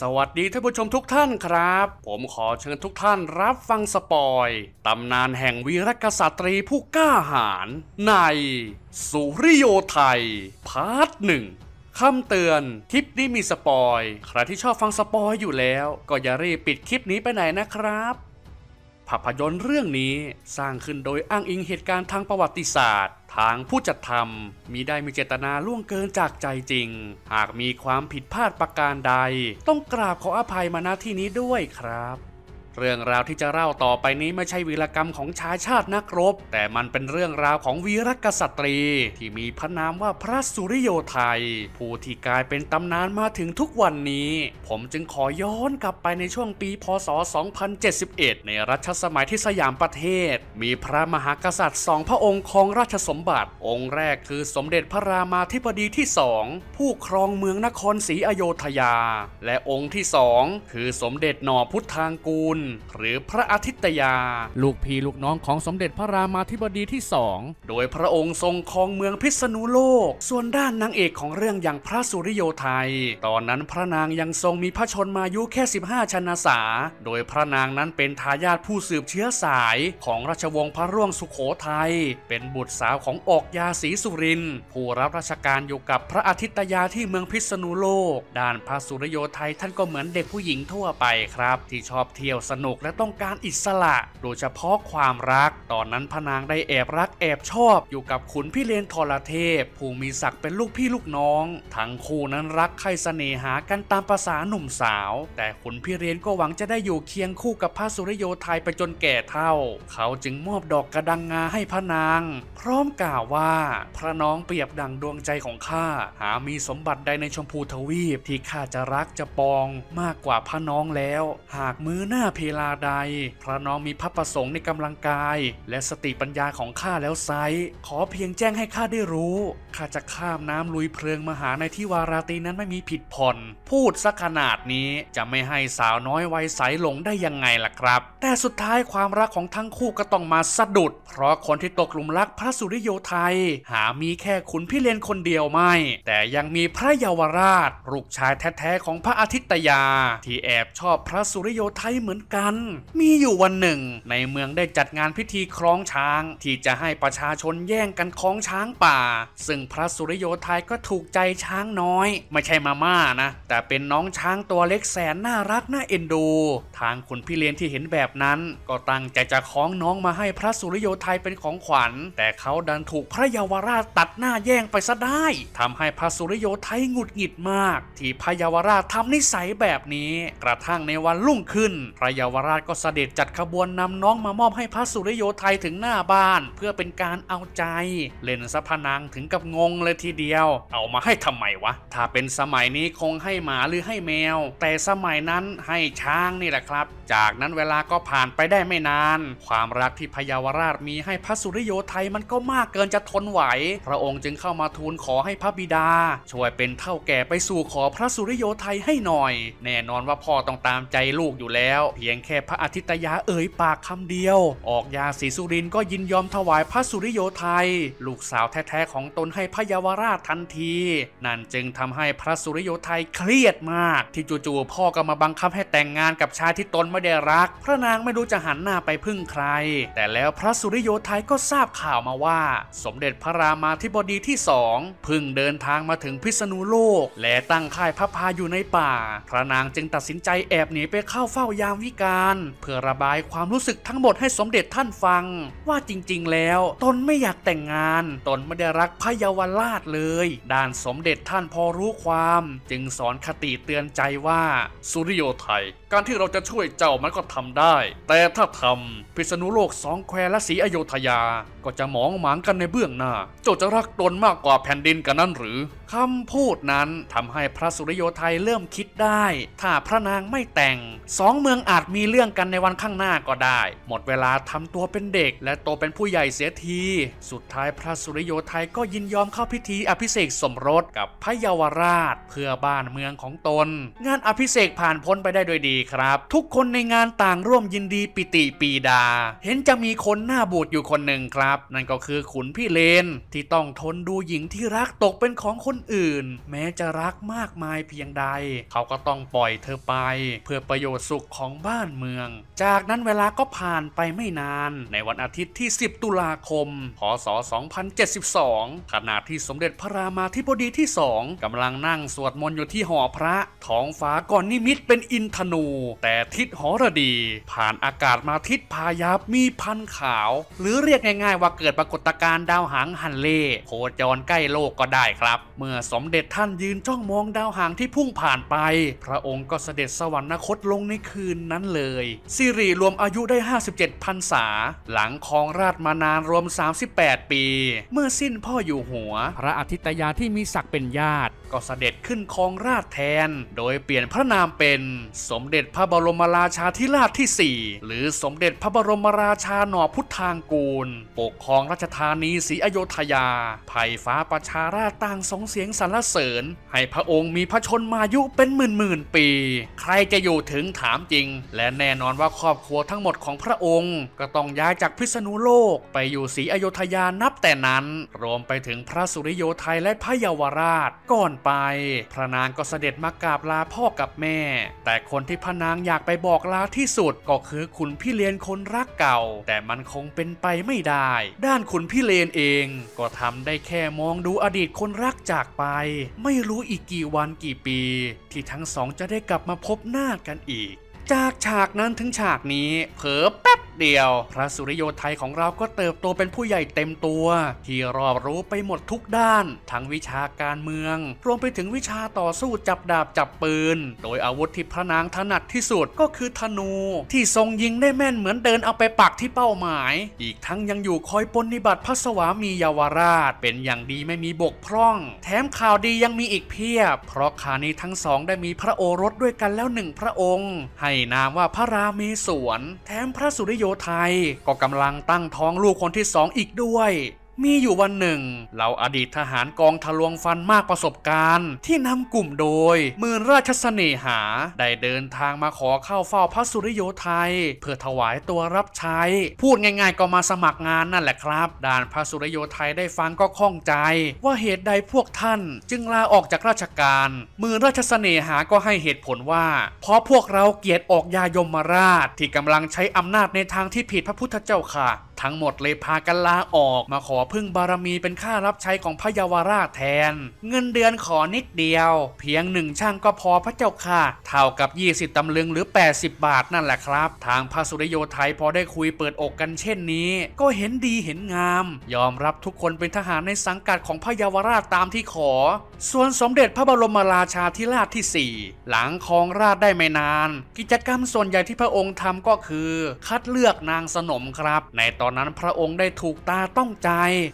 สวัสดีท่านผู้ชมทุกท่านครับ ผมขอเชิญทุกท่านรับฟังสปอย ตำนานแห่งวีรกษัตรีผู้กล้าหาญในสุริโยไทย พาร์ทหนึ่งคำเตือนคลิปนี้มีสปอย ใครที่ชอบฟังสปอยอยู่แล้ว ก็อย่ารีบปิดคลิปนี้ไปไหนนะครับภาพยนตร์เรื่องนี้สร้างขึ้นโดยอ้างอิงเหตุการณ์ทางประวัติศาสตร์ทางผู้จัดทำมีได้มีเจตนาล่วงเกินจากใจจริง หากมีความผิดพลาดประการใด ต้องกราบขออภัยมาณที่นี้ด้วยครับเรื่องราวที่จะเล่าต่อไปนี้ไม่ใช่วีรกรรมของชายชาตินักรบ แต่มันเป็นเรื่องราวของวีรกษัตรี ที่มีพระนามว่าพระสุริโยไทย ผู้ที่กลายเป็นตำนานมาถึงทุกวันนี้ ผมจึงขอย้อนกลับไปในช่วงปีพศ 2071 ในรัชสมัยที่สยามประเทศ มีพระมหากษัตริย์สองพระองค์ครองราชสมบัติ องค์แรกคือสมเด็จพระรามาธิบดีที่สองผู้ครองเมืองนครศรีอโยธยา และองค์ที่สองคือสมเด็จหน่อพุทธางกูลหรือพระอาทิตยา ลูกพี่ลูกน้องของสมเด็จพระรามาธิบดีที่สองโดยพระองค์ทรงครองเมืองพิษณุโลก ส่วนด้านนางเอกของเรื่องอย่างพระสุริโยไทยตอนนั้นพระนางยังทรงมีพระชนมายุแค่15ชนาสาโดยพระนางนั้นเป็นทายาทผู้สืบเชื้อสายของราชวงศ์พระร่วงสุขโขทยัยเป็นบุตรสาวของออกยาศรีสุรินผู้รับราชการอยู่กับพระอาทิตยาที่เมืองพิษณุโลกด้านพระสุริโยไทยท่านก็เหมือนเด็กผู้หญิงทั่วไปครับที่ชอบเที่ยวสนุกและต้องการอิสระโดยเฉพาะความรักตอนนั้นพนางได้แอบรักแอบชอบ อยู่กับขุนพี่เลนทรเทพผู้มีศักดิ์เป็นลูกพี่ลูกน้องทั้งคู่นั้นรักใครเสน่หากันตามภาษาหนุ่มสาว แต่ขุนพี่เลนก็หวังจะได้อยู่เคียงคู่กับพระสุริโยไทยไปจนแก่เท่าเขาจึงมอบดอกกระดังงาให้พระนาง พร้อมกล่าวว่าพระน้องเปรียบดังดวงใจของข้าหา มีสมบัติใดในชมพูทวีปที่ข้าจะรักจะปองมากกว่าพระน้องแล้ว หากมือหน้าเพลาใด พระน้องมีพระประสงค์ในกำลังกาย และสติปัญญาของข้าแล้วไซ ขอเพียงแจ้งให้ข้าได้รู้ข้าจะข้ามน้ำลุยเพลิงมาหาในที่วาราตีนั้นไม่มีผิดผ่อนพูดสักขนาดนี้จะไม่ให้สาวน้อยวัยใสหลงได้ยังไงล่ะครับ แต่สุดท้ายความรักของทั้งคู่ก็ต้องมาสะดุด เพราะคนที่ตกหลุมรักพระสุริโยไทยหามีแค่ขุนพี่เลนคนเดียวไม่ แต่ยังมีพระเยาวราชลูกชายแท้ๆของพระอาทิตยาที่แอบชอบพระสุริโยไทยเหมือนกันันมีอยู่วันหนึ่ง ในเมืองได้จัดงานพิธีคล้องช้างที่จะให้ประชาชนแย่งกันคล้องช้างป่า ซึ่งพระสุริโยไทยก็ถูกใจช้างน้อย ไม่ใช่มาม่านะแต่เป็นน้องช้างตัวเล็กแสนน่ารักน่าเอ็นดู ทางคุณพี่เลี้ยงที่เห็นแบบนั้น ก็ตั้งใจจะคล้องน้องมาให้พระสุริโยไทยเป็นของขวัญ แต่เขาดันถูกพระเยาวราชตัดหน้าแย่งไปซะได้ ทำให้พระสุริโยไทยหงุดหงิดมาก ที่พระเยาวราชทำนิสัยแบบนี้กระทั่งในวันรุ่งขึ้นพระเยาวราชก็เสด็จจัดขบวนนำน้องมามอบให้พระสุริโยไทยถึงหน้าบ้าน เพื่อเป็นการเอาใจ เล่นสะพนังถึงกับงงเลยทีเดียว เอามาให้ทำไมวะ ถ้าเป็นสมัยนี้คงให้หมาหรือให้แมว แต่สมัยนั้นให้ช้างนี่แหละครับจากนั้นเวลาก็ผ่านไปได้ไม่นาน ความรักที่พยาวราชมีให้พระสุริโยไทยมันก็มากเกินจะทนไหว พระองค์จึงเข้ามาทูลขอให้พระบิดา ช่วยเป็นเท่าแก่ไปสู่ขอพระสุริโยไทยให้หน่อย แน่นอนว่าพ่อต้องตามใจลูกอยู่แล้ว เพียงแค่พระอาทิตยาเอ่ยปากคำเดียว ออกยาศรีสุรินก็ยินยอมถวายพระสุริโยไทยลูกสาวแท้ๆของตนให้พยาวราชทันที นั่นจึงทำให้พระสุริโยไทยเครียดมาก ที่จู่ๆพ่อก็มาบังคับให้แต่งงานกับชายที่ตนไม่ได้รักพระนางไม่รู้จะหันหน้าไปพึ่งใคร แต่แล้วพระสุริโยไทยก็ทราบข่าวมาว่า สมเด็จพระรามาธิบดีที่สองพึ่งเดินทางมาถึงพิษณุโลก และตั้งค่ายพระพาอยู่ในป่า พระนางจึงตัดสินใจแอบหนีไปเข้าเฝ้ายามวิการ เพื่อระบายความรู้สึกทั้งหมดให้สมเด็จท่านฟัง ว่าจริงๆแล้วตนไม่อยากแต่งงาน ตนไม่ได้รักพระเยาวราชเลย ด้านสมเด็จท่านพอรู้ความ จึงสอนคติเตือนใจว่าสุริโยไทยการที่เราจะช่วยเจ้า้ามันก็ทำได้ แต่ถ้าทำพิษณุโลกสองแควและศรีอโยธยาก็จะหมองหมางกันในเบื้องหน้าโจจะรักตนมากกว่าแผ่นดินกันนั่นหรือ คำพูดนั้นทำให้พระสุริโยไทยเริ่มคิดได้ ถ้าพระนางไม่แต่งสองเมืองอาจมีเรื่องกันในวันข้างหน้าก็ได้ หมดเวลาทำตัวเป็นเด็ก และโตเป็นผู้ใหญ่เสียทีสุดท้ายพระสุริโยไทยก็ยินยอมเข้าพิธีอภิเษกสมรสกับพระเยาวราช เพื่อบ้านเมืองของตน งานอภิเษกผ่านพ้นไปได้ด้วยดีครับ ทุกคนในงานต่างร่วมยินดีปิติปีดา เห็นจะมีคนหน้าบูดอยู่คนหนึ่งครับ นั่นก็คือขุนพี่เลน ที่ต้องทนดูหญิงที่รักตกเป็นของคนอื่น แม้จะรักมากมายเพียงใด เขาก็ต้องปล่อยเธอไปเพื่อประโยชน์สุขของบ้านเมือง จากนั้นเวลาก็ผ่านไปไม่นาน ในวันอาทิตย์ที่ 10 ตุลาคมพศ2072ขณะที่สมเด็จพระรามาธิบดีที่สองกำลังนั่งสวดมนต์อยู่ที่หอพระท้องฟ้าก่อนนิมิตเป็นอินทนูแต่ทิศหอรดีผ่านอากาศมาทิศพายับมีพันขาว หรือเรียกง่ายๆว่าเกิดปรากฏการณ์ดาวหางฮันเล่โคจรใกล้โลกก็ได้ครับ เมื่อสมเด็จท่านยืนจ้องมองดาวหางที่พุ่งผ่านไป พระองค์ก็เสด็จสวรรคตลงในคืนนั้นเลยสิริรวมอายุได้ 57พรรษา หลังครองราชมานานรวม 38 ปี เมื่อสิ้นพ่ออยู่หัว พระอธิตยาที่มีศักดิ์เป็นญาติ ก็เสด็จขึ้นครองราชแทน โดยเปลี่ยนพระนามเป็น สมเด็จพระบรมราชชาธิราชที่ 4 หรือสมเด็จพระบรมราชาหนอพุทธางกูล ปกครองราชธานีศรีอโยธยาไั่ฟ้าประชา ราชต่างสงเสียงสรรเสริญ ให้พระองค์มีพระชนมายุเป็น หมื่นหมื่นปี ใครจะอยู่ถึงถามจริง และแน่นอนว่าครอบครัวทั้งหมดของพระองค์ก็ต้อง ย้าย จากพิษณุโลก ไปอยู่ศรีอโยธยานับแต่นั้น รวมไปถึงพระสุริโยไทยและพระเยาวราช ก่อนไป พระนางก็เสด็จมากราบลาพ่อกับแม่ แต่คนที่พระนางอยากไปบอกล้าที่สุดก็คือคุณพี่เลนคนรักเก่า แต่มันคงเป็นไปไม่ได้ ด้านคุณพี่เลนเอง ก็ทำได้แค่มองดูอดีตคนรักจากไป ไม่รู้อีกกี่วันกี่ปี ที่ทั้งสองจะได้กลับมาพบหน้ากันอีก จากฉากนั้นถึงฉากนี้เผลอแป๊บเดียว พระสุริโยไทยของเราก็เติบโตเป็นผู้ใหญ่เต็มตัว ที่รอบรู้ไปหมดทุกด้านทั้งวิชาการเมือง รวมไปถึงวิชาต่อสู้จับดาบจับปืน โดยอาวุธที่พระนางถนัดที่สุดก็คือธนู ที่ทรงยิงได้แม่นเหมือนเดินเอาไปปักที่เป้าหมาย อีกทั้งยังอยู่คอยปนิบัติพระสวามียาวราช เป็นอย่างดีไม่มีบกพร่อง แถมข่าวดียังมีอีกเพียบ เพราะคานี้ทั้งสองได้มีพระโอรสด้วยกันแล้วหนึ่งพระองค์ ให้นามว่าพระรามีสวนแถมพระสุริโยโยไทยก็กำลังตั้งท้องลูกคนที่สองอีกด้วยมีอยู่วันหนึ่งเหล่าอดีตทหารกองทะลวงฟันมากประสบการณ์ ที่นำกลุ่มโดยมื่นราชสเสน่หา ได้เดินทางมาขอเข้าเฝ้าพระสุริโยไทยเพื่อถวายตัวรับใช้ พูดง่ายๆก็มาสมัครงานนั่นแหละครับด่านพระสุริโยไทยได้ฟังก็ข้องใจ ว่าเหตุใดพวกท่านจึงลาออกจากราชการ มื่นราชสเสน่หาก็ให้เหตุผลว่า เพราะพวกเราเกียรติออกยายมราชที่กำลังใช้อำนาจในทางที่ผิดพระพุทธเจ้าค่ะทั้งหมดเลยพากันลาออกมาขอพึ่งบารมีเป็นค่ารับใช้ของพยาวราชแทน เงินเดือนขอนิดเดียว เพียงหนึ่งช่างก็พอพระเจ้าค่ะ เท่ากับ 20 ตำลึงหรือ 80 บาทนั่นแหละครับ ทางพระสุริโยไทยพอได้คุยเปิดอกกันเช่นนี้ ก็เห็นดีเห็นงาม ยอมรับทุกคนเป็นทหารในสังกัดของพยาวราชตามที่ขอ ส่วนสมเด็จพระบรมราชาธิราชที่ 4 หลังครองราชได้ไม่นาน กิจกรรมส่วนใหญ่ที่พระองค์ทำก็คือคัดเลือกนางสนมครับในตอนอนนั้นพระองค์ได้ถูกตาต้องใจ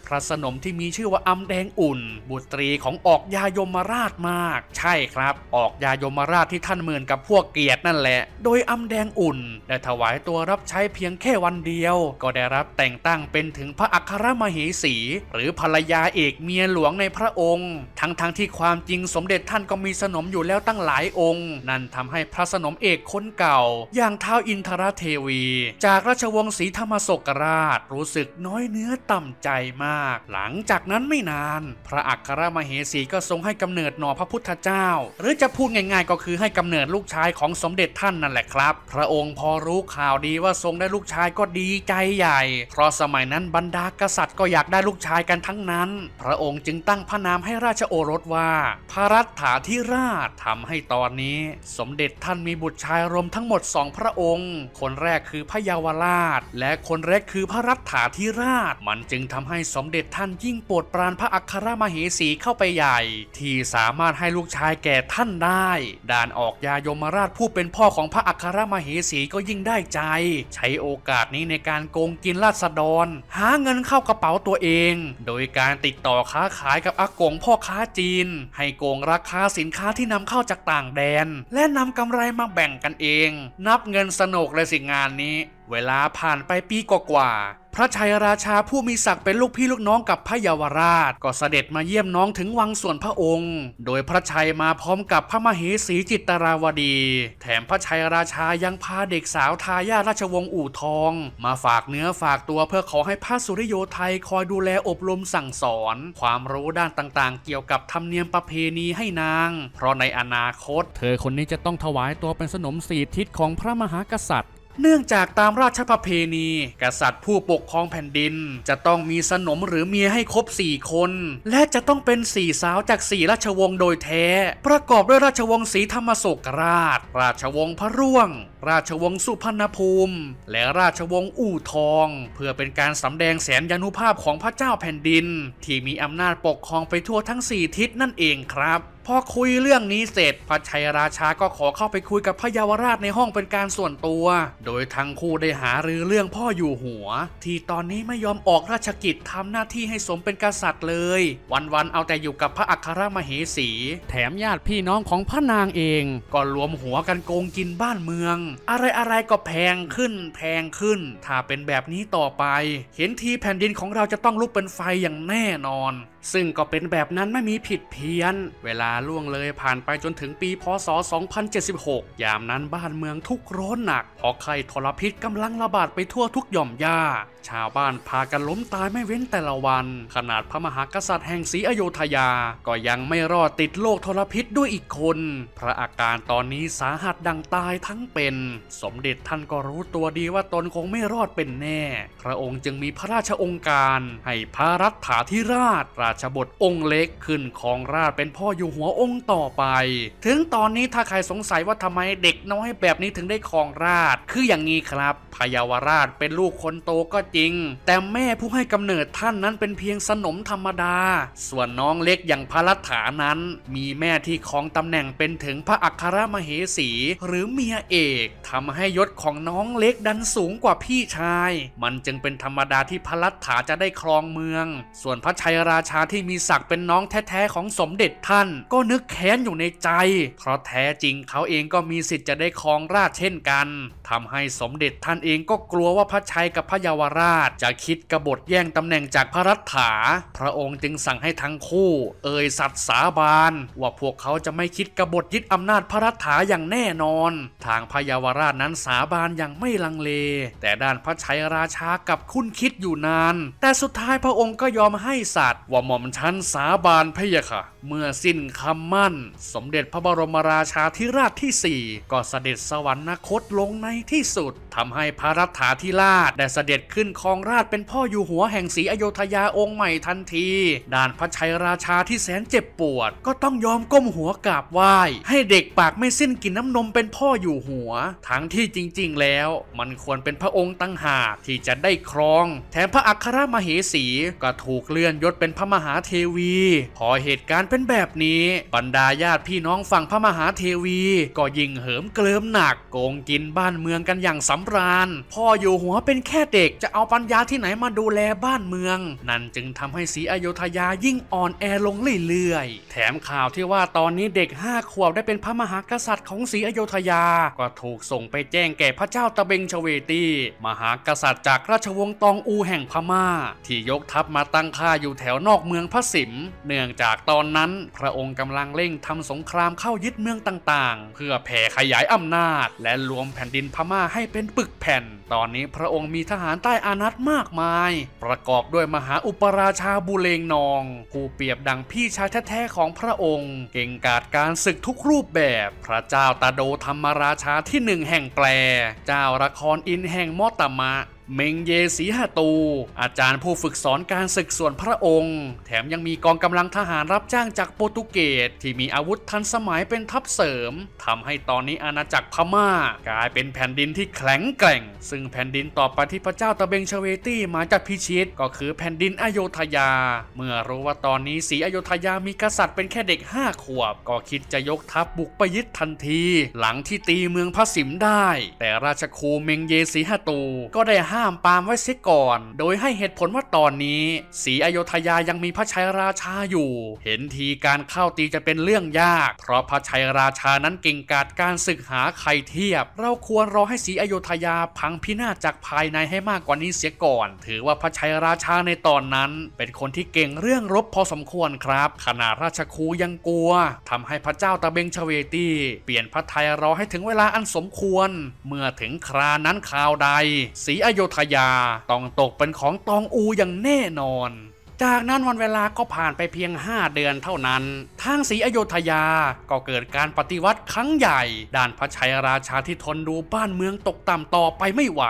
พระสนมที่มีชื่อว่าอำแดงอุ่น บุตรีของออกยายมราชมาก ใช่ครับออกยายมราชที่ท่านเมินกับพวกเกียรตินั่นแหละ โดยอำแดงอุ่นได้ถวายตัวรับใช้เพียงแค่วันเดียว ก็ได้รับแต่งตั้งเป็นถึงพระอัครมเหสี หรือภรรยาเอกเมียหลวงในพระองค์ ทั้งๆทที่ความจริงสมเด็จท่านก็มีสนมอยู่แล้วตั้งหลายองค์ นั่นทำให้พระสนมเอกคนเก่า อย่างท้าวอินทรเทวี จากราชวงศ์ศรีธรรมศกราาตรู้สึกน้อยเนื้อต่ำใจมาก หลังจากนั้นไม่นาน พระอัครมเหสีก็ทรงให้กำเนิดหนอพระพุทธเจ้า หรือจะพูดง่าย ๆ ก็คือให้กำเนิดลูกชายของสมเด็จท่านนั่นแหละครับ พระองค์พอรู้ข่าวดีว่าทรงได้ลูกชายก็ดีใจใหญ่ เพราะสมัยนั้นบรรดากษัตริย์ก็อยากได้ลูกชายกันทั้งนั้น พระองค์จึงตั้งพระนามให้ราชโอรสว่าพระรัตถาธิราชทำให้ตอนนี้ สมเด็จท่านมีบุตรชายรวมทั้งหมดสองพระองค์ คนแรกคือพระยาวราช และคนเล็กคือพพระรัฐาธิราชมันจึงทำให้สมเด็จท่านยิ่งปวดปรานพระอัครมเหสีเข้าไปใหญ่ ที่สามารถให้ลูกชายแก่ท่านได้ด่านออกยายมราชผู้เป็นพ่อของพระอัครมเหสีก็ยิ่งได้ใจ ใช้โอกาสนี้ในการโกงกินราษฎร หาเงินเข้ากระเป๋าตัวเอง โดยการติดต่อค้าขายกับอากงพ่อค้าจีน ให้โกงราคาสินค้าที่นำเข้าจากต่างแดน และนำกำไรมาแบ่งกันเอง นับเงินสนุกเลยสิงานนี้เวลาผ่านไปปีกว่าๆพระชัยราชาผู้มีศักดิ์เป็นลูกพี่ลูกน้องกับพระเยาวราช ก็เสด็จมาเยี่ยมน้องถึงวังส่วนพระองค์ โดยพระชัยมาพร้อมกับพระมเหสีจิตราวดี แถมพระชัยราชายังพาเด็กสาวทายาทราชวงศ์อู่ทอง มาฝากเนื้อฝากตัวเพื่อขอให้พระสุริโยไทยคอยดูแลอบรมสั่งสอน ความรู้ด้านต่างๆ เกี่ยวกับธรรมเนียมประเพณีให้นาง เพราะในอนาคต เธอคนนี้จะต้องถวายตัวเป็นสนมสีทิศของพระมหากษัตริย์เนื่องจากตามราชประเพณี กษัตริย์ผู้ปกครองแผ่นดินจะต้องมีสนมหรือเมียให้ครบสี่คน และจะต้องเป็นสี่สาวจากสี่ราชวงศ์โดยแท้ ประกอบด้วยราชวงศ์ศรีธรรมโศกราช ราชวงศ์พระร่วง ราชวงศ์สุพรรณภูมิ และราชวงศ์อู่ทอง เพื่อเป็นการสำแดงแสนยานุภาพของพระเจ้าแผ่นดิน ที่มีอำนาจปกครองไปทั่วทั้ง4ทิศนั่นเองครับพอคุยเรื่องนี้เสร็จพระชัยราชาก็ขอเข้าไปคุยกับพยาวราชในห้องเป็นการส่วนตัว โดยทั้งคู่ได้หารือเรื่องพ่ออยู่หัว ที่ตอนนี้ไม่ยอมออกราชกิจทำหน้าที่ให้สมเป็นกษัตริย์เลย วันๆเอาแต่อยู่กับพระอัครมเหสี แถมญาติพี่น้องของพระนางเองก็รวมหัวกันโกงกินบ้านเมือง อะไรๆก็แพงขึ้น แพงขึ้น ถ้าเป็นแบบนี้ต่อไป เห็นทีแผ่นดินของเราจะต้องลุกเป็นไฟอย่างแน่นอนซึ่งก็เป็นแบบนั้นไม่มีผิดเพี้ยน เวลาล่วงเลยผ่านไปจนถึงปีพศ 2076 ยามนั้นบ้านเมืองทุกร้อนหนักเพราะไข้ทรพิษกำลังระบาดไปทั่วทุกหย่อมหญ้า ชาวบ้านพากันล้มตายไม่เว้นแต่ละวัน ขนาดพระมหากษัตริย์แห่งศรีอโยธยา ก็ยังไม่รอดติดโรคทรพิษด้วยอีกคน พระอาการตอนนี้สาหัสดังตายทั้งเป็น สมเด็จท่านก็รู้ตัวดีว่าตนคงไม่รอดเป็นแน่ พระองค์จึงมีพระราชองค์การให้พระรัฐาธิราชราชบทองค์เล็กขึ้นครองราชเป็นพ่ออยู่หัวองค์ต่อไป ถึงตอนนี้ถ้าใครสงสัยว่าทำไมเด็กน้อยแบบนี้ถึงได้ครองราช คืออย่างนี้ครับ พยาวราชเป็นลูกคนโตก็จริง แต่แม่ผู้ให้กำเนิดท่านนั้นเป็นเพียงสนมธรรมดา ส่วนน้องเล็กอย่างพระรัฐานั้น มีแม่ที่ครองตำแหน่งเป็นถึงพระอัครมเหสี หรือเมียเอก ทำให้ยศของน้องเล็กดันสูงกว่าพี่ชาย มันจึงเป็นธรรมดาที่พระรัฐาจะได้ครองเมือง ส่วนพระชัยราชาที่มีศักดิ์เป็นน้องแท้ๆของสมเด็จท่าน ก็นึกแค้นอยู่ในใจ เพราะแท้จริงเขาเองก็มีสิทธิ์จะได้ครองราชเช่นกัน ทำให้สมเด็จท่านเองก็กลัวว่าพระชัยกับพระเยาวราช จะคิดกบฏแย่งตำแหน่งจากพระรัฐาพระองค์จึงสั่งให้ทั้งคู่ เอ่ยสัตย์สาบานว่าพวกเขาจะไม่คิดกบฏยึดอำนาจพระรัฐาอย่างแน่นอน ทางพระเยาวราชนั้นสาบานอย่างไม่ลังเล แต่ด้านพระชัยราชากับคุณนคิดอยู่นาน แต่สุดท้ายพระองค์ก็ยอมให้สัตว์ว่ามหม่อมชั้นสาบานพยะค่ะ เมื่อสิ้น คำ มั่น สมเด็จพระบรมราชาธิราชที่ 4 ก็เสด็จสวรรคตลงในที่สุด ทำให้พระรัฐาธิราชได้เสด็จขึ้นครองราชเป็นพ่ออยู่หัวแห่งศรีอโยธยาองค์ใหม่ทันทีด่านพระชัยราชาที่แสนเจ็บปวด ก็ต้องยอมก้มหัวกราบไหว้ให้เด็กปากไม่สิ้นกินน้ำนมเป็นพ่ออยู่หัวทั้งที่จริง ๆ แล้ว มันควรเป็นพระองค์ตั้งหากที่จะได้ครอง แถมพระอัครมเหสีก็ถูกเลื่อนยศเป็นพระมหาเทวี พอเหตุการณ์เป็นแบบนี้บรรดาญาติพี่น้องฝั่งพระมหาเทวี ก็ยิ่งเหิมเกลิมหนักโกงกินบ้านเมืองกันอย่างสำราญพ่ออยู่หัวเป็นแค่เด็กจะเอาปัญญาที่ไหนมาดูแลบ้านเมือง นั่นจึงทำให้ศรีอยุธยายิ่งอ่อนแอลงเรื่อยๆ แถมข่าวที่ว่าตอนนี้เด็กห้าขวบได้เป็นพระมหากษัตริย์ ของศรีอยุธยา ก็ถูกส่งไปแจ้งแก่พระเจ้าตะเบงชเวตีมหากษัตริย์จากราชวงศ์ตองอูแห่งพม่า ที่ยกทัพมาตั้งค่าอยู่แถวนอกเมืองพระสิมเนื่องจากตอนนั้นพระองค์กำลังเร่งทำสงครามเข้ายึดเมืองต่างๆ เพื่อแผ่ขยายอำนาจ และรวมแผ่นดินพม่าให้เป็นปึกแผ่นตอนนี้พระองค์มีทหารใต้อานัตมากมาย ประกอบด้วยมหาอุปราชาบุเลงนองผู้เปรียบดังพี่ชายแท้ๆของพระองค์ เก่งกาจการศึกทุกรูปแบบ พระเจ้าตาโดธรรมราชาที่หนึ่งแห่งแปล เจ้าละครอินแห่งมอตมะ เมงเยสีหตู อาจารย์ผู้ฝึกสอนการศึกส่วนพระองค์ แถมยังมีกองกำลังทหารรับจ้างจากโปรตุเกสที่มีอาวุธทันสมัยเป็นทัพเสริมทำให้ตอนนี้อาณาจักรพม่า กลายเป็นแผ่นดินที่แข็งแกร่งสซึ่งแผ่นดินต่อไปที่พระเจ้าตะเบงชเวตี้มาจากพิชิตก็คือแผ่นดินอโยธยา เมื่อรู้ว่าตอนนี้สีอโยธยามีกษัตริย์เป็นแค่เด็ก 5 ขวบก็คิดจะยกทัพบุกไปยึดทันที หลังที่ตีเมืองพระสิมได้ แต่ราชครูเมงเยสีหตูก็ได้ห้ามปามไว้เสียก่อน โดยให้เหตุผลว่าตอนนี้สีอโยธยายังมีพระชัยราชาอยู่ เห็นทีการเข้าตีจะเป็นเรื่องยาก เพราะพระชัยราชานั้นเก่งกาจการศึกหาใครเทียบ เราควรรอให้สีอโยธยาพังพินาศจากภายในให้มากกว่านี้เสียก่อน ถือว่าพระชัยราชาในตอนนั้น เป็นคนที่เก่งเรื่องรบพอสมควรครับ ขณะราชครูยังกลัว ทำให้พระเจ้าตะเบงชเวตีเปลี่ยนพระทัยรอให้ถึงเวลาอันสมควร เมื่อถึงครานั้นข่าวใด สีอโยธยาต้องตกเป็นของตองอูอย่างแน่นอนจากนั้นวันเวลาก็ผ่านไปเพียง 5 เดือนเท่านั้น ทางศรีอโยธยา ก็เกิดการปฏิวัติครั้งใหญ่ด่านพระชัยราชาที่ทนดูบ้านเมืองตกต่ำต่อไปไม่ไหว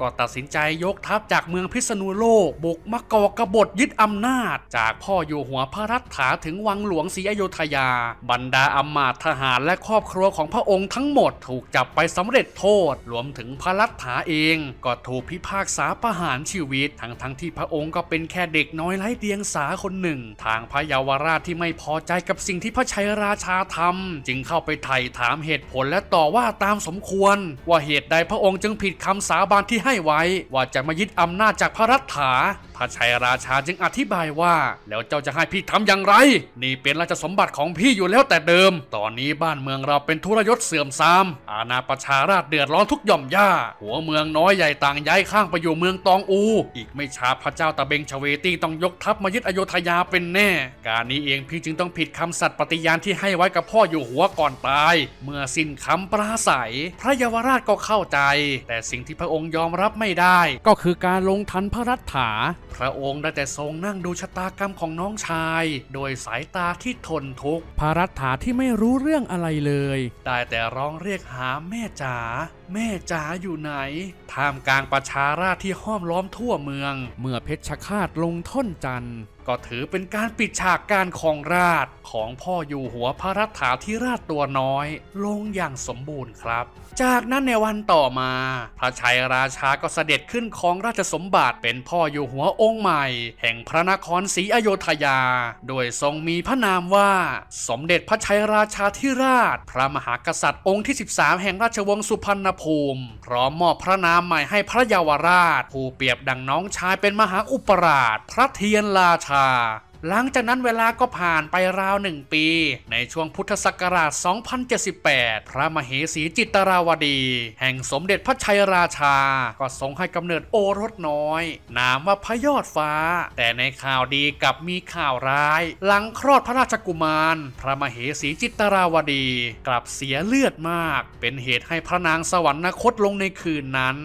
ก็ตัดสินใจยกทัพจากเมืองพิษณุโลก บุกมาก่อกบฏยึดอำนาจ จากพ่ออยู่หัวพระรัฐาถึงวังหลวงศรีอโยธยา บรรดาอำมาตย์ทหารและครอบครัวของพระองค์ทั้งหมด ถูกจับไปสำเร็จโทษ รวมถึงพระรัฐาเอง ก็ถูกพิพากษาประหารชีวิต ทั้งทั้งที่พระองค์ก็เป็นแค่เด็กน้อยไร้เดียงสาคนหนึ่ง ทางพระยาวราชที่ไม่พอใจกับสิ่งที่พระชัยราชาทำจึงเข้าไปไถ่ถามเหตุผลและต่อว่าตามสมควร ว่าเหตุใดพระองค์จึงผิดคำสาบานที่ให้ไว้ ว่าจะมายึดอำนาจจากพระรัฐาพระชัยราชาจึงอธิบายว่า แล้วเจ้าจะให้พี่ทำอย่างไร นี่เป็นราชสมบัติของพี่อยู่แล้วแต่เดิม ตอนนี้บ้านเมืองเราเป็นทุรยศเสื่อมทรามอาณาประชาราชเดือดร้อนทุกหย่อมย่าหัวเมืองน้อยใหญ่ต่างย้ายข้างไปอยู่เมืองตองอู อีกไม่ช้าพระเจ้าตะเบงชเวตีต้องยกทัพมายึดอโยธยาเป็นแน่ การนี้เองพี่จึงต้องผิดคำสัตย์ปฏิญาณที่ให้ไว้กับพ่ออยู่หัวก่อนตาย เมื่อสิ้นคำปราศัย พระยาวราชก็เข้าใจ แต่สิ่งที่พระองค์ยอมรับไม่ได้ ก็คือการลงทันพระรัฐาพระองค์ได้แต่ทรงนั่งดูชะตากรรมของน้องชาย โดยสายตาที่ทนทุกข์พรรัฐาที่ไม่รู้เรื่องอะไรเลย ได้แต่ร้องเรียกหาแม่จ๋าแม่จ๋าอยู่ไหนท่ามกลางประชาราที่ห้อมล้อมทั่วเมือง เมื่อเพชรฆาตลงท่อนจันทร์ก็ถือเป็นการปิดฉากการครองราชของพ่ออยู่หัวพระรัฐาธิราชตัวน้อย ลงอย่างสมบูรณ์ครับ จากนั้นในวันต่อมา พระชัยราชาก็เสด็จขึ้นครองราชสมบัติเป็นพ่ออยู่หัวองค์ใหม่ แห่งพระนครศรีอโยธยา โดยทรงมีพระนามว่าสมเด็จพระชัยราชาธิราช พระมหากษัตริย์องค์ที่ 13 แห่งราชวงศ์สุพรรณภูมิพร้อมมอบพระนามใหม่ให้พระเยาวราช ผู้เปรียบดังน้องชายเป็นมหาอุปราช พระเทียนราชา a หลังจากนั้นเวลาก็ผ่านไปราวหนึ่งปี ในช่วงพุทธศักราช 2078 พระมเหสีจิตราวดี แห่งสมเด็จพระชัยราชา ก็ทรงให้กำเนิดโอรสน้อย นามว่าพยอดฟ้า แต่ในข่าวดีกับมีข่าวร้าย หลังคลอดพระราชกุมาร พระมเหสีจิตราวดี กลับเสียเลือดมาก เป็นเหตุให้พระนางสวรรคตลงในคืนนั้น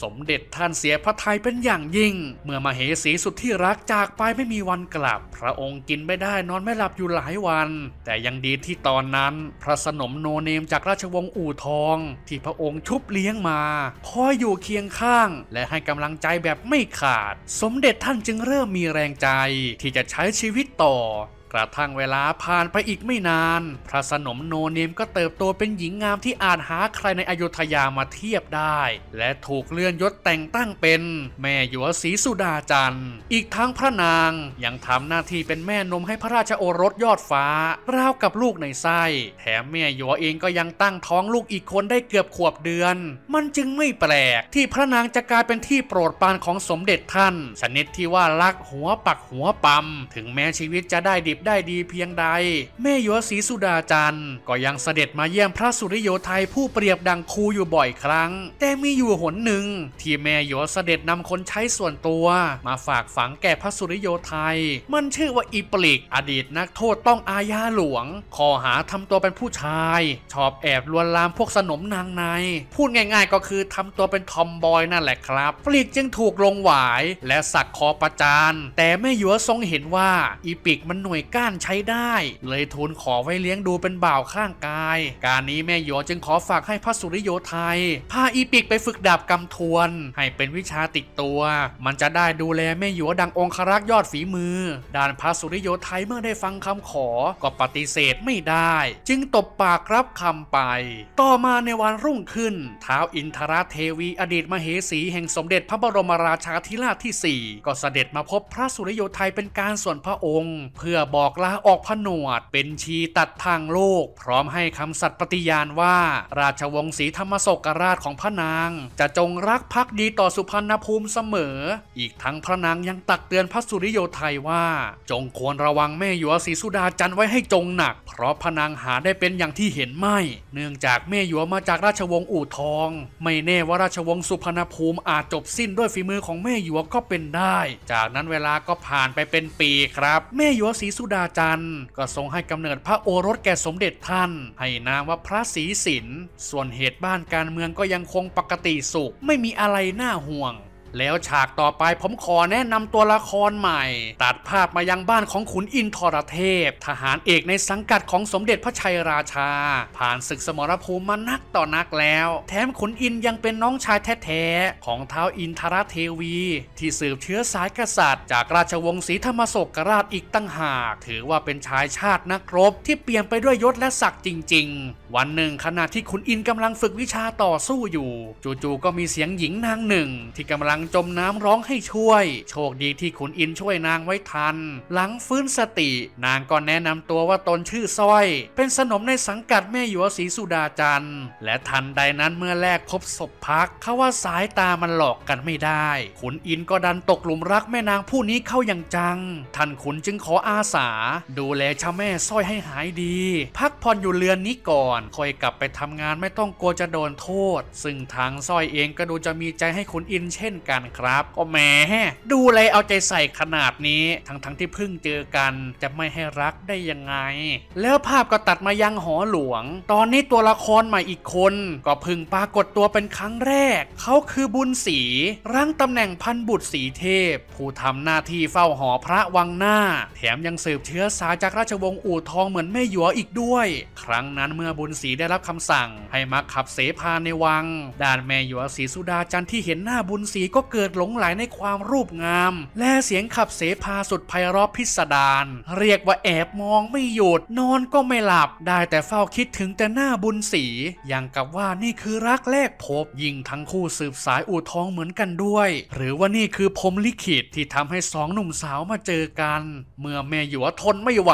สมเด็จท่านเสียพระทัยเป็นอย่างยิ่ง เมื่อมเหสีสุดที่รักจากไปไม่มีวันกลับพระระองค์กินไม่ได้นอนไม่หลับอยู่หลายวัน แต่ยังดีที่ตอนนั้น พระสนมโนเนมจากราชวงศ์อู่ทองที่พระองค์ชุบเลี้ยงมาคอยอยู่เคียงข้างและให้กำลังใจแบบไม่ขาด สมเด็จท่านจึงเริ่มมีแรงใจ ที่จะใช้ชีวิตต่อกระทั่งเวลาผ่านไปอีกไม่นาน พระสนมโนเนมก็เติบโตเป็นหญิงงามที่อาจหาใครในอยุธยามาเทียบได้ และถูกเลื่อนยศแต่งตั้งเป็น แม่หยวศรีสุดาจันทร์ อีกทั้งพระนางยังทำหน้าที่เป็นแม่นมให้พระราชโอรสยอดฟ้า ราวกับลูกในไส้ แถมแม่หยวเองก็ยังตั้งท้องลูกอีกคนได้เกือบขวบเดือน มันจึงไม่แปลก ที่พระนางจะกลายเป็นที่โปรดปรานของสมเด็จท่านชนิดที่ว่ารักหัวปักหัวปั๊มถึงแม้ชีวิตจะได้ดิบได้ดีเพียงใด แม่ยศรีสุดาจันทร์ก็ยังเสด็จมาเยี่ยมพระสุริโยไทยผู้เปรียบดังครูอยู่บ่อยครั้ง แต่มีอยู่หนหนึ่งที่แม่ยศเสด็จนำคนใช้ส่วนตัว มาฝากฝังแก่พระสุริโยไทย มันชื่อว่าอีปลิกอดีตนักโทษต้องอาญาหลวงข้อหาทำตัวเป็นผู้ชาย ชอบแอบลวนลามพวกสนมนางใน พูดง่าย ๆ ก็คือทำตัวเป็นทอมบอยนั่นแหละครับปลิกจึงถูกลงหวาย และสักคอประจานแต่แม่ยัวทรงเห็นว่าอีปิกมันหน่วยก้านใช้ได้เลยทูลขอไว้เลี้ยงดูเป็นบ่าวข้างกาย การนี้แม่โยจึงขอฝากให้พระสุริโยไทยพาอีปิกไปฝึกดาบกำทวนให้เป็นวิชาติดตัว มันจะได้ดูแลแม่โยดังองครักษ์ยอดฝีมือ ด้านพระสุริโยไทยเมื่อได้ฟังคำขอก็ปฏิเสธไม่ได้ จึงตบปากรับคำไป ต่อมาในวันรุ่งขึ้นท้าวอินทราเทวี อดีตมเหสีแห่งสมเด็จพระบรมราชาธิราชที่ 4 ก็เสด็จมาพบพระสุริโยไทยเป็นการส่วนพระองค์ เพื่อบอกอกลาออกผนวดเป็นชีตัดทางโลก พร้อมให้คำสัตย์ปฏิญาณว่า ราชวงศ์ศรีธรรมศกราชของพระนาง จะจงรักภักดีต่อสุพรรณภูมิเสมอ อีกทั้งพระนางยังตักเตือนพระสุริโยไทยว่า จงควรระวังแม่หยวศรีสุดาจันไว้ให้จงหนัก เพราะพระนางหาได้เป็นอย่างที่เห็นไม่ เนื่องจากแม่หยวมาจากราชวงศ์อู่ทอง ไม่แน่ว่าราชวงศ์สุพรรณภูมิอาจจบสิ้นด้วยฝีมือของแม่หยวก็เป็นได้ จากนั้นเวลาก็ผ่านไปเป็นปีครับ แม่หยวศรีสุดาจันทร์ก็ทรงให้กำเนิดพระโอรสแก่สมเด็จท่าน ให้นามว่าพระศรีสิน ส่วนเหตุบ้านการเมืองก็ยังคงปกติสุข ไม่มีอะไรน่าห่วงแล้วฉากต่อไปผมขอแนะนำตัวละครใหม่ ตัดภาพมายังบ้านของขุนอินทรเทพ ทหารเอกในสังกัดของสมเด็จพระชัยราชา ผ่านศึกสมรภูมิมานักต่อนักแล้ว แถมขุนอินยังเป็นน้องชายแท้ๆ ของเท้าอินทรเทวี ที่สืบเชื้อสายกษัตริย์จากราชวงศ์ศรีธรรมศกราชอีกตั้งหาก ถือว่าเป็นชายชาตินักรบที่เปลี่ยนไปด้วยยศและศักดิ์จริง ๆ วันหนึ่งขณะที่ขุนอินกำลังฝึกวิชาต่อสู้อยู่ จู่ๆก็มีเสียงหญิงนางหนึ่งที่กำลังงจมน้ำร้องให้ช่วย โชคดีที่ขุนอินช่วยนางไว้ทัน หลังฟื้นสติ นางก็แนะนำตัวว่าตนชื่อสร้อย เป็นสนมในสังกัดแม่หยวศรีสุดาจันทร์ และทันใดนั้นเมื่อแรกพบศพพักเขาว่าสายตามันหลอกกันไม่ได้ขุนอินก็ดันตกหลุมรักแม่นางผู้นี้เข้าอย่างจังท่านขุนจึงขออาสา ดูแลชาแม่สร้อยให้หายดี พักผ่อนอยู่เรือนนี้ก่อนค่อยกลับไปทำงานไม่ต้องกลัวจะโดนโทษ ซึ่งทางสร้อยเองก็ดูจะมีใจให้ขุนอินเช่นกันครับก็แหมดูเลยเอาใจใส่ขนาดนี้ทั้งๆทที่เพิ่งเจอกันจะไม่ให้รักได้ยังไง แล้วภาพก็ตัดมายังหอหลวงตอนนี้ตัวละครใหม่อีกคนก็พึ่งปรากฏตัวเป็นครั้งแรก เขาคือบุญศรีรังตำแหน่งพันบุตรสีเทพผู้ทำหน้าที่เฝ้าหอพระวังหน้า แถมยังสืบเชื้อสายจากราชวงศ์อู่ทองเหมือนแม่หยวอีกด้วย ครั้งนั้นเมื่อบุญศรีได้รับคำสั่ง ให้มาขับเสพาในวังด้านแม่หยวศรีสุดาจันที่เห็นหน้าบุญศรีก็ก็เกิดหลงไหลในความรูปงาม และเสียงขับเสพาสุดไพเราะพิสดาร เรียกว่าแอบมองไม่หยุด นอนก็ไม่หลับ ได้แต่เฝ้าคิดถึงแต่หน้าบุญสี อย่างกับว่านี่คือรักแรกพบ ยิ่งทั้งคู่สืบสายอู่ทองเหมือนกันด้วย หรือว่านี่คือพรมลิขิตที่ทำให้สองหนุ่มสาวมาเจอกัน เมื่อแม่หยวทนไม่ไหว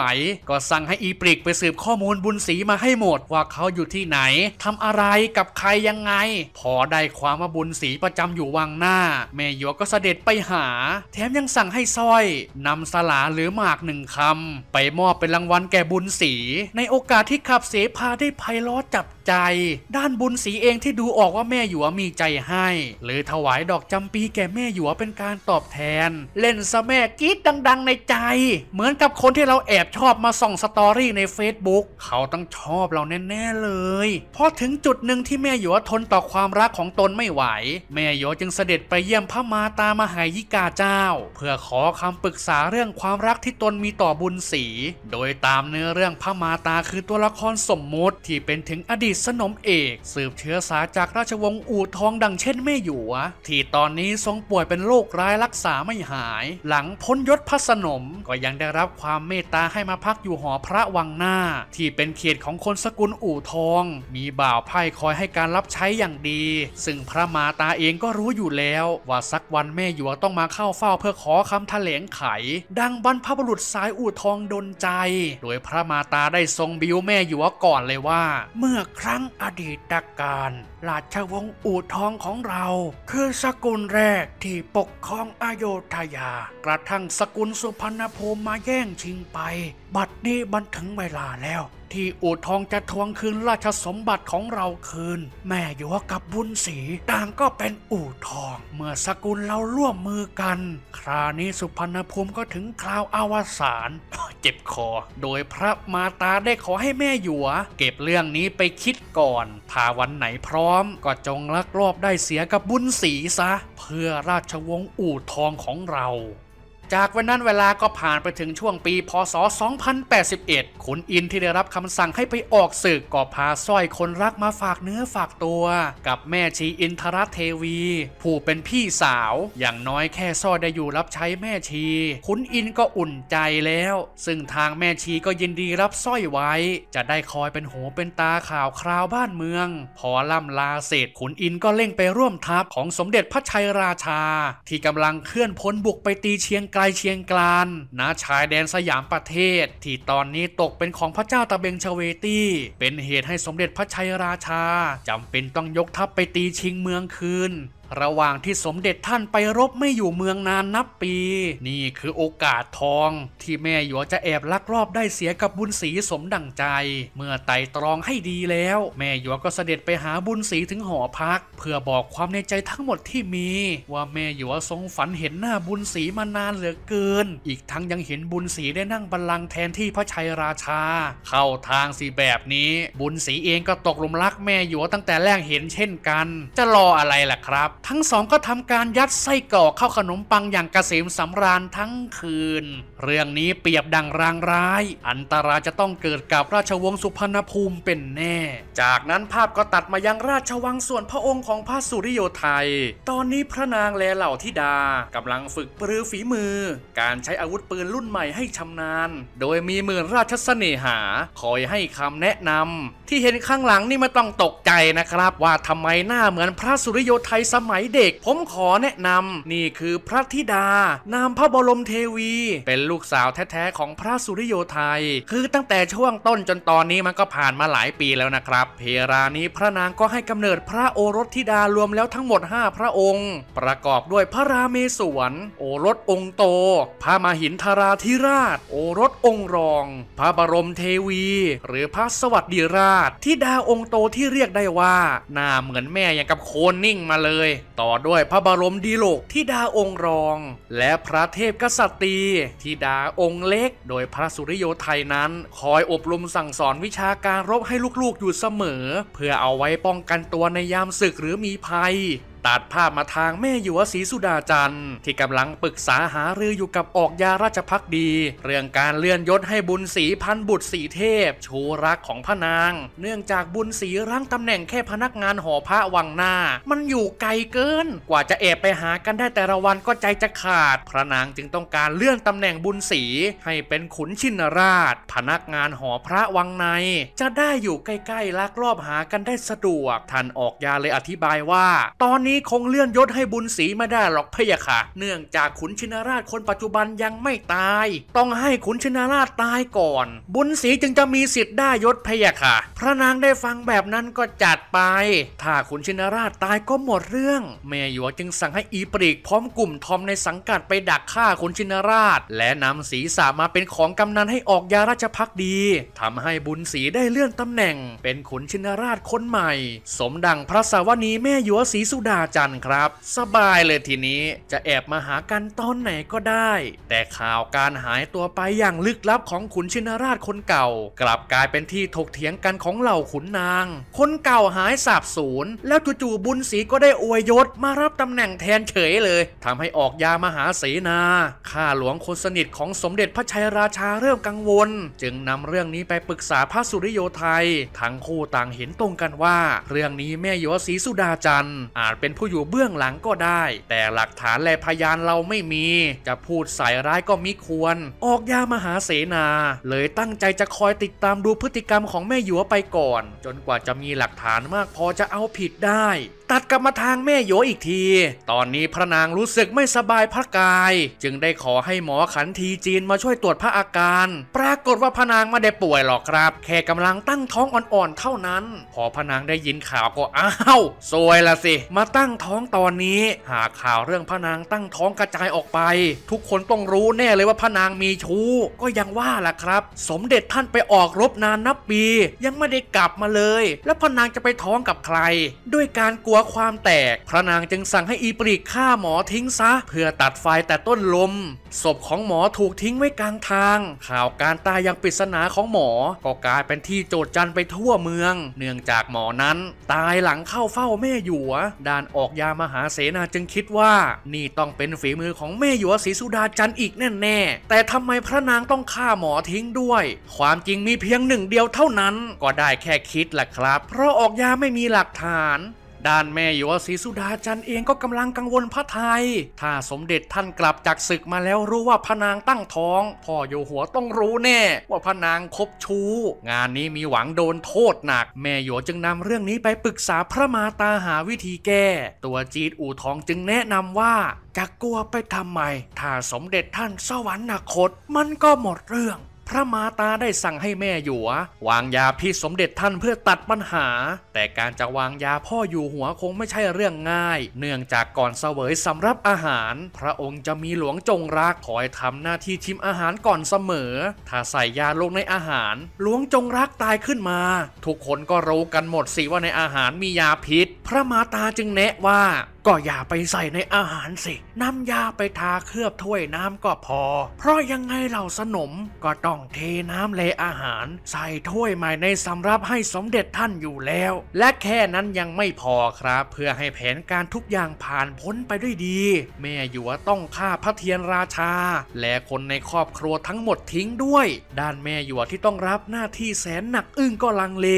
ก็สั่งให้อีปริกไปสืบข้อมูลบุญสีมาให้หมดว่าเขาอยู่ที่ไหน ทำอะไรกับใครยังไง พอได้ความว่าบุญสีประจำอยู่วังหน้าแม่ยกก็เสด็จไปหา แถมยังสั่งให้สร้อยนำสลาหรือหมากหนึ่งคำไปมอบเป็นรางวัลแก่บุญศรีในโอกาสที่ขับเสพาได้ไพล้อจับใจ ด้านบุญศรีเองที่ดูออกว่าแม่หยวมีใจให้ หรือถวายดอกจำปีแก่แม่หยวเป็นการตอบแทน เล่นซะแม่กีดดังๆในใจ เหมือนกับคนที่เราแอบชอบมาส่องสตอรี่ใน Facebook เขาต้องชอบเราแน่ๆเลยพอถึงจุดหนึ่งที่แม่หยวทนต่อความรักของตนไม่ไหว แม่หยวจึงเสด็จไปเยี่ยมพระมาตา มหายิกาเจ้า เพื่อขอคำปรึกษาเรื่องความรักที่ตนมีต่อบุญศรี โดยตามเนื้อเรื่องพระมาตาคือตัวละครสมมุติ ที่เป็นถึงอดีตสนมเอก สืบเชื้อสายจากราชวงศ์อู่ทองดังเช่นแม่หยวที่ตอนนี้ทรงป่วยเป็นโรคร้ายรักษาไม่หาย หลังพ้นยศพระสนมก็ยังได้รับความเมตตาให้มาพักอยู่หอพระวังหน้า ที่เป็นเขตของคนสกุลอู่ทอง มีบ่าวไพ่คอยให้การรับใช้อย่างดี ซึ่งพระมาตาเองก็รู้อยู่แล้วว่าสักวันแม่หยวกต้องมาเข้าเฝ้าเพื่อขอคำแถลงไข ดังบรรพบุรุษสายอู่ทองดนใจ โดยพระมาตาได้ทรงบิวแม่หยวกก่อนเลยว่า เมื่อครั้งอดีตการราชวงศ์อู่ทองของเรา คือสกุลแรกที่ปกครองอโยธยา กระทั่งสกุลสุพรรณภูมิมาแย่งชิงไป บัดนี้มันถึงเวลาแล้วที่อู่ทองจะทวงคืนราชสมบัติของเราคืนแม่หยวกับบุญศรีต่างก็เป็นอู่ทอง เมื่อสกุลเราร่วมมือกัน คราวนี้สุพรรณภูมิก็ถึงคราวอวสานเจ็บคอโดยพระมาตาได้ขอให้แม่หยวเก็บเรื่องนี้ไปคิดก่อนถ้าวันไหนพร้อมก็จงลักลอบได้เสียกับบุญศรีซะ เพื่อราชวงศ์อู่ทองของเราจากวันนั้นเวลาก็ผ่านไปถึงช่วงปีพศ 2081ขุนอินที่ได้รับคำสั่งให้ไปออกศึกก็พาสร้อยคนรักมาฝากเนื้อฝากตัวกับแม่ชีอินทรเทวี ผู้เป็นพี่สาวอย่างน้อยแค่สร้อยได้อยู่รับใช้แม่ชี ขุนอินก็อุ่นใจแล้ว ซึ่งทางแม่ชีก็ยินดีรับสร้อยไว้ จะได้คอยเป็นหูเป็นตาข่าวคราวบ้านเมือง พอล่ำลาเสร็จขุนอินก็เล่งไปร่วมทัพของสมเด็จพระชัยราชา ที่กำลังเคลื่อนพลบุกไปตีเชียงไกลเชียงกลานนาชายแดนสยามประเทศที่ตอนนี้ตกเป็นของพระเจ้าตะเบงชเวตี้ เป็นเหตุให้สมเด็จพระชัยราชาจำเป็นต้องยกทัพไปตีชิงเมืองคืนระหว่างที่สมเด็จท่านไปรบไม่อยู่เมืองนานนับปี นี่คือโอกาสทองที่แม่หยวจะแอบลักลอบได้เสียกับบุญศรีสมดังใจ เมื่อไต่ตรองให้ดีแล้ว แม่หยวก็เสด็จไปหาบุญศรีถึงหอพักเพื่อบอกความในใจทั้งหมดที่มี ว่าแม่หยวทรงฝันเห็นหน้าบุญศรีมานานเหลือเกิน อีกทั้งยังเห็นบุญศรีได้นั่งบัลลังก์แทนที่พระชัยราชา เข้าทางสีแบบนี้ บุญศรีเองก็ตกหลุมรักแม่หยวตั้งแต่แรกเห็นเช่นกัน จะรออะไรล่ะครับทั้งสองก็ทำการยัดไส้กรอกเข้าขนมปังอย่างกเกษมสำราญทั้งคืนเรื่องนี้เปรียบดังรางร้าย อันตรายจะต้องเกิดกับราชวงศ์สุพรรณภูมิเป็นแน่ จากนั้นภาพก็ตัดมายังราชวังส่วนพระองค์ของพระสุริโยไทย ตอนนี้พระนางแลเหล่าธิดากำลังฝึกปรือฝีมือ การใช้อาวุธปืนรุ่นใหม่ให้ชำนาญ โดยมีหมื่นราชเสน่หาคอยให้คำแนะนำ ที่เห็นข้างหลังนี่ไม่ต้องตกใจนะครับ ว่าทำไมหน้าเหมือนพระสุริโยไทยสมัยเด็ก ผมขอแนะนำ นี่คือพระธิดา นามพระบรมเทวี เป็นลูกสาวแท้ ๆ ของพระสุริโยไทย คือตั้งแต่ช่วงต้นจนตอนนี้มันก็ผ่านมาหลายปีแล้วนะครับ เพรานี้พระนางก็ให้กำเนิดพระโอรสธิดารวมแล้วทั้งหมด 5 พระองค์ ประกอบด้วยพระราเมศวร โอรสองค์โต พระมหินทราธิราช โอรสองค์รอง พระบรมเทวี หรือพระสวัสดิราชธิดาองค์โตที่เรียกได้ว่าหน้าเหมือนแม่อย่างกับโคนนิ่งมาเลย ต่อด้วยพระบรมดีโลกธิดาองค์รอง และพระเทพกษัตริย์ที่ดาองค์เล็กโดยพระสุริโยไทยนั้น คอยอบรมสั่งสอนวิชาการรบให้ลูกๆอยู่เสมอ เพื่อเอาไว้ป้องกันตัวในยามศึกหรือมีภัยัดภาพมาทางแม่อยู่วศรีสุดาจันทร์ ที่กำลังปรึกษาหารืออยู่กับออกยาราชพักดี เรื่องการเลื่อนยศให้บุญศรีพันบุตรศรีเทพโูรักของพระนาง เนื่องจากบุญศรีรั้งตำแหน่งแค่พนักงานหอพระวังหน้า มันอยู่ไกลเกินกว่าจะแอบไปหากันได้แต่ละวันก็ใจจะขาด พระนางจึงต้องการเลื่อนตำแหน่งบุญศรีให้เป็นขุนชินราช พนักงานหอพระวังใน จะได้อยู่ใกล้ๆลักลอบหากันได้สะดวกท่านออกยาเลยอธิบายว่า ตอนนี้ี้คงเลื่อนยศให้บุญศรีไม่ได้หรอกพะยะค่ะ เนื่องจากขุนชินราชคนปัจจุบันยังไม่ตาย ต้องให้ขุนชินราชตายก่อน บุญศรีจึงจะมีสิทธิ์ได้ยศพะยะค่ะ พระนางได้ฟังแบบนั้นก็จัดไป ถ้าขุนชินราชตายก็หมดเรื่อง แม่หยวจึงสั่งให้อีปรีกพร้อมกลุ่มทอมในสังกัดไปดักฆ่าขุนชินราช และนำศีรษะมาเป็นของกำนันให้ออกยาราชพักดี ทำให้บุญศรีได้เลื่อนตำแหน่ง เป็นขุนชินราชคนใหม่ สมดังพระสาวนีแม่หยวศรีสุดาจันทร์ครับสบายเลยทีนี้จะแอบมาหากันตอนไหนก็ได้ แต่ข่าวการหายตัวไปอย่างลึกลับของขุนชินราชคนเก่า กลับกลายเป็นที่ถกเถียงกันของเหล่าขุนนาง คนเก่าหายสาบสูญแล้วจู่ๆบุญศรีก็ได้อวยยศ มารับตำแหน่งแทนเฉยเลย ทำให้ออกยามหาเสนา ข้าหลวงคนสนิทของสมเด็จพระชัยราชาเริ่มกังวล จึงนำเรื่องนี้ไปปรึกษาพระสุริโยไทยทั้งคู่ต่างเห็นตรงกันว่า เรื่องนี้แม่ยศศรีสุดาจันทร์อาจเป็นผู้อยู่เบื้องหลังก็ได้ แต่หลักฐานและพยานเราไม่มี จะพูดใส่ร้ายก็มิควร ออกยามหาเสนาเลยตั้งใจจะคอยติดตามดูพฤติกรรมของแม่หยัวไปก่อน จนกว่าจะมีหลักฐานมากพอจะเอาผิดได้ตัดกลับมาทางแม่โยอีกที ตอนนี้พระนางรู้สึกไม่สบายพระกาย จึงได้ขอให้หมอขันทีจีนมาช่วยตรวจพระอาการ ปรากฏว่าพระนางไม่ได้ป่วยหรอกครับ แค่กำลังตั้งท้องอ่อนๆ เท่านั้น พอพระนางได้ยินข่าวก็อ้าวซวยละสิ มาตั้งท้องตอนนี้ หากข่าวเรื่องพระนางตั้งท้องกระจายออกไป ทุกคนต้องรู้แน่เลยว่าพระนางมีชู้ ก็ยังว่าล่ะครับ สมเด็จท่านไปออกรบนานนับปียังไม่ได้กลับมาเลย แล้วพระนางจะไปท้องกับใคร ด้วยการกลัววความแตก พระนางจึงสั่งให้อีปริกฆ่าหมอทิ้งซะ เพื่อตัดไฟแต่ต้นลม ศพของหมอถูกทิ้งไว้กลางทาง ข่าวการตายอย่างปริศนาของหมอ ก็กลายเป็นที่โจดจันไปทั่วเมือง เนื่องจากหมอนั้น ตายหลังเข้าเฝ้าแม่หยัว ด้านออกยามหาเสนาจึงคิดว่านี่ต้องเป็นฝีมือของแม่หยัวศรีสุดาจันอีกแน่ๆ แต่ทำไมพระนางต้องฆ่าหมอทิ้งด้วย ความจริงมีเพียงหนึ่งเดียวเท่านั้น ก็ได้แค่คิดแหละครับ เพราะออกยาไม่มีหลักฐานด้านแม่ยวศรีสุดาจันเองก็กำลังกังวลพระไทย ถ้าสมเด็จท่านกลับจากศึกมาแล้วรู้ว่าพระนางตั้งท้อง พ่อโยหัวต้องรู้แน่ ว่าพระนางคบชู้ งานนี้มีหวังโดนโทษหนัก แม่ยวจึงนำเรื่องนี้ไปปรึกษาพระมาตาหาวิธีแก้ ตัวจีดอู่ทองจึงแนะนำว่าจะกลัวไปทำไม ถ้าสมเด็จท่านสวรรคตมันก็หมดเรื่องพระมาตาได้สั่งให้แม่หยัววางยาพิษสมเด็จท่านเพื่อตัดปัญหา แต่การจะวางยาพ่ออยู่หัวคงไม่ใช่เรื่องง่าย เนื่องจากก่อนเสวยสำรับอาหาร พระองค์จะมีหลวงจงรักคอยทำหน้าที่ชิมอาหารก่อนเสมอ ถ้าใส่ยาลงในอาหาร หลวงจงรักตายขึ้นมา ทุกคนก็รู้กันหมดสิว่าในอาหารมียาพิษ พระมาตาจึงแนะว่าก็อย่าไปใส่ในอาหารสินำยาไปทาเคลือบถ้วยน้ำก็พอ เพราะยังไงเหล่าสนมก็ต้องเทน้ำเลอาหาร ใส่ถ้วยใหม่ในสำรับให้สมเด็จท่านอยู่แล้ว และแค่นั้นยังไม่พอครับ เพื่อให้แผนการทุกอย่างผ่านพ้นไปด้วยดี แม่หยัวต้องฆ่าพระเทียนราชา และคนในครอบครัวทั้งหมดทิ้งด้วย ด้านแม่หยัวที่ต้องรับหน้าที่แสนหนักอึ้งก็ลังเล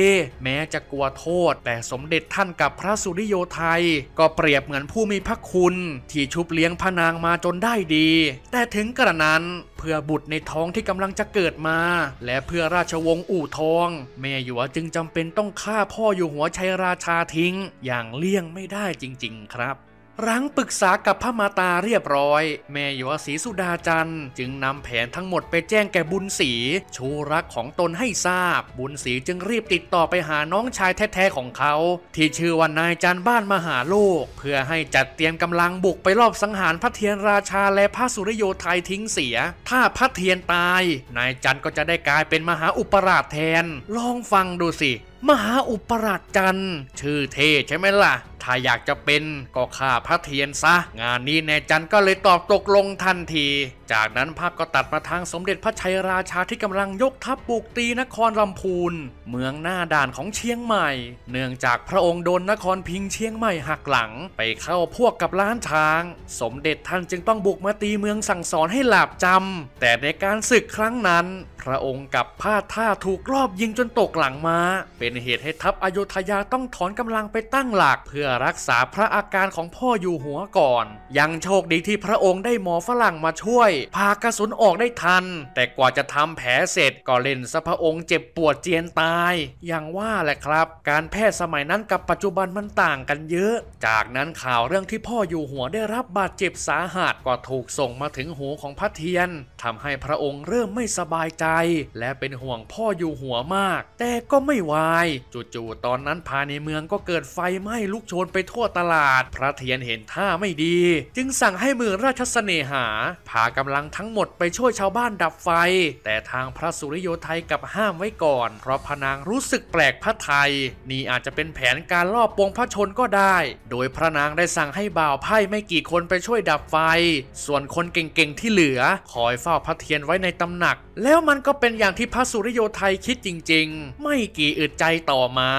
แม้จะกลัวโทษแต่สมเด็จท่านกับพระสุริโยไทย ก็เปรียบเหมือนือนผู้มีพระคุณที่ชุบเลี้ยงพระนางมาจนได้ดี แต่ถึงกระนั้น เพื่อบุตรในท้องที่กำลังจะเกิดมา และเพื่อราชวงศ์อู่ทอง แม่หยวจึงจำเป็นต้องฆ่าพ่ออยู่หัวชัยราชาทิ้ง อย่างเลี่ยงไม่ได้จริงๆครับหลังปรึกษากับพระมาตาเรียบร้อย แม่ยศศรีสุดาจันทร์จึงนำแผนทั้งหมดไปแจ้งแก่บุญศรีชูรักของตนให้ทราบ บุญศรีจึงรีบติดต่อไปหาน้องชายแท้ ๆ ของเขา ที่ชื่อว่านายจันบ้านมหาโลก เพื่อให้จัดเตรียมกำลังบุกไปรอบสังหารพระเทียนราชาและพระสุริโยไทยทิ้งเสีย ถ้าพระเทียนตาย นายจันก็จะได้กลายเป็นมหาอุปราชแทน ลองฟังดูสิ มหาอุปราชจันชื่อเท่ใช่ไหมล่ะถ้าอยากจะเป็นก็ฆ่าพระเทียนซะ งานนี้แน่จันก็เลยตอบตกลงทันที จากนั้นภาพก็ตัดมาทางสมเด็จพระชัยราชาที่กำลังยกทัพบุกตีนครลำพูนเมืองหน้าด่านของเชียงใหม่ เนื่องจากพระองค์โดนนครพิงเชียงใหม่หักหลังไปเข้าพวกกับล้านช้างสมเด็จท่านจึงต้องบุกมาตีเมืองสั่งสอนให้หลาบจำแต่ในการศึกครั้งนั้น พระองค์กับพลาดท่าถูกรอบยิงจนตกหลังมาาเป็นเหตุให้ทัพอโยธยาต้องถอนกำลังไปตั้งหลักเพื่อรักษาพระอาการของพ่ออยู่หัวก่อน ยังโชคดีที่พระองค์ได้หมอฝรั่งมาช่วยพากระสุนออกได้ทัน แต่กว่าจะทำแผลเสร็จ ก็เล่นสะพระองค์เจ็บปวดเจียนตาย อย่างว่าแหละครับ การแพทย์สมัยนั้นกับปัจจุบันมันต่างกันเยอะ จากนั้นข่าวเรื่องที่พ่ออยู่หัวได้รับบาดเจ็บสาหัสก็ถูกส่งมาถึงหูของพระเทียน ทำให้พระองค์เริ่มไม่สบายใจ และเป็นห่วงพ่ออยู่หัวมาก แต่ก็ไม่วายจู่ๆ ตอนนั้นภายในเมืองก็เกิดไฟไหม้ลุกโชนนไปทั่วตลาดพระเทียนเห็นท่าไม่ดี จึงสั่งให้เมืองราชสเสนหาพากำลังทั้งหมดไปช่วยชาวบ้านดับไฟ แต่ทางพระสุริโยไทยกับห้ามไว้ก่อน เพราะพนางรู้สึกแปลกพระไทย นี่อาจจะเป็นแผนการล่อปวงพระชนก็ได้ โดยพระนางได้สั่งให้บ่าวไพ่ไม่กี่คนไปช่วยดับไฟ ส่วนคนเก่งๆที่เหลือคอยเฝ้าพระเทียนไว้ในตำหนัก แล้วมันก็เป็นอย่างที่พระสุริโยไทยคิดจริง ๆ ไม่กี่อึดใจต่อมา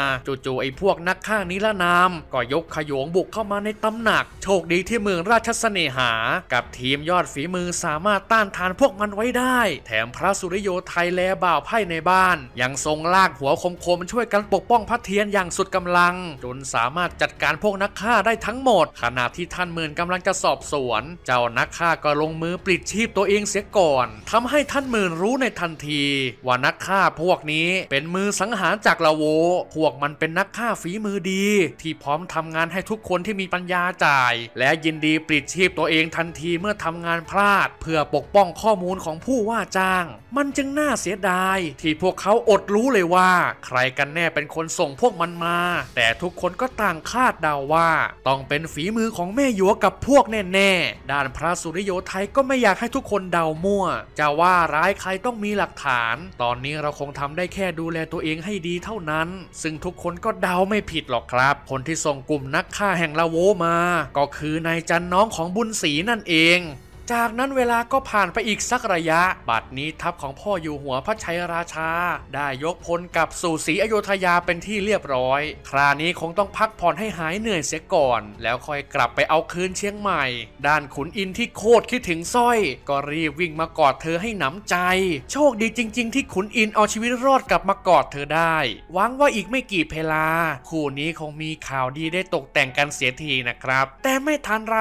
จู่ๆไอ้พวกนักฆ่านิรนามก็ยกขยงบุกเข้ามาในตำหนัก โชคดีที่เมืองราชสเนหา กับทีมยอดฝีมือสามารถต้านทานพวกมันไว้ได้ แถมพระสุริโยไทยแลบ่าวไพ่ในบ้านยังทรงลากหัวคมคมช่วยกันปกป้องพระเทียนอย่างสุดกำลัง จนสามารถจัดการพวกนักฆ่าได้ทั้งหมด ขณะที่ท่านเมืองกำลังจะสอบสวน เจ้านักฆ่าก็ลงมือปลิดชีพตัวเองเสียก่อน ทำให้ท่านเมืองรู้ในทันทีว่านักฆ่าพวกนี้เป็นมือสังหารจากละโว พวกมันเป็นนักฆ่าฝีมือดี ที่พร้อมทำทำงานให้ทุกคนที่มีปัญญาจ่ายและยินดีปลิดชีพตัวเองทันทีเมื่อทำงานพลาดเพื่อปกป้องข้อมูลของผู้ว่าจ้างมันจึงน่าเสียดายที่พวกเขาอดรู้เลยว่าใครกันแน่เป็นคนส่งพวกมันมา แต่ทุกคนก็ต่างคาดเดาวว่าต้องเป็นฝีมือของแม่ยัวกับพวกแน่ๆด้านพระสุริโยไทยก็ไม่อยากให้ทุกคนเดามั่ว จะว่าร้ายใครต้องมีหลักฐาน ตอนนี้เราคงทำได้แค่ดูแลตัวเองให้ดีเท่านั้นซึ่งทุกคนก็เดาไม่ผิดหรอกครับ คนที่ส่งกลุ่มนักฆ่าแห่งลาโวมา ก็คือนายจันน้องของบุญศรีนั่นเองจากนั้นเวลาก็ผ่านไปอีกสักระยะ บัดนี้ทัพของพ่ออยู่หัวพระชัยราชาได้ยกพลกลับสู่ศรีอยยธยาเป็นที่เรียบร้อย ครานี้คงต้องพักผ่อนให้หายเหนื่อยเสียก่อน แล้วค่อยกลับไปเอาคืนเชียงใหม่ ด้านขุนอินที่โคตรคิดถึงสร้อย ก็รีบวิ่งมากอดเธอให้หนำใจ โชคดีจริงๆที่ขุนอินเอาชีวิตรอดกลับมากอดเธอได้ หวังว่าอีกไม่กี่เพลาคู่นี้คงมีข่าวดีได้ตกแต่งกันเสียทีนะครับ แต่ไม่ทันไร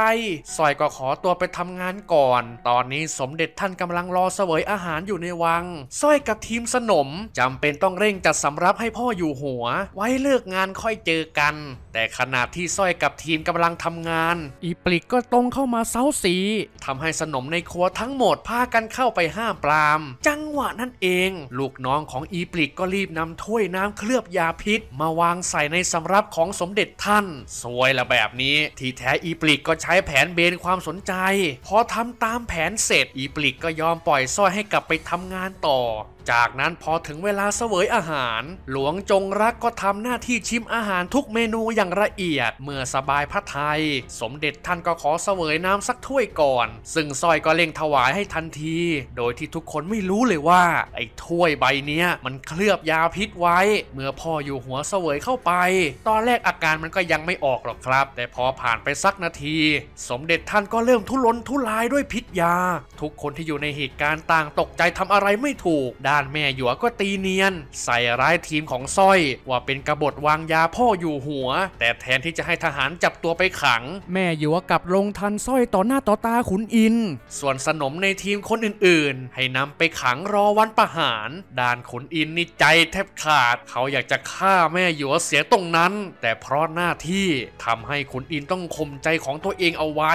สร้อยก็ขอตัวไปทำงานก่อน่อนตอนนี้สมเด็จท่านกำลังรอเสวยอาหารอยู่ในวังสร้อยกับทีมสนมจำเป็นต้องเร่งจัดสำรับให้พ่ออยู่หัว ไว้เลิกงานค่อยเจอกัน แต่ขณะที่สร้อยกับทีมกำลังทำงาน อีปลิกก็ตรงเข้ามาเซาสีทำให้สนมในครัวทั้งหมดพากันเข้าไปห้ามปราม จังหวะนั่นเอง ลูกน้องของอีปลิกก็รีบนำถ้วยน้ำเคลือบยาพิษ มาวางใส่ในสำรับของสมเด็จท่านสวยละแบบนี้ที่แท้อีปลิกก็ใช้แผนเบนความสนใจพอทำาตามแผนเสร็จอีปลิกก็ยอมปล่อยสร้อยให้กลับไปทำงานต่อจากนั้นพอถึงเวลาเสวยอาหาร หลวงจงรักก็ทำหน้าที่ชิมอาหารทุกเมนูอย่างละเอียด เมื่อสบายพระทัยสมเด็จท่านก็ขอเสวยน้ำสักถ้วยก่อน ซึ่งซอยก็เล่งถวายให้ทันที โดยที่ทุกคนไม่รู้เลยว่า ไอ้ถ้วยใบเนี้ย มันเคลือบยาพิษไว้ เมื่อพ่ออยู่หัวเสวยเข้าไป ตอนแรกอาการมันก็ยังไม่ออกหรอกครับ แต่พอผ่านไปสักนาที สมเด็จท่านก็เริ่มทุรนทุรายด้วยพิษยา ทุกคนที่อยู่ในเหตุการณ์ต่างตกใจทำอะไรไม่ถูกได้านแม่หยัวก็ตีเนียน ใส่ร้ายทีมของสร้อย ว่าเป็นกบฏวางยาพ่ออยู่หัว แต่แทนที่จะให้ทหารจับตัวไปขัง แม่หยัวกับลงทันสร้อยต่อหน้าต่อตาขุนอิน ส่วนสนมในทีมคนอื่น ๆ ให้นำไปขังรอวันประหารด่านขุนอินนี่ใจแทบขาด เขาอยากจะฆ่าแม่หยัวเสียตรงนั้น แต่เพราะหน้าที่ทำให้ขุนอินต้องข่มใจของตัวเองเอาไว้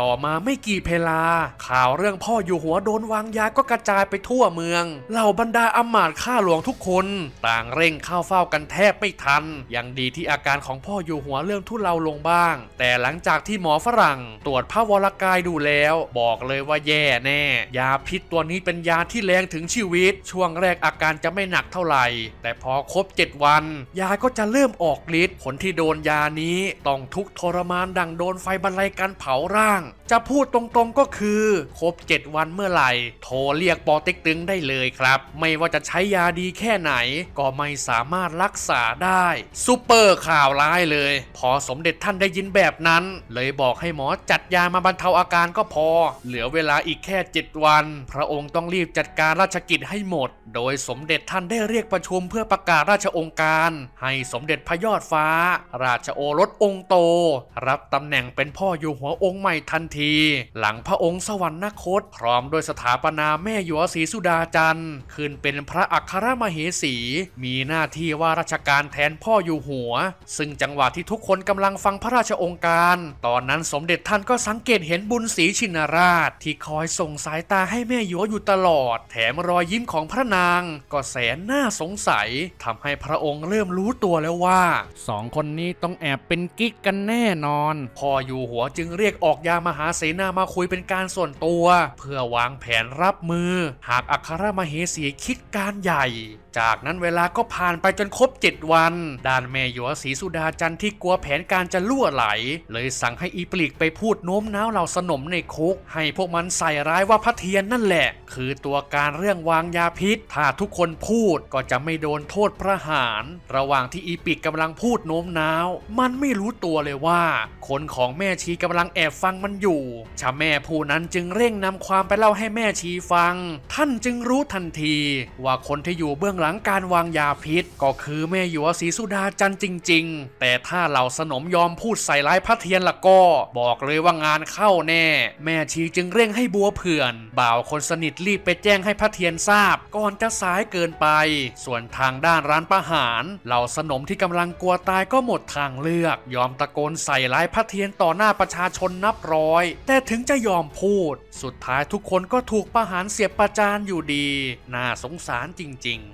ต่อมาไม่กี่เพลา ข่าวเรื่องพ่ออยู่หัวโดนวางยาก็กระจายไปทั่วเมืองเหล่าบรรดาอำมาตย์ข้าหลวงทุกคน ต่างเร่งเข้าเฝ้ากันแทบไม่ทัน ยังดีที่อาการของพ่ออยู่หัวเริ่มทุเลาลงบ้าง แต่หลังจากที่หมอฝรั่งตรวจพระวรกายดูแล้ว บอกเลยว่าแย่แน่ ยาพิษตัวนี้เป็นยาที่แรงถึงชีวิต ช่วงแรกอาการจะไม่หนักเท่าไหร่ แต่พอครบ7วันยาก็จะเริ่มออกฤทธิ์ผลที่โดนยานี้ต้องทุกทรมานดังโดนไฟบรรลัยการเผาร่างางจะพูดตรงๆก็คือ ครบ 7 วันเมื่อไหร่ โทรเรียกปอติกตึงได้เลยครับ ไม่ว่าจะใช้ยาดีแค่ไหน ก็ไม่สามารถรักษาได้ซูเปอร์ข่าวร้ายเลย พอสมเด็จท่านได้ยินแบบนั้น เลยบอกให้หมอจัดยามาบรรเทาอาการก็พอ เหลือเวลาอีกแค่ 7 วัน พระองค์ต้องรีบจัดการราชกิจให้หมด โดยสมเด็จท่านได้เรียกประชุมเพื่อประกาศราชองค์การ ให้สมเด็จพระยอดฟ้า ราชโอรสองค์โต รับตำแหน่งเป็นพ่ออยู่หัวองค์ใหม่ทันที หลังพระองค์สวรรคต พร้อมโดยสถาปนาแม่ยวศรีสุดาจันทร์ขึ้นเป็นพระอัครมเหสี มีหน้าที่ว่าราชการแทนพ่ออยู่หัว ซึ่งจังหวะที่ทุกคนกำลังฟังพระราชองค์การ ตอนนั้นสมเด็จท่านก็สังเกตเห็นบุญศรีชินราช ที่คอยส่งสายตาให้แม่ยวอยู่ตลอด แถมรอยยิ้มของพระนาง ก็แสนน่าสงสัย ทำให้พระองค์เริ่มรู้ตัวแล้วว่าสองคนนี้ต้องแอบเป็นกิ๊กกันแน่นอนพ่ออยู่หัวจึงเรียกออกยามมหาเสนามาคุยเป็นการส่วนตัว เพื่อวางแผนรับมือหากอัครมเหสีคิดการใหญ่จากนั้นเวลาก็ผ่านไปจนครบ7วัน ด้านแม่หยวสีสุดาจันที่กลัวแผนการจะล่วไหล เลยสั่งให้อีปลีกไปพูดโน้มน้าวเหล่าสนมในคุกให้พวกมันใส่ร้ายว่าพระเทียนนั่นแหละ คือตัวการเรื่องวางยาพิษ ถ้าทุกคนพูดก็จะไม่โดนโทษประหาร ระหว่างที่อีปีกกำลังพูดโน้มน้าว มันไม่รู้ตัวเลยว่า คนของแม่ชีกำลังแอบฟังมันอยู่ชาแม่ผู้นั้นจึงเร่งนำความไปเล่าให้แม่ชีฟัง ท่านจึงรู้ทันที ว่าคนที่อยู่เบื้องหลังการวางยาพิษก็คือแม่หยวสีสุดาจันจริง ๆ แต่ถ้าเหล่าสนมยอมพูดใส่ร้ายพระเทียนละก็บอกเลยว่างานเข้าแน่ แม่ชีจึงเร่งให้บัวเผื่อน บ่าวคนสนิทรีบไปแจ้งให้พระเทียนทราบ ก่อนจะสายเกินไป ส่วนทางด้านร้านประหารเหล่าสนมที่กำลังกลัวตายก็หมดทางเลือก ยอมตะโกนใส่ร้ายพระเทียนต่อหน้าประชาชนนับร้อย แต่ถึงจะยอมพูด สุดท้ายทุกคนก็ถูกประหารเสียบประจานอยู่ดี น่าสงสารจริง ๆ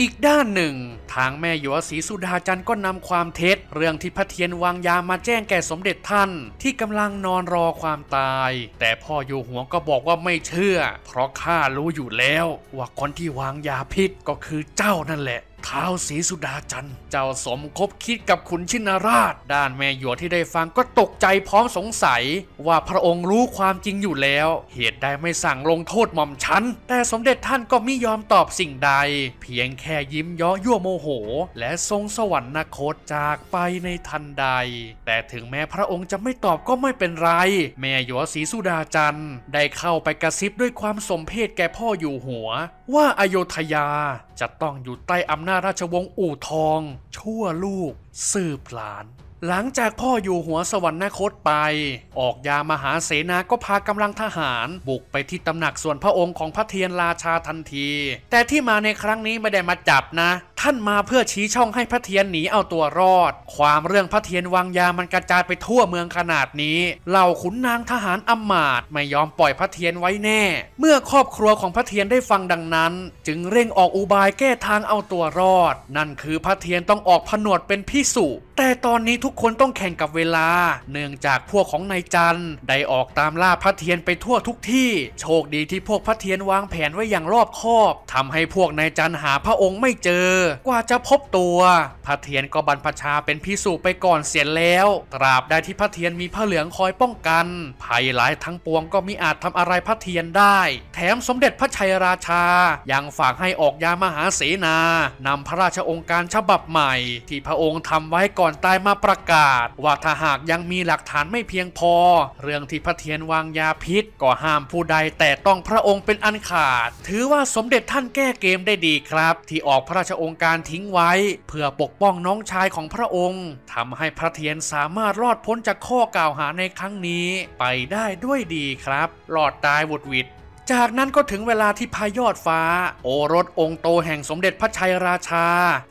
อีกด้านหนึ่ง ทางแม่หยวศรีสุดาจันทร์ก็นำความเท็จ เรื่องที่พระเทียนวางยามาแจ้งแก่สมเด็จท่านที่กำลังนอนรอความตาย แต่พ่ออยู่หัวก็บอกว่าไม่เชื่อ เพราะข้ารู้อยู่แล้วว่าคนที่วางยาพิษก็คือเจ้านั่นแหละท้าวศรีสุดาจันทร์เจ้าสมคบคิดกับขุนชินราชด้านแม่หยวที่ได้ฟังก็ตกใจพร้อมสงสัย ว่าพระองค์รู้ความจริงอยู่แล้ว เหตุใดไม่สั่งลงโทษหม่อมฉันแต่สมเด็จท่านก็ไม่ยอมตอบสิ่งใด เพียงแค่ยิ้มย่อยั่วโมโห และทรงสวรรคตจากไปในทันใด แต่ถึงแม้พระองค์จะไม่ตอบก็ไม่เป็นไร แม่หยวกศรีสุดาจันทร์ได้เข้าไปกระซิบด้วยความสมเพชแก่พ่ออยู่หัวว่าอโยธยาจะต้องอยู่ใต้อำนาจราชวงศ์อู่ทอง ชั่วลูก สืบหลาน หลังจากพ่ออยู่หัวสวรรคตไป ออกยามหาเสนาก็พากำลังทหาร บุกไปที่ตำหนักส่วนพระองค์ของพระเทียนราชาทันที แต่ที่มาในครั้งนี้ไม่ได้มาจับนะท่านมาเพื่อชี้ช่องให้พระเทียนหนีเอาตัวรอด ความเรื่องพระเทียนวางยามันกระจายไปทั่วเมืองขนาดนี้ เหล่าขุนนางทหารอมาตไม่ยอมปล่อยพระเทียนไว้แน่ เมื่อครอบครัวของพระเทียนได้ฟังดังนั้น จึงเร่งออกอุบายแก้ทางเอาตัวรอด นั่นคือพระเทียนต้องออกผนวดเป็นพิสุแต่ตอนนี้ทุกคนต้องแข่งกับเวลา เนื่องจากพวกของนายจันได้ออกตามล่าพระเทียนไปทั่วทุกที่ โชคดีที่พวกพระเทียนวางแผนไว้อย่างรอบคอบ ทำให้พวกนายจันหาพระองค์ไม่เจอกว่าจะพบตัว พระเทียนก็บรรพชาเป็นพิสูจไปก่อนเสียแล้ว ตราบใดที่พระเทียนมีผ้าเหลืองคอยป้องกันภัยหลายทั้งปวงก็มิอาจทำอะไรพระเทียนได้ แถมสมเด็จพระชัยราชา ยังฝากให้ออกยามหาเสนา นำพระราชองค์การฉบับใหม่ ที่พระองค์ทำไว้ก่อนตายมาประกาศ ว่าถ้าหากยังมีหลักฐานไม่เพียงพอ เรื่องที่พระเทียนวางยาพิษก็ห้ามผู้ใดแต่ต้องพระองค์เป็นอันขาด ถือว่าสมเด็จท่านแก้เกมได้ดีครับ ที่ออกพระราชองค์การทิ้งไว้เพื่อปกป้องน้องชายของพระองค์ทำให้พระเทียนสามารถรอดพ้นจากข้อกล่าวหาในครั้งนี้ ไปได้ด้วยดีครับ หลอดตายวุดวิดจากนั้นก็ถึงเวลาที่พายอดฟ้าโอรสองค์โตแห่งสมเด็จพระชัยราชา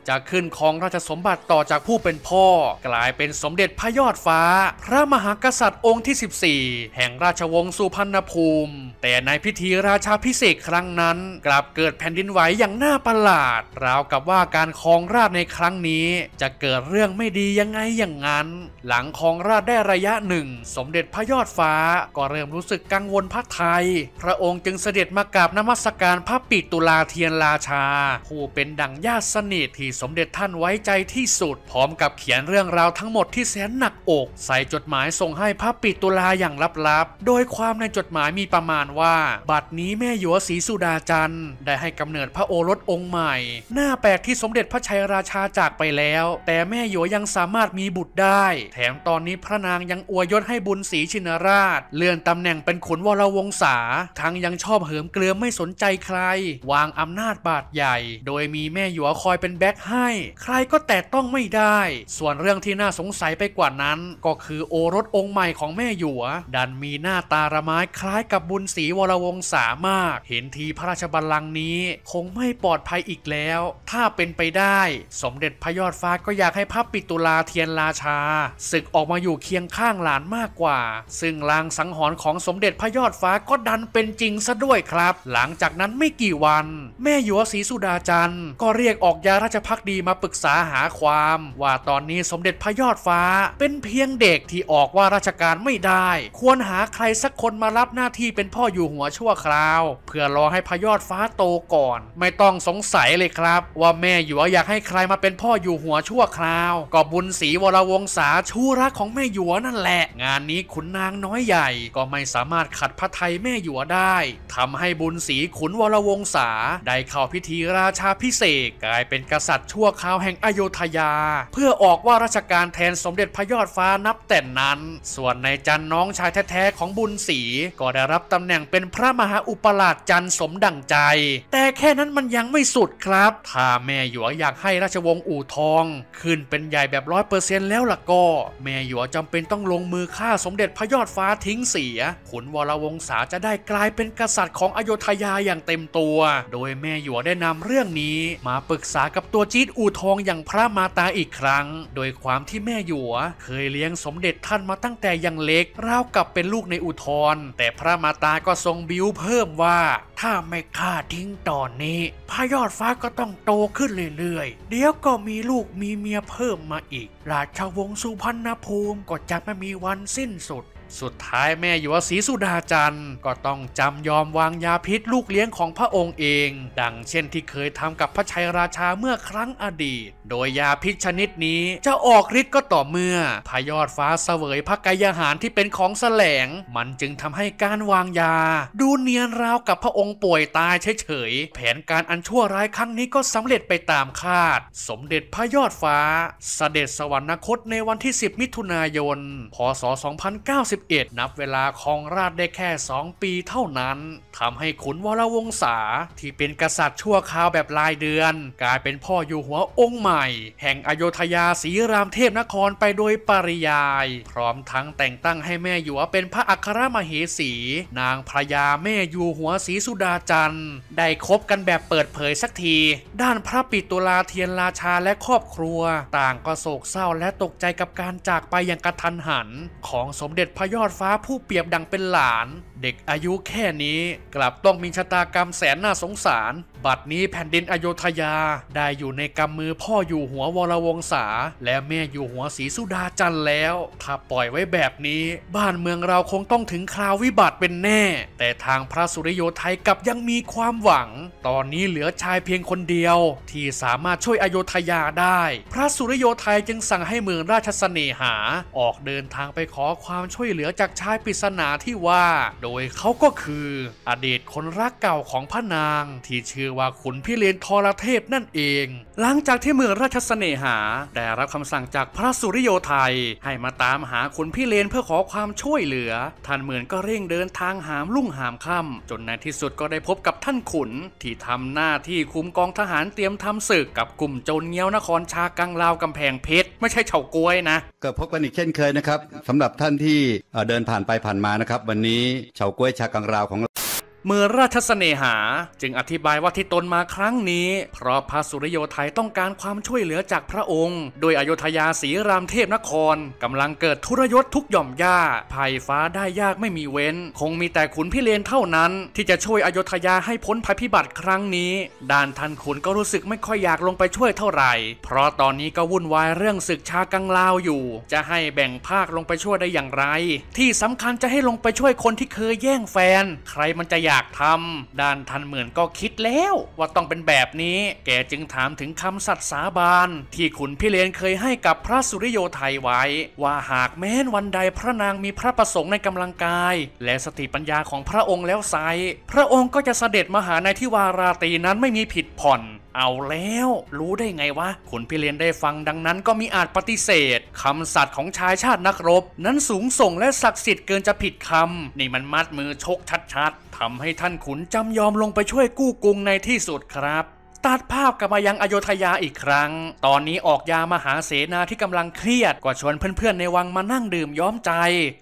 จะขึ้นครองราชสมบัติต่อจากผู้เป็นพ่อ กลายเป็นสมเด็จพายอดฟ้า พระมหากษัตริย์องค์ที่ 14 แห่งราชวงศ์สุพรรณภูมิ แต่ในพิธีราชาพิเศษครั้งนั้นกลับเกิดแผ่นดินไหวอย่างน่าประหลาด ราวกับว่าการครองราชในครั้งนี้ จะเกิดเรื่องไม่ดียังไงอย่างนั้น หลังครองราชได้ระยะหนึ่งสมเด็จพระยอดฟ้าก็เริ่มรู้สึกกังวลพระไทยพระองค์จึงเสด็จมากราบนมัสการพระปิตุลาเทียนราชา ผู้เป็นดั่งญาติสนิทที่สมเด็จท่านไว้ใจที่สุด พร้อมกับเขียนเรื่องราวทั้งหมดที่แสนหนักอก ใส่จดหมายส่งให้พระปิตุลาอย่างลับๆ โดยความในจดหมายมีประมาณว่า บัดนี้แม่หยวศรีสุดาจันทร์ ได้ให้กำเนิดพระโอรสองค์ใหม่ หน้าแปลกที่สมเด็จพระชัยราชาจากไปแล้ว แต่แม่หยวยังสามารถมีบุตรได้ แถมตอนนี้พระนางยังอวยยศให้บุญศรีชินราช เลื่อนตำแหน่งเป็นขุนวรวงศาทั้งยังชอบเหิมเกลือมไม่สนใจใคร วางอำนาจบาดใหญ่ โดยมีแม่หยัวคอยเป็นแบ็คให้ ใครก็แตะต้องไม่ได้ ส่วนเรื่องที่น่าสงสัยไปกว่านั้น ก็คือโอรสองค์ใหม่ของแม่หยัว ดันมีหน้าตาระไม้คล้ายกับบุญศรีวรวงศามาก เห็นทีพระราชบัลลังก์นี้ คงไม่ปลอดภัยอีกแล้ว ถ้าเป็นไปได้ สมเด็จพระยอดฟ้าก็อยากให้พระปิตุลาเทียนราชาศึกออกมาอยู่เคียงข้างหลานมากกว่า ซึ่งลางสังหรณ์ของสมเด็จพระยอดฟ้าก็ดันเป็นจริงซะด้วยครับ หลังจากนั้นไม่กี่วัน แม่ยัวศรีสุดาจันทร์ ก็เรียกออกยาราชพักดีมาปรึกษาหาความ ว่าตอนนี้สมเด็จพระยอดฟ้าเป็นเพียงเด็กที่ออกว่าราชการไม่ได้ ควรหาใครสักคนมารับหน้าที่เป็นพ่ออยู่หัวชั่วคราว เพื่อรอให้พระยอดฟ้าโตก่อน ไม่ต้องสงสัยเลยครับ ว่าแม่ยัวอยากให้ใครมาเป็นพ่ออยู่หัวชั่วคราว ก็บุญศรีวรวงศาชูรักของแม่ยัวนั่นแหละ งานนี้ขุนนางน้อยใหญ่ ก็ไม่สามารถขัดพระไทยแม่ยัวได้ทำให้บุญศรีขุนวรวงศาได้เข้าพิธีราชาพิเศษ กลายเป็นกษัตริย์ชั่วคราวแห่งอโยธยา เพื่อออกว่าราชการแทนสมเด็จพระยอดฟ้านับแต่นั้น ส่วนในจันน้องชายแท้ๆของบุญศรีก็ได้รับตำแหน่งเป็นพระมหาอุปราชจันสมดั่งใจ แต่แค่นั้นมันยังไม่สุดครับ ถ้าแม่หยวอยากให้ราชวงศ์อู่ทองขึ้นเป็นใหญ่แบบร้อยเปอร์เซ็นต์แล้วล่ะก็แม่หยวจำเป็นต้องลงมือฆ่าสมเด็จพระยอดฟ้าทิ้งเสียขุนวรวงศาจะได้กลายเป็นกษัตริย์ของอโยธยาอย่างเต็มตัว โดยแม่หยวได้นำเรื่องนี้มาปรึกษากับตัวจีดอูทองอย่างพระมาตาอีกครั้ง โดยความที่แม่หยวเคยเลี้ยงสมเด็จท่านมาตั้งแต่ยังเล็กราวกับเป็นลูกในอุทรแต่พระมาตาก็ทรงบิ้วเพิ่มว่า ถ้าไม่ฆ่าทิ้งตอนนี้พระยอดฟ้าก็ต้องโตขึ้นเรื่อยๆ เดี๋ยวก็มีลูกมีเมียเพิ่มมาอีก ราชวงศ์สุพรรณภูมิก็จะไม่มีวันสิ้นสุดสุดท้ายแม่ยัวศรีสุดาจันทร์ก็ต้องจำยอมวางยาพิษลูกเลี้ยงของพระองค์เอง ดังเช่นที่เคยทำกับพระชัยราชาเมื่อครั้งอดีต โดยยาพิษชนิดนี้จะออกฤทธิ์ก็ต่อเมื่อพยอดฟ้าเสวยพระกายหารที่เป็นของแสลงมันจึงทำให้การวางยาดูเนียนราวกับพระองค์ป่วยตายเฉยๆ แผนการอันชั่วร้ายครั้งนี้ก็สำเร็จไปตามคาด สมเด็จพระยอดฟ้า เสด็จสวรรคตในวันที่ 10 มิถุนายนพศ2090 31นับเวลาครองราชได้แค่ 2 ปีเท่านั้นทำให้ขุนวรวงศาที่เป็นกษัตริย์ชั่วคราวแบบรายเดือน กลายเป็นพ่ออยู่หัวองค์ใหม่ แห่งอโยธยาศรีรามเทพนครไปโดยปริยาย พร้อมทั้งแต่งตั้งให้แม่อยู่เป็นพระอัครมเหสี นางพระยาแม่อยู่หัวศรีสุดาจันทร์ได้คบกันแบบเปิดเผยสักที ด้านพระปิตุลาเทียนราชาและครอบครัว ต่างก็โศกเศร้าและตกใจกับการจากไปอย่างกระทันหัน ของสมเด็จพระยอดฟ้าผู้เปียบดังเป็นหลานเด็กอายุแค่นี้กลับต้องมีชะตากรรมแสนน่าสงสาร บัดนี้แผ่นดินอโยธยาได้อยู่ในกำมือพ่ออยู่หัววรวงศาและแม่อยู่หัวศรีสุดาจันแล้ว ถ้าปล่อยไว้แบบนี้บ้านเมืองเราคงต้องถึงคราววิบัติเป็นแน่ แต่ทางพระสุริโยไทยกลับยังมีความหวัง ตอนนี้เหลือชายเพียงคนเดียว ที่สามารถช่วยอโยธยาได้ พระสุริโยไทยจึงสั่งให้เมืองราชสเสนหา ออกเดินทางไปขอความช่วยเหลือจากชายปริศนาที่ว่าโดดยเขาก็คือ อดีตคนรักเก่าของพระนางที่ชื่อว่าขุนพิเรนทรเทพนั่นเอง หลังจากที่เมืองราชสเนหาได้รับคำสั่งจากพระสุริโยไทย ให้มาตามหาขุนพิเรนเพื่อขอความช่วยเหลือ ท่านเหมือนก็เร่งเดินทางหามลุ่งหามค่ำจนในที่สุดก็ได้พบกับท่านขุนที่ทำหน้าที่คุมกองทหารเตรียมทำศึกกับกลุ่มโจรเงี้ยวนครชากังลาวกำแพงเพชรไม่ใช่เฉาก้วยนะเกิดพบกันอีกเช่นเคยนะครับสำหรับท่านที่เดินผ่านไปผ่านมานะครับวันนี้ชาวกล้วยชากังราวของเมื่อราชสเสน่หาจึงอธิบายว่าที่ตนมาครั้งนี้ เพราะพระสุริโยไทยต้องการความช่วยเหลือจากพระองค์ โดยอยุธยาศรีรามเทพนครกำลังเกิดทุรยศทุกหย่อมย่าภัยฟ้าได้ยากไม่มีเว้น คงมีแต่ขุนพิเรนเท่านั้น ที่จะช่วยอยุธยาให้พ้นภัยพิบัติครั้งนี้ด่านทันขุนก็รู้สึกไม่ค่อยอยากลงไปช่วยเท่าไหร่เพราะตอนนี้ก็วุ่นวายเรื่องศึกชากังลาวอยู่ จะให้แบ่งภาคลงไปช่วยได้อย่างไร ที่สำคัญจะให้ลงไปช่วยคนที่เคยแย่งแฟน ใครมันจะอยากากทำด้านทันเหมือนก็คิดแล้วว่าต้องเป็นแบบนี้ แกจึงถามถึงคำสัตย์สาบาน ที่ขุนพิเรนเคยให้กับพระสุริโยไทยไว้ ว่าหากแม้นวันใดพระนางมีพระประสงค์ในกำลังกาย และสติปัญญาของพระองค์แล้วไซพระองค์ก็จะเสด็จมาหาในที่วาราตีนั้นไม่มีผิดผ่อน เอาแล้ว รู้ได้ไงวะขุนพิเรนได้ฟังดังนั้นก็มีอาจปฏิเสธคำสัตย์ของชายชาตินักรบ นั้นสูงส่งและศักดิ์สิทธิ์เกินจะผิดคำนี่มันมัดมือชกชัดๆทำให้ท่านขุนจำยอมลงไปช่วยกู้กรุงในที่สุดครับตัดภาพกลับมายังอโยธยาอีกครั้ง ตอนนี้ออกยามหาเสนาที่กำลังเครียดก็ชวนเพื่อนๆในวังมานั่งดื่มย้อมใจ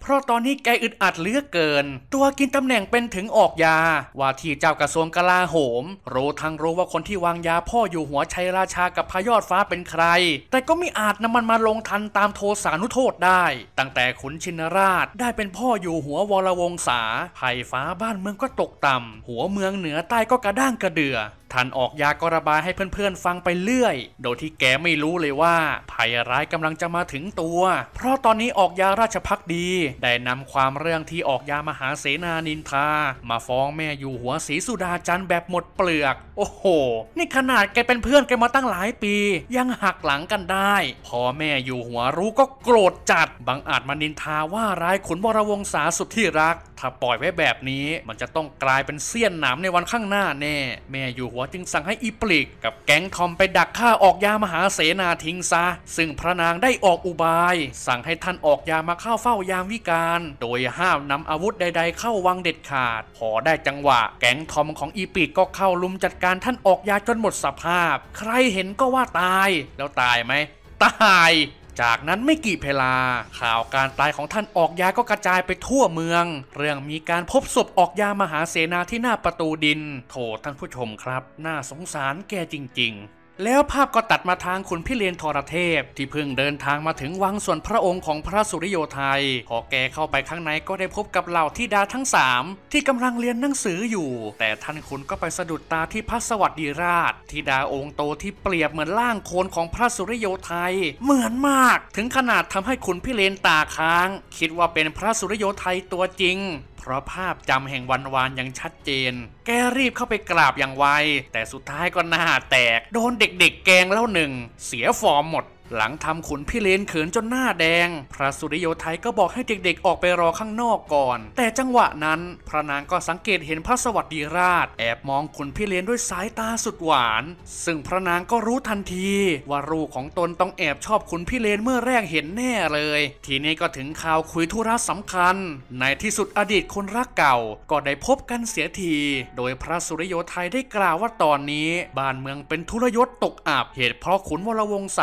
เพราะตอนนี้แกอึดอัดเลือกเกิน ตัวกินตำแหน่งเป็นถึงออกยา ว่าที่เจ้ากระทรวงกลาโหมรู้ทั้งรู้ว่าคนที่วางยาพ่ออยู่หัวชัยราชากับพยอดฟ้าเป็นใคร แต่ก็ไม่อาจนำมันมาลงทันตามโทสานุโทษได้ ตั้งแต่ขุนชินราช ได้เป็นพ่ออยู่หัววรวงศาภัยฟ้าบ้านเมืองก็ตกต่ำหัวเมืองเหนือใต้ก็กระด้างกระเดือท่านออกยาก็ระบายให้เพื่อนๆฟังไปเรื่อย โดยที่แกไม่รู้เลยว่า ภัยร้ายกำลังจะมาถึงตัว เพราะตอนนี้ออกยาราชพักดีได้นำความเรื่องที่ออกยา มหาเสนานินทา มาฟ้องแม่อยู่หัวศรีสุดาจันแบบหมดเปลือก โอ้โห นี่ขนาดแกเป็นเพื่อนแกมาตั้งหลายปี ยังหักหลังกันได้ พอแม่อยู่หัวรู้ก็โกรธจัด บังอาจมานินทาว่าร้ายขุนวรวงศาสุดที่รัก ถ้าปล่อยไว้แบบนี้มันจะต้องกลายเป็นเสี้ยนหนามในวันข้างหน้าแน่ แม่อยู่วจึงสั่งให้อีปลีกกับแก๊งทอมไปดักฆ่าออกยามหาเสนาทิงซะซึ่งพระนางได้ออกอุบาย สั่งให้ท่านออกยามาเข้าเฝ้ายามวิการโดยห้ามนำอาวุธใดๆเข้าวังเด็ดขาด พอได้จังหวะ แก๊งทอมของอีปลีกก็เข้าลุมจัดการท่านออกยาจนหมดสภาพ ใครเห็นก็ว่าตาย แล้วตายไหมตายจากนั้นไม่กี่เวลาข่าวการตายของท่านออกยาก็กระจายไปทั่วเมือง เรื่องมีการพบศพออกยามหาเสนาที่หน้าประตูดิน โถท่านผู้ชมครับ น่าสงสารแกจริงๆแล้วภาพก็ตัดมาทางคุณพิเรนทรเทพที่เพิ่งเดินทางมาถึงวังส่วนพระองค์ของพระสุริโยไทยพอแกเข้าไปข้างในก็ได้พบกับเหล่าทิดาทั้ง3ที่กำลังเรียนหนังสืออยู่ แต่ท่านคุณก็ไปสะดุดตาที่พระสวัสดีราชทิดาองค์โตที่เปรียบเหมือนล่างโคนของพระสุริโยไทยเหมือนมาก ถึงขนาดทำให้คุณพิเรนตาค้าง คิดว่าเป็นพระสุริโยไทยตัวจริงพราะภาพจำแห่งวันวานยังชัดเจน แกรีบเข้าไปกราบอย่างไว แต่สุดท้ายก็หน้าแตก โดนเด็กๆแกงแล้วหนึ่ง เสียฟอร์มหมดหลังทำขุนพี่เลนเขินจนหน้าแดง พระสุริโยไทยก็บอกให้เด็กๆ ออกไปรอข้างนอกก่อน แต่จังหวะนั้น พระนางก็สังเกตเห็นพระสวัสดีราช แอบมองขุนพี่เลนด้วยสายตาสุดหวาน ซึ่งพระนางก็รู้ทันที ว่ารูของตนต้องแอบชอบขุนพี่เลนเมื่อแรกเห็นแน่เลย ทีนี้ก็ถึงข่าวคุยธุระสำคัญ ในที่สุดอดีตคนรักเก่า ก็ได้พบกันเสียที โดยพระสุริโยไทยได้กล่าวว่าตอนนี้บ้านเมืองเป็นทุรยศตกอับเหตุเพราะขุนวรวงศา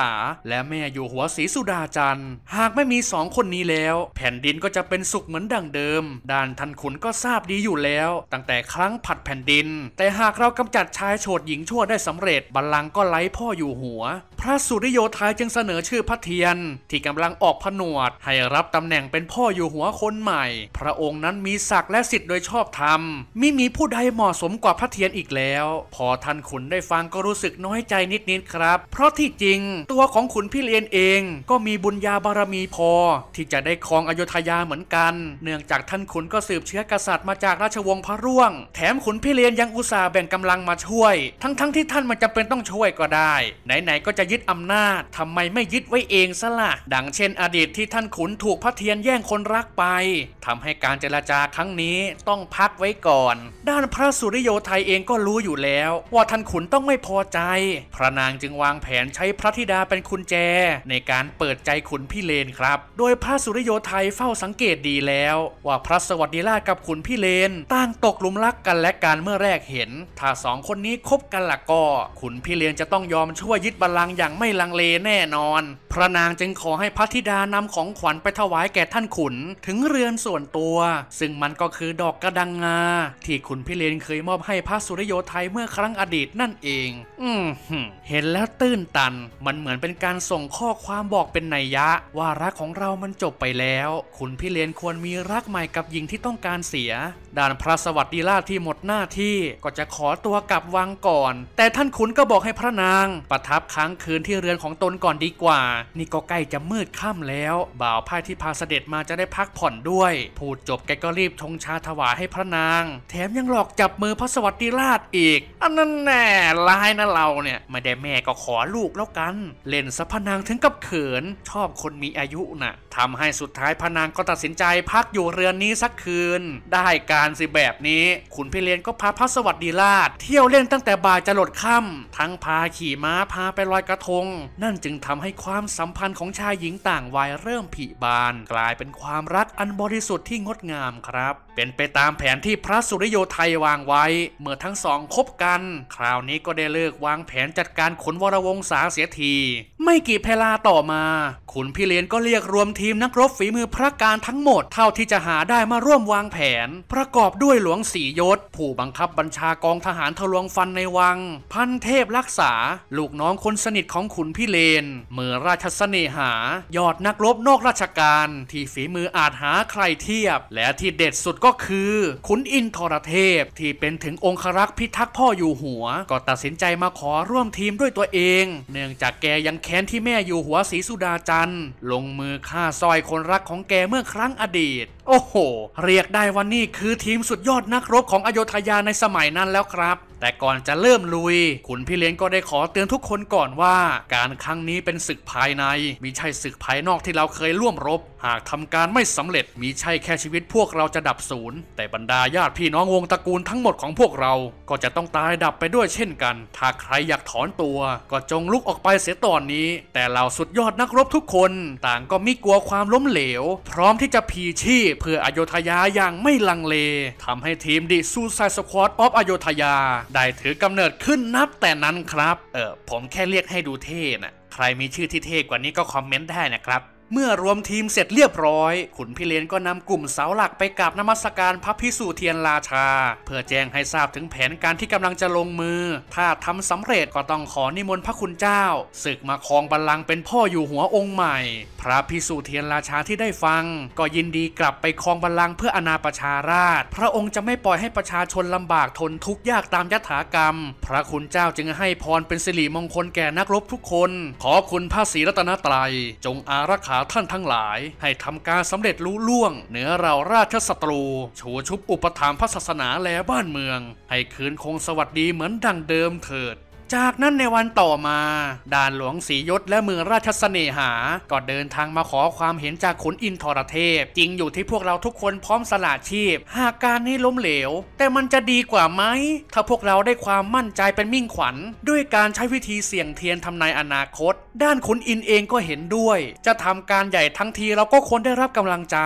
สาและแม่อยู่หัวศรีสุดาจันทร์ หากไม่มีสองคนนี้แล้ว แผ่นดินก็จะเป็นสุขเหมือนดังเดิม ด้านท่านขุนก็ทราบดีอยู่แล้ว ตั้งแต่ครั้งผัดแผ่นดิน แต่หากเรากำจัดชายโฉดหญิงชั่วได้สำเร็จบัลลังก์ก็ไล่พ่ออยู่หัว พระสุริโยทายจึงเสนอชื่อพระเทียนที่กำลังออกผนวด ให้รับตำแหน่งเป็นพ่ออยู่หัวคนใหม่ พระองค์นั้นมีศักดิ์และสิทธิ์โดยชอบธรรมมิมีผู้ใดเหมาะสมกว่าพระเทียนอีกแล้ว พอท่านขุนได้ฟังก็รู้สึกน้อยใจนิดๆครับ เพราะที่จริง ตัวของขุนุณพี่เลียนเองก็มีบุญญาบารมีพอที่จะได้ครองอยุธยาเหมือนกันเนื่องจากท่านขุนก็สืบเชื้อกษัตริย์มาจากราชวงศ์พระร่วง แถมขุนพี่เลียนยังอุตส่าห์แบ่งกำลังมาช่วย ทั้งๆทที่ท่านมันจำเป็นต้องช่วยก็ได้ ไหน ๆก็จะยึดอำนาจ ทำไมไม่ยึดไว้เองซะละ่ะดังเช่นอดีตที่ท่านขุนถูกพระเทียนแย่งคนรักไป ทำให้การเจรจาครั้งนี้ต้องพักไว้ก่อน ด้านพระสุริโยไทยเองก็รู้อยู่แล้วว่าท่านขุนต้องไม่พอใจ พระนางจึงวางแผนใช้พระธิดาเป็นคุณเจแจในการเปิดใจขุนพี่เลนครับ โดยพระสุริโยไทยเฝ้าสังเกตดีแล้ว ว่าพระสวัสดิราชกับขุนพี่เลนต่างตกหลุมรักกันและการเมื่อแรกเห็น ถ้าสองคนนี้คบกันล่ะก็ ขุนพี่เลนจะต้องยอมช่วยยึดบัลลังก์อย่างไม่ลังเลแน่นอน พระนางจึงขอให้พระธิดา นำของขวัญไปถวายแก่ท่านขุนถึงเรือนส่วนตัว ซึ่งมันก็คือดอกกระดังงาที่ขุนพี่เลนเคยมอบให้พระสุริโยไทยเมื่อครั้งอดีตนั่นเอง อืมเห็นแล้วตื้นตันมันเหมือนเป็นการส่งข้อความบอกเป็นนัยยะว่ารักของเรามันจบไปแล้วคุณพี่เลนควรมีรักใหม่กับหญิงที่ต้องการเสียด่านพระสวัสดีราชที่หมดหน้าที่ก็จะขอตัวกลับวังก่อน แต่ท่านขุนก็บอกให้พระนาง ประทับค้างคืนที่เรือนของตนก่อนดีกว่านี่ก็ใกล้จะมืดค่ำแล้ว บ่าวพ่ายที่พาเสด็จมาจะได้พักผ่อนด้วย พูดจบแกก็รีบทงชาถวายให้พระนาง แถมยังหลอกจับมือพระสวัสดีราชอีกอันนั้นแน่ลายนะเราเนี่ย ไม่ได้แม่ก็ขอลูกแล้วกันเล่นสะพนางถึงกับเขิน ชอบคนมีอายุนะ่ะทำให้สุดท้ายพนางก็ตัดสินใจพักอยู่เรือนนี้สักคืน ได้การสิแบบนี้ขุนพ่เยนก็พาพระสวัสดีราชเที่ยวเล่นตั้งแต่บ่ายจะหลดค่ำทั้งพาขี่ม้าพาไปลอยกระทง นั่นจึงทำให้ความสัมพันธ์ของชายหญิงต่างวัยเริ่มผิบานกลายเป็นความรักอันบริสุทธิ์ที่งดงามครับเป็นไปตามแผนที่พระสุริโยไทยวางไว้ เมื่อทั้งสองคบกันคราวนี้ก็ได้เลิกวางแผนจัดการขนวรวงศาเสียทีไม่กี่เพลาต่อมาขุนพี่เลี้ยนก็เรียกรวมทีมนักรบฝีมือพระการทั้งหมด เท่าที่จะหาได้มาร่วมวางแผน ประกอบด้วยหลวงสียศ ผู้บังคับบัญชากองทหารทะลวงฟันในวัง พันเทพรักษา ลูกน้องคนสนิทของขุนพี่เลนเมื่อราชสเสน่หายอดนักรบนอกราชการ ที่ฝีมืออาจหาใครเทียบ และที่เด็ดสุดก็คือขุนอินทรเทพที่เป็นถึงองครักษ์พิทักษ์พ่ออยู่หัว ก็ตัดสินใจมาขอร่วมทีมด้วยตัวเอง เนื่องจากแกยังแค้นที่แม่อยู่หัวศรีสุดาจันทร์ ลงมือฆ่าซอยคนรักของแกเมื่อครั้งอดีต โอ้โห เรียกได้ว่านี่คือทีมสุดยอดนักรบของอโยธยาในสมัยนั้นแล้วครับแต่ก่อนจะเริ่มลุยขุนพี่เลี้ยงก็ได้ขอเตือนทุกคนก่อนว่าการครั้งนี้เป็นศึกภายในมิใช่ศึกภายนอกที่เราเคยร่วมรบ หากทำการไม่สำเร็จมิใช่แค่ชีวิตพวกเราจะดับศูนย์แต่บรรดาญาติพี่น้องวงตระกูลทั้งหมดของพวกเรา ก็จะต้องตายดับไปด้วยเช่นกัน ถ้าใครอยากถอนตัว ก็จงลุกออกไปเสียตอนนี้ แต่เราสุดยอดนักรบทุกคน ต่างก็มีกลัวความล้มเหลว พร้อมที่จะพีชีพเพื่ออโยธยาอย่างไม่ลังเลทำให้ทีมดิซูซายสควอตออฟอโยธยาได้ถือกำเนิดขึ้นนับแต่นั้นครับ เออผมแค่เรียกให้ดูเท่นะใครมีชื่อที่เท่กว่านี้ก็คอมเมนต์ได้นะครับเมื่อรวมทีมเสร็จเรียบร้อย ขุนพิเลนก็นำกลุ่มเสาหลักไปกราบนมัสการพระพิสุเทียนราชา เพื่อแจ้งให้ทราบถึงแผนการที่กำลังจะลงมือ ถ้าทำสำเร็จก็ต้องขอนิมนต์พระคุณเจ้าศึกมาครองบัลลังก์เป็นพ่ออยู่หัวองค์ใหม่ พระพิสุเทียนราชาที่ได้ฟัง ก็ยินดีกลับไปครองบัลลังก์เพื่ออนาประชาราช พระองค์จะไม่ปล่อยให้ประชาชนลำบากทนทุกข์ยากตามยถากรรม พระคุณเจ้าจึงให้พรเป็นสิริมงคลแก่นักรบทุกคน ขอคุณพระศรีรัตนตรัย จงอารักขาท่านทั้งหลายให้ทำการสำเร็จรู้ล่วง เหนือเราราชศัตรูชูชุบอุปถัมภ์พระศาสนาและบ้านเมือง ให้คืนคงสวัสดีเหมือนดังเดิมเถิดจากนั้นในวันต่อมาด่านหลวงศรียศและเมืองราชสเสน่หา ก็เดินทางมาขอความเห็นจากขุนอินทรเทพ จริงอยู่ที่พวกเราทุกคนพร้อมสละชีพ หากการนี้ล้มเหลว แต่มันจะดีกว่าไหม ถ้าพวกเราได้ความมั่นใจเป็นมิ่งขวัญ ด้วยการใช้วิธีเสี่ยงเทียนทำนายอนาคต ด้านขุนอินเองก็เห็นด้วย จะทำการใหญ่ทั้งทีเราก็ควรได้รับกำลังใจ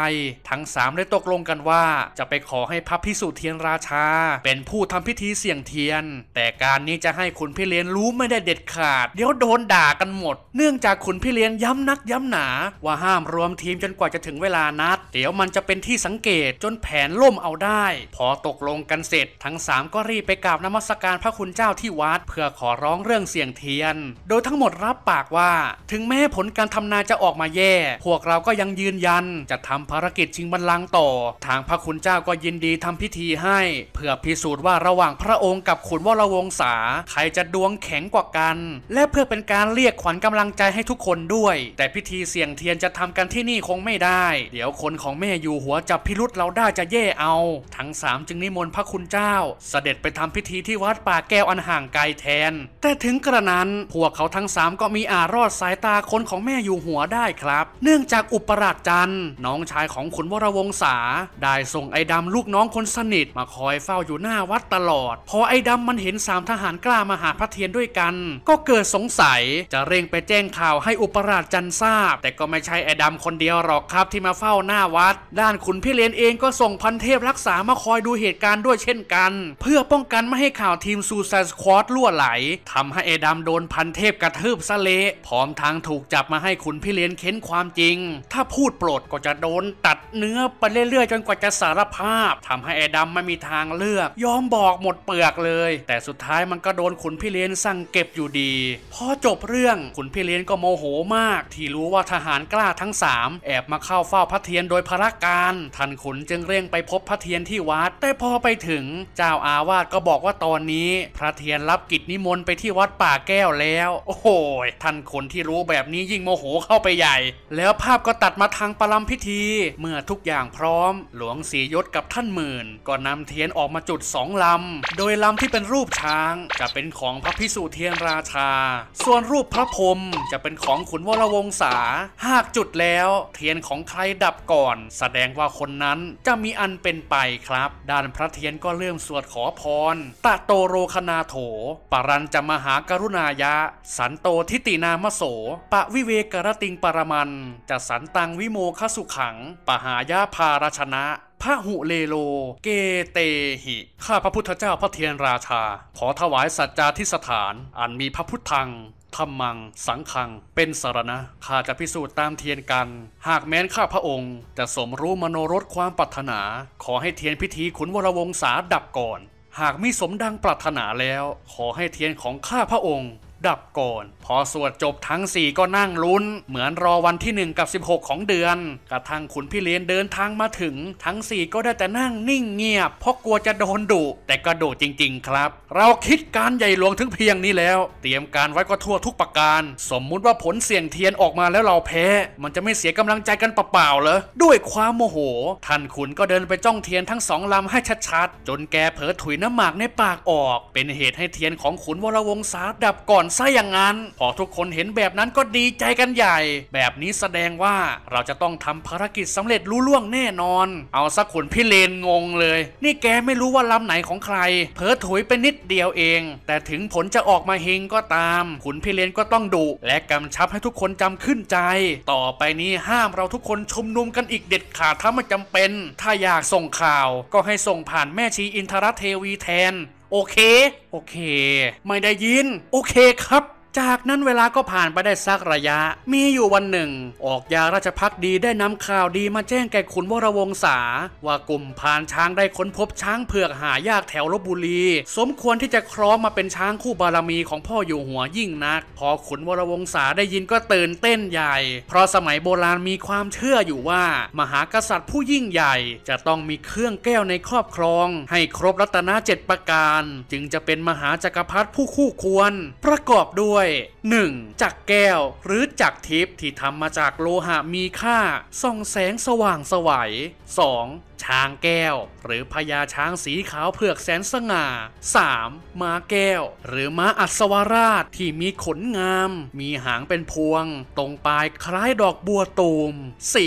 ทั้งสามได้ตกลงกันว่า จะไปขอให้พระพิสุเทียนราชา เป็นผู้ทำพิธีเสี่ยงเทียน แต่การนี้จะให้คุณพี่เลรียนรู้ไม่ได้เด็ดขาดเดี๋ยวโดนด่ากันหมด เนื่องจากขุนพี่เลี้ยงย้ำนักย้ำหนาว่าห้ามรวมทีมจนกว่าจะถึงเวลานัด เดี๋ยวมันจะเป็นที่สังเกตจนแผนล่มเอาได้ พอตกลงกันเสร็จ ทั้ง3ก็รีบไปกราบนมัสการพระคุณเจ้าที่วัด เพื่อขอร้องเรื่องเสี่ยงเทียน โดยทั้งหมดรับปากว่า ถึงแม้ผลการทำนาจะออกมาแย่ พวกเราก็ยังยืนยันจะทำภารกิจชิงบัลลังก์ต่อทางพระคุณเจ้าก็ยินดีทำพิธีให้เพื่อพิสูจน์ว่าระหว่างพระองค์กับขุนวรวงศาใครจะดวงงแข็งกว่ากัน และเพื่อเป็นการเรียกขวัญกำลังใจให้ทุกคนด้วย แต่พิธีเสี่ยงเทียนจะทำกันที่นี่คงไม่ได้ เดี๋ยวคนของแม่อยู่หัวจับพิรุษเราได้จะแย่เอา ทั้งสามจึงนิมนต์พระคุณเจ้า เสด็จไปทำพิธีที่วัดป่าแก้วอันห่างไกลแทน แต่ถึงกระนั้น พวกเขาทั้งสามก็มีอารอดสายตาคนของแม่อยู่หัวได้ครับเนื่องจากอุปราชจันทร์น้องชายของขุนวรวงศาได้ส่งไอ้ดำลูกน้องคนสนิทมาคอยเฝ้าอยู่หน้าวัดตลอดพอไอ้ดำมันเห็นสามทหารกล้ามาหาพระระเทียนด้วยกันก็เกิดสงสัยจะเร่งไปแจ้งข่าวให้อุปราชจันทราบ แต่ก็ไม่ใช่ไอ้ดำคนเดียวหรอกครับที่มาเฝ้าหน้าวัด ด้านขุนพี่เลนเองก็ส่งพันเทพรักษามาคอยดูเหตุการณ์ด้วยเช่นกัน เพื่อป้องกันไม่ให้ข่าวทีมซูซานสควอตล่วไหล ทำให้ไอ้ดำโดนพันเทพกระทืบซะเละพร้อมทางถูกจับมาให้ขุนพี่เลนเค้นความจริง ถ้าพูดโปรดก็จะโดนตัดเนื้อไปเรื่อยๆจนกว่าจะสารภาพ ทำให้ไอ้ดำไม่มีทางเลือกยอมบอกหมดเปลือกเลย แต่สุดท้ายมันก็โดนขุนพี่เลเลี้ยนสั่งเก็บอยู่ดีพอจบเรื่องขุนพี่เลี้ยนก็โมโหมาก ที่รู้ว่าทหารกล้าทั้ง 3 แอบมาเข้าเฝ้าพระเทียนโดยพระการท่านขุนจึงเร่งไปพบพระเทียนที่วัดแต่พอไปถึง เจ้าอาวาสก็บอกว่าตอนนี้ พระเทียนรับกิจนิมนต์ไปที่วัดป่าแก้วแล้ว โอ้โหท่านขุนที่รู้แบบนี้ยิ่งโมโหเข้าไปใหญ่ แล้วภาพก็ตัดมาทางปรลำพิธี เมื่อทุกอย่างพร้อม หลวงศรียศกับท่านหมื่นก็นำเทียนออกมาจุดสองลำ โดยลำที่เป็นรูปช้างจะเป็นของพระพิสุเทียนราชา ส่วนรูปพระพรมจะเป็นของขุนวรวงศาหากจุดแล้ว เทียนของใครดับก่อน แสดงว่าคนนั้นจะมีอันเป็นไปครับ ด้านพระเทียนก็เริ่มสวดขอพร ตะโตโรคนาโถ ปรันจะมหากรุณายะ สันโตทิตินามโส ปะวิเวกรติงปรมัน จะสันตังวิโมคสุขัง ปหายาภารชนะพระหุเลโล เกเตหิ ข้าพระพุทธเจ้าพระเทียนราชา ขอถวายสัจจาทิสถาน อันมีพระพุทธังธรรมัง สังขัง เป็นสารณะข้าจะพิสูจน์ตามเทียนกัน หากแม้นข้าพระองค์ จะสมรู้มโนรสความปรารถนา ขอให้เทียนพิธีขุนวรวงศาดับก่อน หากมิสมดังปรารถนาแล้ว ขอให้เทียนของข้าพระองค์ดับก่อน พอสวดจบทั้ง 4 ก็นั่งลุ้น เหมือนรอวันที่ 1 กับ 16 ของเดือน กระทั่งขุนพี่เลี้ยนเดินทางมาถึง ทั้ง 4 ก็ได้แต่นั่งนิ่งเงียบ เพราะกลัวจะโดนดุแต่ก็โดดจริงๆ ครับ เราคิดการใหญ่หลวงถึงเพียงนี้แล้ว เตรียมการไว้ก็ทั่วทุกประการ สมมุติว่าผลเสี่ยงเทียนออกมาแล้วเราแพ้ มันจะไม่เสียกำลังใจกันเปล่าๆเหรอด้วยความโมโหท่านขุนก็เดินไปจ้องเทียนทั้งสองลำให้ชัดๆ จนแกเผลอถุยน้ำหมากในปากออก เป็นเหตุให้เทียนของขุนวรวงศาดับก่อนซะอย่างนั้นพอทุกคนเห็นแบบนั้นก็ดีใจกันใหญ่ แบบนี้แสดงว่าเราจะต้องทำภารกิจสำเร็จรู้ล่วงแน่นอน เอาสักขนพี่เลนงงเลย นี่แกไม่รู้ว่าลำไหนของใครเผลอถุยไปนิดเดียวเอง แต่ถึงผลจะออกมาเฮงก็ตาม ขุนพี่เลนก็ต้องดุและกำชับให้ทุกคนจำขึ้นใจ ต่อไปนี้ห้ามเราทุกคนชุมนุมกันอีกเด็ดขาดถ้าไม่จำเป็น ถ้าอยากส่งข่าว ก็ให้ส่งผ่านแม่ชีอินทรเทวีแทนโอเค โอเค ไม่ได้ยิน โอเคครับจากนั้นเวลาก็ผ่านไปได้สักระยะ มีอยู่วันหนึ่ง ออกยาราชพักดีได้นำข่าวดีมาแจ้งแก่ขุนวรวงศา ว่ากลุ่ม่านช้างได้ค้นพบช้างเผือกหายากแถวลบบุรี สมควรที่จะครองมาเป็นช้างคู่บารมีของพ่ออยู่หัวยิ่งนัก พอขุนวรวงศาได้ยินก็ตื่นเต้นใหญ่ เพราะสมัยโบราณมีความเชื่ออยู่ว่า มหากษัตริย์ผู้ยิ่งใหญ่ จะต้องมีเครื่องแก้วในครอบครอง ให้ครบรัตนเจ็ดประการ จึงจะเป็นมหาจากักรพรรดิผู้คู่ควร ประกอบด้วย 1. จักแก้ว หรือจักทิพย์ที่ทำมาจากโลหะมีค่าส่องแสงสว่างสวัย 2. ช้างแก้ว หรือพญาช้างสีขาวเผือกแสนสง่า 3. ม้าแก้ว หรือม้าอัศวราชที่มีขนงาม มีหางเป็นพวง ตรงปลายคล้ายดอกบัวตูม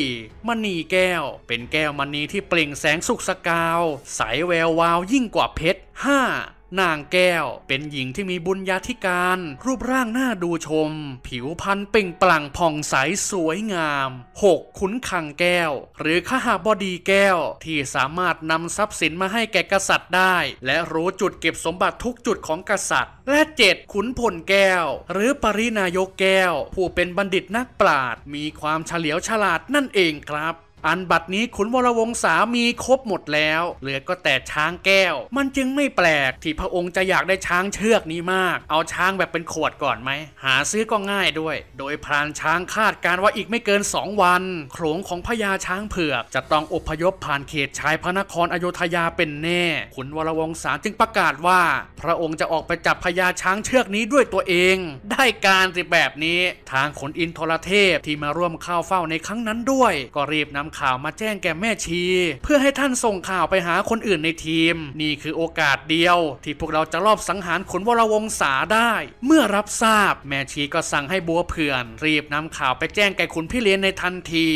4. มณีแก้ว เป็นแก้วมณีที่เปล่งแสงสุกสกาว ใสแวววาว ยิ่งกว่าเพชร 5. นางแก้วเป็นหญิงที่มีบุญญาธิการ รูปร่างหน้าดูชม ผิวพรรณเป่งปลั่งผ่องใสสวยงาม 6. ขุนคังแก้ว หรือขหาบดีแก้วที่สามารถนำทรัพย์สินมาให้แก่กษัตริย์ได้ และรู้จุดเก็บสมบัติทุกจุดของกษัตริย์ และ 7. ขุนพลแก้ว หรือปรินายกแก้วผู้เป็นบัณฑิตนักปราชญ์มีความเฉลียวฉลาดนั่นเองครับอันบัดนี้ขุนวรวงศามีครบหมดแล้ว เหลือก็แต่ช้างแก้ว มันจึงไม่แปลก ที่พระองค์จะอยากได้ช้างเชือกนี้มาก เอาช้างแบบเป็นขวดก่อนไหมหาซื้อก็ง่ายด้วย โดยพรานช้างคาดการว่าอีกไม่เกิน2วันโขงของพญาช้างเผือก จะต้องอพยพผ่านเขตชายพระนครอโยธยาเป็นแน่ ขุนวรวงศาจึงประกาศว่า พระองค์จะออกไปจับพญาช้างเชือกนี้ด้วยตัวเอง ได้การสิแบบนี้ทางขนอินทรเทพที่มาร่วมเข้าเฝ้าในครั้งนั้นด้วยก็รีบนำำข่าวมาแจ้งแก่แม่ชี เพื่อให้ท่านส่งข่าวไปหาคนอื่นในทีม นี่คือโอกาสเดียว ที่พวกเราจะรอบสังหารขุนวรวงศาได้ เมื่อรับทราบ แม่ชีก็สั่งให้บัวเพื่อน รีบนำข่าวไปแจ้งแก่ขุนพี่เลี้ยนในทันที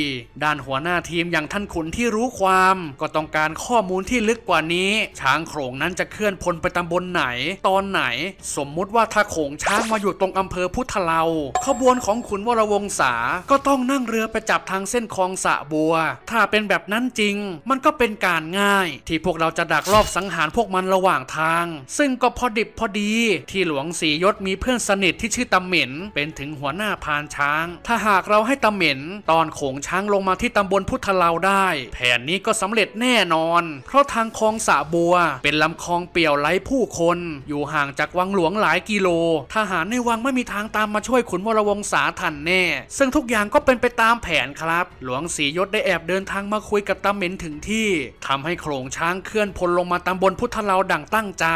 ด้านหัวหน้าทีม อย่างท่านขุนที่รู้ความ ก็ต้องการข้อมูลที่ลึกกว่านี้ ช้างโขงนั้นจะเคลื่อนพลไปตำบลไหน ตอนไหน สมมุติว่าถ้าโขงช้างมาอยู่ตรงอำเภอพุทธเลาขบวนของขุนวรวงศาก็ต้องนั่งเรือไปจับทางเส้นคลองสะบัวถ้าเป็นแบบนั้นจริง มันก็เป็นการง่าย ที่พวกเราจะดักรอบสังหารพวกมันระหว่างทาง ซึ่งก็พอดิบพอดี ที่หลวงศรียศมีเพื่อนสนิทที่ชื่อตำเหม็น เป็นถึงหัวหน้าพานช้าง ถ้าหากเราให้ตำเหม็น ตอนโขงช้างลงมาที่ตำบลพุทธลาวได้ แผนนี้ก็สำเร็จแน่นอน เพราะทางคลองสะบัว เป็นลำคลองเปี่ยวไร้ผู้คน อยู่ห่างจากวังหลวงหลายกิโล ทหารในวังไม่มีทางตามมาช่วยขุนวรวงศาทันแน่ ซึ่งทุกอย่างก็เป็นไปตามแผนครับ หลวงศรียศได้แอบอบเดินทางมาคุยกับตาเหม็นถึงที่ ทำให้โขลงช้างเคลื่อนพลลงมาตามบนพุทธเราดังตั้งใจ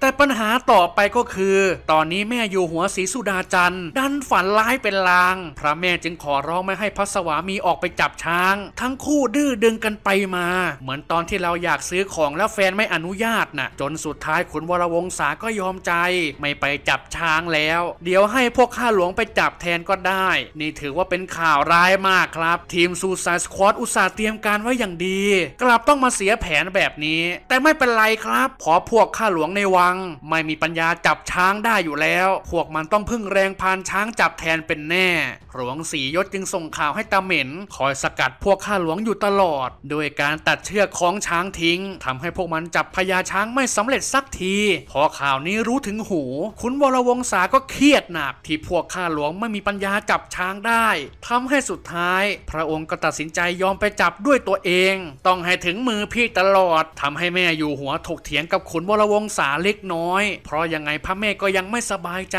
แต่ปัญหาต่อไปก็คือ ตอนนี้แม่อยู่หัวศรีสุดาจันทร์ดันฝันร้ายเป็นลาง พระแม่จึงขอร้องไม่ให้พระสวามีออกไปจับช้าง ทั้งคู่ดื้อดึงกันไปมา เหมือนตอนที่เราอยากซื้อของแล้วแฟนไม่อนุญาตนะ่ะ จนสุดท้ายขุนวรวงศาก็ยอมใจ ไม่ไปจับช้างแล้ว เดี๋ยวให้พวกข้าหลวงไปจับแทนก็ได้ นี่ถือว่าเป็นข่าวร้ายมากครับ ทีมซูซายสควอตอุตส่าห์เตรียม การไว้อย่างดี กลับต้องมาเสียแผนแบบนี้ แต่ไม่เป็นไรครับขอพวกข้าหลวงในวัง ไม่มีปัญญาจับช้างได้อยู่แล้ว พวกมันต้องพึ่งแรงพานช้างจับแทนเป็นแน่ หลวงสียศจึงส่งข่าวให้ตาเหม็นคอยสกัดพวกข้าหลวงอยู่ตลอดโดยการตัดเชือกของช้างทิ้ง ทำให้พวกมันจับพญาช้างไม่สำเร็จสักที พอข่าวนี้รู้ถึงหูคุณวรวงศาก็เครียดหนัก ที่พวกข้าหลวงไม่มีปัญญาจับช้างได้ ทำให้สุดท้าย พระองค์ก็ตัดสินใจยออมไปจับด้วยตัวเอง ต้องให้ถึงมือพี่ตลอด ทำให้แม่อยู่หัวถกเถียงกับขุนวรวงศาเล็กน้อย เพราะยังไงพระแม่ก็ยังไม่สบายใจ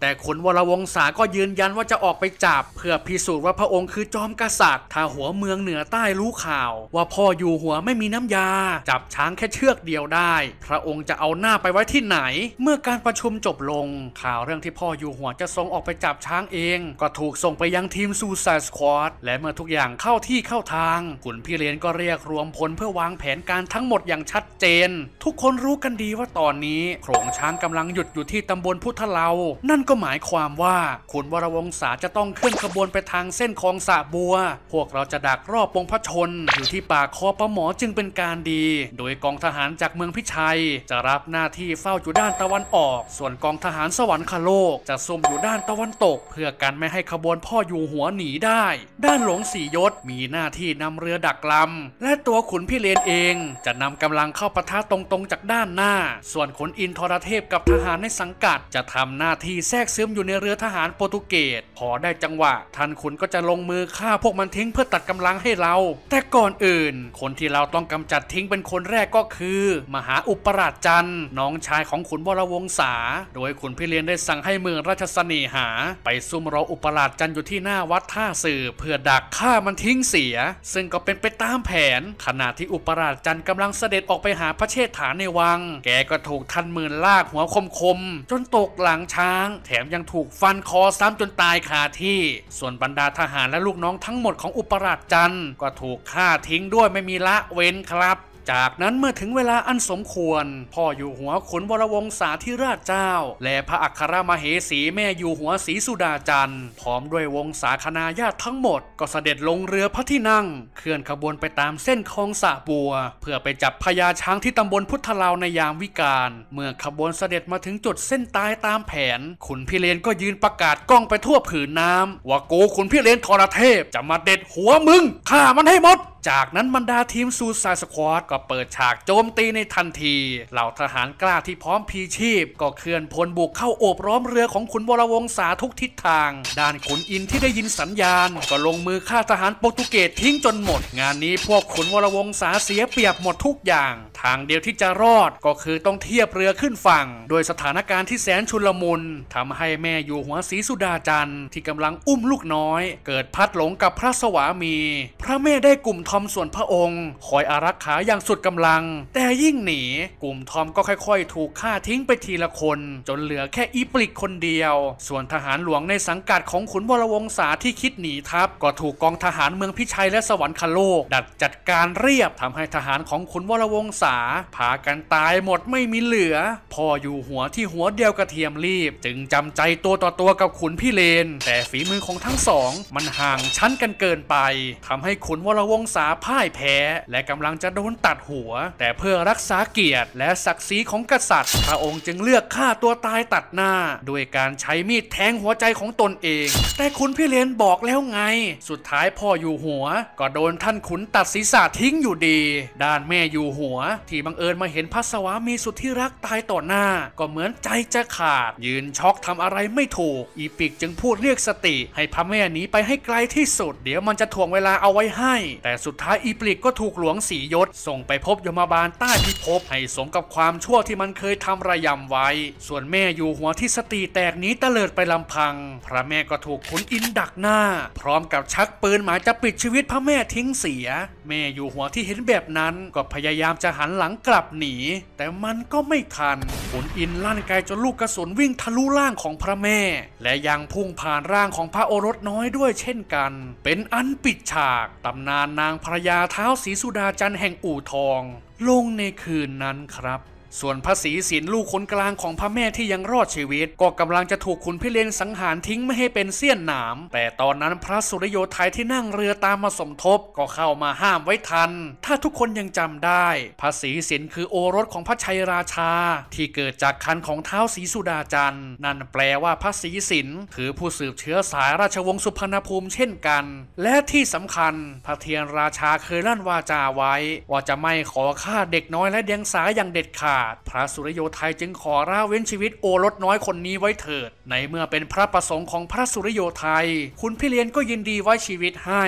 แต่ขุนวรวงศาก็ยืนยันว่าจะออกไปจับ เพื่อพิสูจน์ว่าพระองค์คือจอมกษัตริย์ ถ้าหัวเมืองเหนือใต้รู้ข่าว ว่าพ่ออยู่หัวไม่มีน้ำยา จับช้างแค่เชือกเดียวได้ พระองค์จะเอาหน้าไปไว้ที่ไหน เมื่อการประชุมจบลงข่าวเรื่องที่พ่ออยู่หัวจะทรงออกไปจับช้างเองก็ถูกส่งไปยังทีมซูซาสควอตและเมื่อทุกอย่างเข้าที่เข้าทางขุนพี่เลี้ยงก็เรียกรวมพลเพื่อวางแผนการทั้งหมดอย่างชัดเจน ทุกคนรู้กันดีว่าตอนนี้โขงช้างกำลังหยุดอยู่ที่ตำบลพุทธเลา นั่นก็หมายความว่าขุนวรวงศาจะต้องเคลื่อนขบวนไปทางเส้นคลองสะบัว พวกเราจะดักรอบปงพระชนอยู่ที่ปากคอประหมอจึงเป็นการดี โดยกองทหารจากเมืองพิชัย จะรับหน้าที่เฝ้าอยู่ด้านตะวันออก ส่วนกองทหารสวรรคโลกจะซุ่มอยู่ด้านตะวันตก เพื่อกันไม่ให้ขบวนพ่ออยู่หัวหนีได้ ด้านหลวงสียศมีหน้าน้าที่นำเรือดักลำและตัวขุนพี่เลนเอง จะนำกำลังเข้าปะทะตรงๆจากด้านหน้า ส่วนขุนอินทรเทพกับทหารในสังกัด จะทำหน้าที่แทรกซึมอยู่ในเรือทหารโปรตุเกสพอได้จังหวะท่านขุนก็จะลงมือฆ่าพวกมันทิ้งเพื่อตัดกำลังให้เรา แต่ก่อนอื่น คนที่เราต้องกำจัดทิ้งเป็นคนแรกก็คือมหาอุปราชจันทร์น้องชายของขุนวรวงศาโดยขุนพี่เลนได้สั่งให้เมืองราชสนีหา ไปซุ่มรออุปราชจันทร์อยู่ที่หน้าวัดท่าสื่อเพื่อดักฆ่ามันทิ้งเสียยซึ่งก็เป็นไปตามแผนขณะที่อุปราชจันทร์กำลังเสด็จออกไปหาพระเชษฐาในวัง แกก็ถูกทันหมื่นลากหัวคมๆ จนตกหลังช้าง แถมยังถูกฟันคอซ้ำจนตายคาที่ ส่วนบรรดาทหารและลูกน้องทั้งหมดของอุปราชจันทร์ก็ถูกฆ่าทิ้งด้วยไม่มีละเว้นครับจากนั้นเมื่อถึงเวลาอันสมควร พ่ออยู่หัวขนวรวงศาธิราชเจ้า และพระอัครมเหสีแม่อยู่หัวศรีสุดาจันทร์พร้อมด้วยวงศาคณาญาติทั้งหมด ก็เสด็จลงเรือพระที่นั่ง เคลื่อนขบวนไปตามเส้นคลองสะบัว เพื่อไปจับพญาช้างที่ตำบลพุทธลาวในยามวิกาลเมื่อขบวนเสด็จมาถึงจุดเส้นตายตามแผนขุนพิเรนก็ยืนประกาศกล้องไปทั่วผืนน้ำว่าโกขุนพิเรนทรเทพจะมาเด็ดหัวมึงฆ่ามันให้หมดจากนั้นบรรดาทีมซูซายสควอตก็เปิดฉากโจมตีในทันที เหล่าทหารกล้าที่พร้อมพีชีพ ก็เคลื่อนพลบุกเข้าโอบร้อมเรือของขุนวรวงศาทุกทิศทาง ด้านขุนอินที่ได้ยินสัญญาณ ก็ลงมือฆ่าทหารโปรตุเกสทิ้งจนหมด งานนี้พวกขุนวรวงศาเสียเปรียบหมดทุกอย่าง ทางเดียวที่จะรอดก็คือต้องเทียบเรือขึ้นฝั่งโดยสถานการณ์ที่แสนชุลมุนทำให้แม่อยู่หัวศรีสุดาจันทร์ที่กำลังอุ้มลูกน้อย เกิดพัดหลงกับพระสวามี พระแม่ได้กลุ่มททอมส่วนพระองค์คอยอารักขาอย่างสุดกำลัง แต่ยิ่งหนีกลุ่มทอมก็ค่อยๆ ถูกฆ่าทิ้งไปทีละคน จนเหลือแค่อีปลิกคนเดียว ส่วนทหารหลวงในสังกัดของขุนวรวงศาที่คิดหนีทัพก็ถูกกองทหารเมืองพิชัยและสวรรคโลก ดัดจัดการเรียบทำให้ทหารของขุนวรวงศาพากันตายหมดไม่มีเหลือพ่ออยู่หัวที่หัวเดียวกระเทียมรีบ จึงจำใจตัวต่อตัวกับขุนพี่เลน แต่ฝีมือของทั้งสอง มันห่างชั้นกันเกินไป ทำให้ขุนวรวงศาาพ่ายแพ้และกำลังจะโดนตัดหัว แต่เพื่อรักษาเกียรติ และศักดิ์ศรีของกษัตริย์ พระองค์จึงเลือกฆ่าตัวตายตัดหน้า ด้วยการใช้มีดแทงหัวใจของตนเอง แต่คุณพี่เลนบอกแล้วไง สุดท้ายพ่ออยู่หัว ก็โดนท่านขุนตัดศีรษะทิ้งอยู่ดี ด้านแม่อยู่หัวที่บังเอิญมาเห็นพระสวามีสุดที่รักตายต่อหน้า ก็เหมือนใจจะขาด ยืนช็อกทำอะไรไม่ถูก อีปิกจึงพูดเรียกสติให้พระแม่หนีไปให้ไกลที่สุด เดี๋ยวมันจะถ่วงเวลาเอาไว้ให้ แต่สุดดท้ายอีปลิกก็ถูกหลวงสียศ ส่งไปพบยมบาลใต้พิภพให้สมกับความชั่วที่มันเคยทำระยำไว้ ส่วนแม่อยู่หัวที่สติแตกนี้ตะเลิดไปลำพัง พระแม่ก็ถูกขุนอินดักหน้า พร้อมกับชักปืนหมายจะปิดชีวิตพระแม่ทิ้งเสีย แม่อยู่หัวที่เห็นแบบนั้นก็พยายามจะหันหลังกลับหนี แต่มันก็ไม่ทันขุนอินลั่นไกจนลูกกระสุนวิ่งทะลุร่างของพระแม่ และยังพุ่งผ่านร่างของพระโอรสน้อยด้วยเช่นกัน เป็นอันปิดฉากตำนานนางางภรรยาเท้าสีสุดาจันแห่งอู่ทอง ลงในคืนนั้นครับส่วนพระศรีศิลลูกคนกลางของพระแม่ที่ยังรอดชีวิต ก็กำลังจะถูกขุนพิเรนสังหารทิ้งไม่ให้เป็นเสี้ยนหนามแต่ตอนนั้นพระสุริโยไทยที่นั่งเรือตามมาสมทบ ก็เข้ามาห้ามไว้ทัน ถ้าทุกคนยังจำได้พระศรีศิลคือโอรสของพระชัยราชา ที่เกิดจากคันของเท้าศรีสุดาจันทร์ นั่นแปลว่าพระศรีศิลคือผู้สืบเชื้อสายราชวงศ์สุพรรณภูมิเช่นกัน และที่สำคัญ พระเทียนราชาเคยลั่นวาจาไว้ ว่าจะไม่ขอฆ่าเด็กน้อยและเดียงสาอย่างเด็ดขาดาพระสุริโยไทยจึงขอร่าเว้นชีวิตโอรสน้อยคนนี้ไว้เถิด ในเมื่อเป็นพระประสงค์ของพระสุริโยไทย คุณพี่เลียนก็ยินดีไว้ชีวิตให้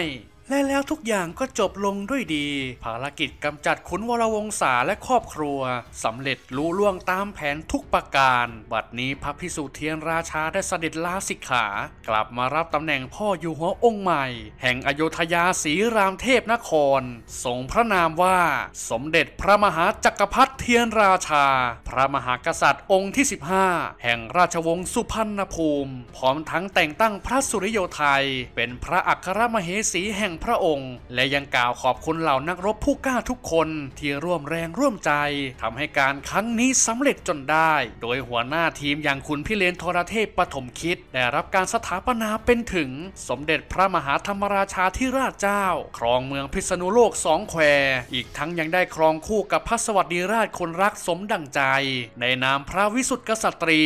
และแล้วทุกอย่างก็จบลงด้วยดี ภารกิจกำจัดขุนวรวงศาและครอบครัวสำเร็จรู้ล่วงตามแผนทุกประการ บัดนี้พระพิสุเทียนราชาได้เสด็จลาสิกขา กลับมารับตำแหน่งพ่ออยู่หัวองค์ใหม่ แห่งอโยธยาศรีรามเทพนครทรงพระนามว่า สมเด็จพระมหาจักรพรรดิเทียนราชา พระมหากษัตริย์องค์ที่ 15 แห่งราชวงศ์สุพรรณภูมิพร้อมทั้งแต่งตั้งพระสุริโยไทยเป็นพระอัครมเหสีแห่งพระองค์และยังกล่าวขอบคุณเหล่านักรบผู้กล้าทุกคน ที่ร่วมแรงร่วมใจ ทำให้การครั้งนี้สำเร็จจนได้ โดยหัวหน้าทีม อย่างคุณพิเลนทรเทพปฐมคิดได้รับการสถาปนาเป็นถึง สมเด็จพระมหาธรรมราชาธิราชเจ้า ครองเมืองพิษณุโลกสองแควอีกทั้งยังได้ครองคู่กับพระสวัสดีราชคนรักสมดังใจ ในนามพระวิสุทธิกษัตรี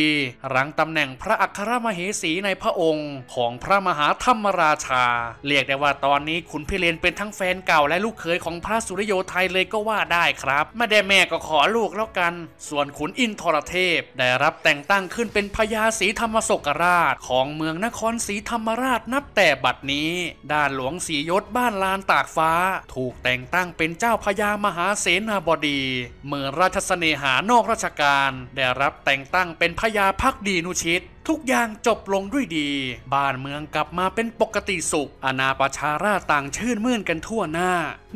รังตำแหน่งพระอัครมเหสีในพระองค์ ของพระมหาธรรมราชาเรียกได้ว่าตอนนี้ขุนพิเรนเป็นทั้งแฟนเก่าและลูกเขยของพระสุริโยไทยเลยก็ว่าได้ครับม่ได้แม่ก็ขอลูกแล้วกัน ส่วนขุนอินทรเทพได้รับแต่งตั้งขึ้นเป็นพญาศรีธรรมศกราช ของเมืองนครศรีธรรมราชนับแต่บัดนี้ ด้านหลวงศรียศบ้านลานตากฟ้า ถูกแต่งตั้งเป็นเจ้าพญามหาเสนาบดีเมื่อราชสเสนหานอกราชการ ได้รับแต่งตั้งเป็นพญาพักดีนุชิตทุกอย่างจบลงด้วยดี บ้านเมืองกลับมาเป็นปกติสุข อาณาประชาราต่างชื่นมื่นกันทั่วหน้า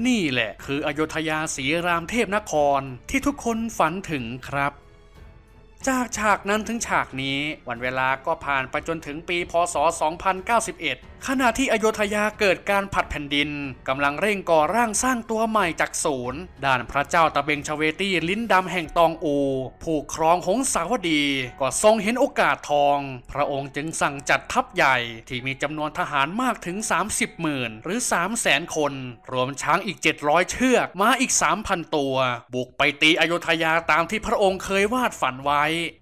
นี่แหละ คืออยุธยาศรีรามเทพนครที่ทุกคนฝันถึงครับจากฉากนั้นถึงฉากนี้วันเวลาก็ผ่านไปจนถึงปีพศ2091 ขณะที่อโยธยาเกิดการผัดแผ่นดินกำลังเร่งก่อร่างสร้างตัวใหม่จากศูนย์ ด้านพระเจ้าตะเบงชเวตีลิ้นดำแห่งตองอู ผู้ครองหงสาวดี ก็ทรงเห็นโอกาสทอง พระองค์จึงสั่งจัดทัพใหญ่ที่มีจำนวนทหารมากถึง 30หมื่นหรือ 3 0 0แสนคนรวมช้างอีก700เชือก ม้าอีก3,000ตัวบุกไปตีอโยธยาตามที่พระองค์เคยวาดฝันไว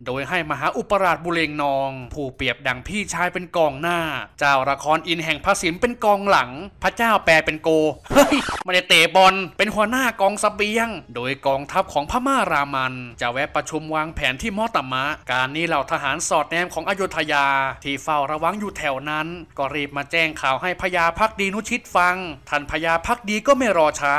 โดยให้มหาอุปราชบุเรงนอง ผู้เปรียบดังพี่ชายเป็นกองหน้า เจ้าละครอินแห่งพระศิลป์เป็นกองหลัง พระเจ้าแปลเป็นโกเฮ้ยไม่ได้เตะบอลเป็นหัวหน้ากองสเปบียง โดยกองทัพของพม่ารามัน จะแวะประชุมวางแผนที่มอตมะการนี้เหล่าทหารสอดแนมของอยยธยา ที่เฝ้าระวังอยู่แถวนั้น ก็รีบมาแจ้งข่าวให้พญาพักดีนุชิตฟังท่านพญาพักดีก็ไม่รอช้า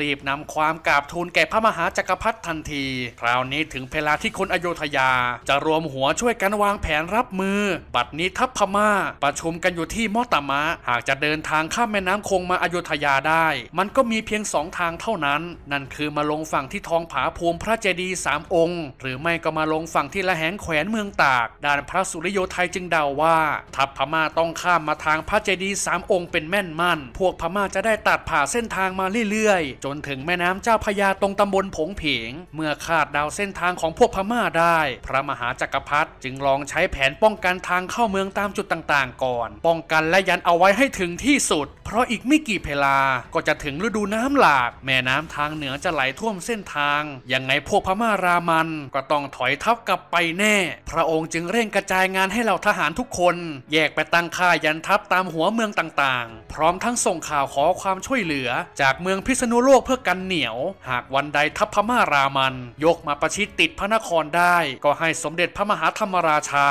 รีบนำความกราบทูลแก่พระมหาจักรพรรดิทันทีคราวนี้ถึงเวลาที่คนอยยธยาาจะรวมหัวช่วยกันวางแผนรับมือ บัดนี้ทัพพม่าประชุมกันอยู่ที่มอตามะหากจะเดินทางข้ามแม่น้ำคงมาอยุธยาได้ มันก็มีเพียงสองทางเท่านั้น นั่นคือมาลงฝั่งที่ทองผาภูมิพระเจดีย์สามองค์ หรือไม่ก็มาลงฝั่งที่ละแหงแขวนเมืองตากด้านพระสุริโยไทยจึงเดาว่า ทัพพม่าต้องข้ามมาทางพระเจดีย์สามองค์เป็นแม่นมั่น พวกพม่าจะได้ตัดผ่าเส้นทางมาเรื่อยๆ จนถึงแม่น้ำเจ้าพยาตรงตำบลผงเพงเมื่อคาดดาวเส้นทางของพวกพม่าได้พระมหาจักรพรรดิจึงลองใช้แผนป้องกันทางเข้าเมืองตามจุดต่างๆก่อน ป้องกันและยันเอาไว้ให้ถึงที่สุด เพราะอีกไม่กี่เวลาก็จะถึงฤดูน้ำหลาก แม่น้ำทางเหนือจะไหลท่วมเส้นทางยังไงพวกพม่ารามันก็ต้องถอยทัพกลับไปแน่ พระองค์จึงเร่งกระจายงานให้เหล่าทหารทุกคน แยกไปตั้งค่ายยันทัพตามหัวเมืองต่างๆ พร้อมทั้งส่งข่าวขอความช่วยเหลือ จากเมืองพิษณุโลกเพื่อกันเหนียวหากวันใดทัพพม่ารามัน ยกมาประชิดติดพระนครได้ก็ให้สมเด็จพระมหาธรรมราชา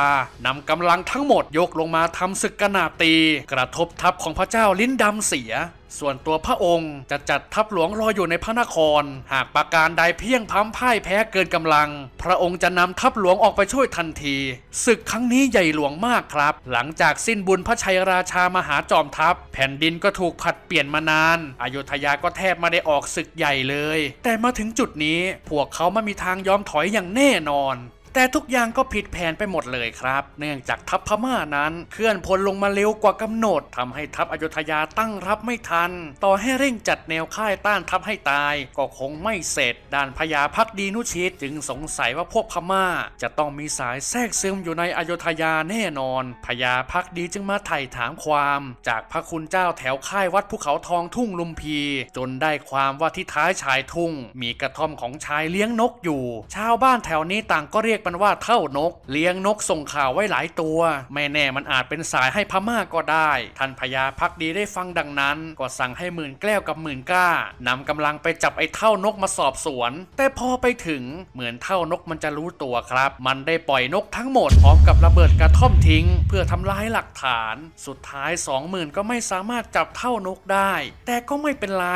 นำกำลังทั้งหมดยกลงมาทำศึกกระนาตี กระทบทัพของพระเจ้าลิ้นดำเสียส่วนตัวพระองค์จะจัดทัพหลวงรออยู่ในพระนคร หากประการใดเพียงพ้ำพ่ายแพ้เกินกำลัง พระองค์จะนำทัพหลวงออกไปช่วยทันทีศึกครั้งนี้ใหญ่หลวงมากครับ หลังจากสิ้นบุญพระชัยราชามหาจอมทัพ แผ่นดินก็ถูกผัดเปลี่ยนมานานอายุทยาก็แทบไม่ได้ออกศึกใหญ่เลย แต่มาถึงจุดนี้พวกเขาไม่มีทางยอมถอยอย่างแน่นอนแต่ทุกอย่างก็ผิดแผนไปหมดเลยครับ เนื่องจากทัพพม่านั้น เคลื่อนพลลงมาเร็วกว่ากำหนด ทำให้ทัพอยุธยาตั้งรับไม่ทัน ต่อให้เร่งจัดแนวค่ายต้านทัพให้ตายก็คงไม่เสร็จ ด้านพญาพักดีนุชิต จึงสงสัยว่าพวกพม่า จะต้องมีสายแทรกซึมอยู่ในอยุธยาแน่นอน พญาพักดีจึงมาไถ่ถามความ จากพระคุณเจ้าแถวค่ายวัดภูเขาทองทุ่งลุมพี จนได้ความว่าที่ท้ายชายทุ่งมีกระท่อมของชายเลี้ยงนกอยู่ ชาวบ้านแถวนี้ต่างก็เรียกมันว่าเท่านกเลี้ยงนกส่งข่าวไว้หลายตัวไม่แน่มันอาจเป็นสายให้พม่าก็ได้ท่านพญาพักดีได้ฟังดังนั้นก็สั่งให้หมื่นแก้วกับหมื่นก้านำกำลังไปจับไอ้เท่านกมาสอบสวน แต่พอไปถึงเหมือนเท่านกมันจะรู้ตัวครับ มันได้ปล่อยนกทั้งหมดพร้อมกับระเบิดกระท่อมทิ้งเพื่อทำลายหลักฐาน สุดท้ายสองหมื่นก็ไม่สามารถจับเท่านกได้ แต่ก็ไม่เป็นไร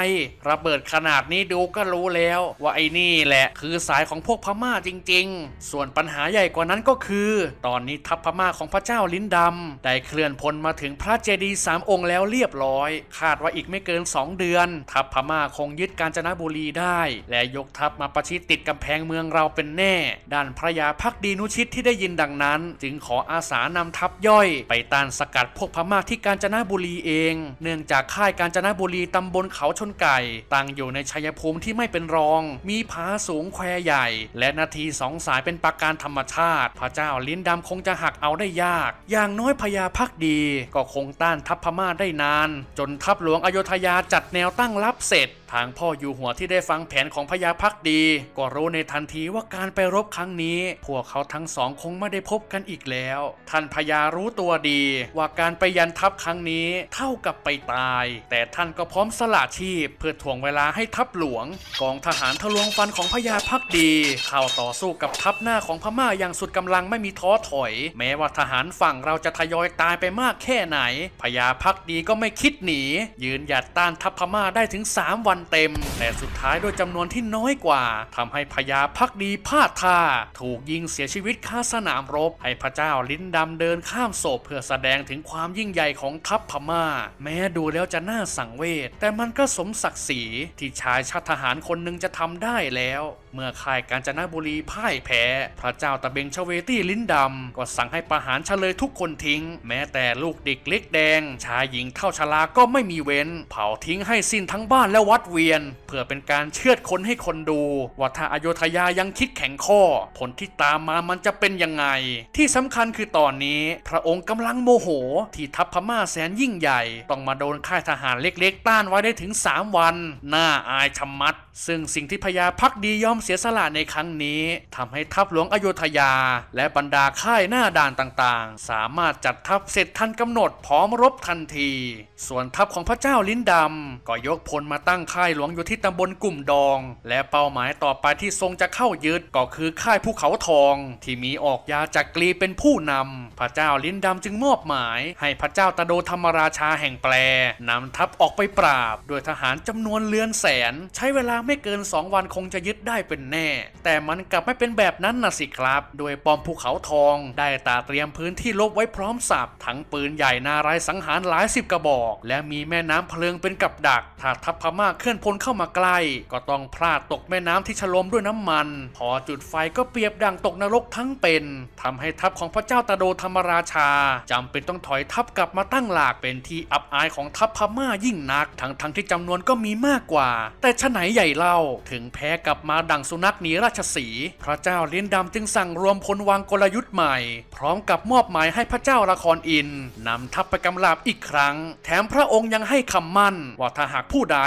ระเบิดขนาดนี้ดูก็รู้แล้ว ว่าไอ้นี่แหละคือสายของพวกพม่าจริง ๆ ส่วนปปัญหาใหญ่กว่านั้นก็คือ ตอนนี้ทัพพม่าของพระเจ้าลิ้นดำ ได้เคลื่อนพลมาถึงพระเจดีย์สามองค์แล้วเรียบร้อยคาดว่าอีกไม่เกิน 2 เดือน ทัพพม่าคงยึดกาญจนบุรีได้ และยกทัพมาประชิดติดกำแพงเมืองเราเป็นแน่ ด้านพระยาพักดีนุชิตที่ได้ยินดังนั้น จึงขออาสานำทัพย่อย ไปต้านสกัดพวกพม่าที่กาญจนบุรีเอง เนื่องจากค่ายกาญจนบุรีตำบลเขาชนไก่ตั้งอยู่ในชัยภูมิที่ไม่เป็นรอง มีผาสูงแควใหญ่ และนาทีสองสายเป็นปากกาการธรรมชาติ พระเจ้าลิ้นดำคงจะหักเอาได้ยาก อย่างน้อยพญาพักดีก็คงต้านทัพพม่าได้นานจนทัพหลวงอโยธยาจัดแนวตั้งรับเสร็จทางพ่ออยู่หัวที่ได้ฟังแผนของพญาพักดี ก็รู้ในทันทีว่าการไปรบครั้งนี้พวกเขาทั้งสองคงไม่ได้พบกันอีกแล้ว ท่านพญารู้ตัวดีว่าการไปยันทัพครั้งนี้เท่ากับไปตาย แต่ท่านก็พร้อมสละชีพเพื่อถ่วงเวลาให้ทัพหลวง กองทหารทะลวงฟันของพญาพักดีเข้าต่อสู้กับทัพหน้าของพม่าอย่างสุดกำลังไม่มีท้อถอย แม้ว่าทหารฝั่งเราจะทยอยตายไปมากแค่ไหนพญาพักดีก็ไม่คิดหนี ยืนหยัดต้านทัพพม่าได้ถึง 3 วันเต็ม แต่สุดท้ายด้วยจำนวนที่น้อยกว่าทำให้พญาพักดีพลาดท่าถูกยิงเสียชีวิตคาสนามรบ ให้พระเจ้าลิ้นดำเดินข้ามโศกเพื่อแสดงถึงความยิ่งใหญ่ของทัพพม่า แม้ดูแล้วจะน่าสังเวชแต่มันก็สมศักดิ์ศรีที่ชายชาติทหารคนหนึ่งจะทำได้แล้วเมื่อค่ายกาญจนบุรีพ่ายแพ้ พระเจ้าตะเบงชเวตี้ลิ้นดำ ก็สั่งให้ประหารเฉลยทุกคนทิ้ง แม้แต่ลูกเด็กเล็กแดง ชายหญิงเท่าชลาก็ไม่มีเว้น เผาทิ้งให้สิ้นทั้งบ้านและวัดเวียน เพื่อเป็นการเชือดคนให้คนดูว่าถ้าอโยธยายังคิดแข็งข้อ ผลที่ตามมามันจะเป็นยังไง ที่สำคัญคือตอนนี้ พระองค์กำลังโมโหที่ทัพพม่าแสนยิ่งใหญ่ ต้องมาโดนค่ายทหารเล็ก ๆ ต้านไว้ได้ถึง 3 วัน น่าอายชะมัด ซึ่งสิ่งที่พญาพักดียอมเสียสละในครั้งนี้ ทำให้ทัพหลวงอโยธยา และบรรดาค่ายหน้าด่านต่างๆ สามารถจัดทัพเสร็จทันกำหนด พร้อมรบทันที ส่วนทัพของพระเจ้าลิ้นดำก็ยกพลมาตั้งค่ายหลวงอยู่ที่ตำบลกลุ่มดองและเป้าหมายต่อไปที่ทรงจะเข้ายึดก็คือค่ายภูเขาทอง ที่มีออกยาจากกรีเป็นผู้นำ พระเจ้าลิ้นดำจึงมอบหมาย ให้พระเจ้าตะโดธรรมราชาแห่งแปลนำทัพออกไปปราบ โดยทหารจำนวนเลือนแสน ใช้เวลาไม่เกิน2วันคงจะยึดได้เป็นแน่ แต่มันกลับไม่เป็นแบบนั้นนะสิครับ โดยปอมภูเขาทองได้ตาเตรียมพื้นที่ลบไว้พร้อมสับ ทั้งปืนใหญ่นารายสังหารหลายสิบกระบอกและมีแม่น้ำเพลิงเป็นกับดักถ้าทัพพม่าเคลื่อนพลเข้ามาใกล้ ก็ต้องพลาดตกแม่น้ำที่ฉลมด้วยน้ำมัน พอจุดไฟก็เปรียบดังตกนรกทั้งเป็น ทำให้ทัพของพระเจ้าตาโดธรรมราชา จำเป็นต้องถอยทัพกลับมาตั้งหลักเป็นที่อับอายของทัพพม่ายิ่งนักทั้งทั้งที่จำนวนก็มีมากกว่า แต่ะไหนใหญ่เล่าถึงแพ้กลับมาดังงสุนัขหนีราชสี พระเจ้าลิ้นดำจึงสั่งรวมพลวางกลยุทธ์ใหม่ พร้อมกับมอบหมายให้พระเจ้าละครอิน นำทัพไปกำลาบ อีกครั้ง แถมพระองค์ยังให้คำมั่น ว่าถ้าหากผู้ใด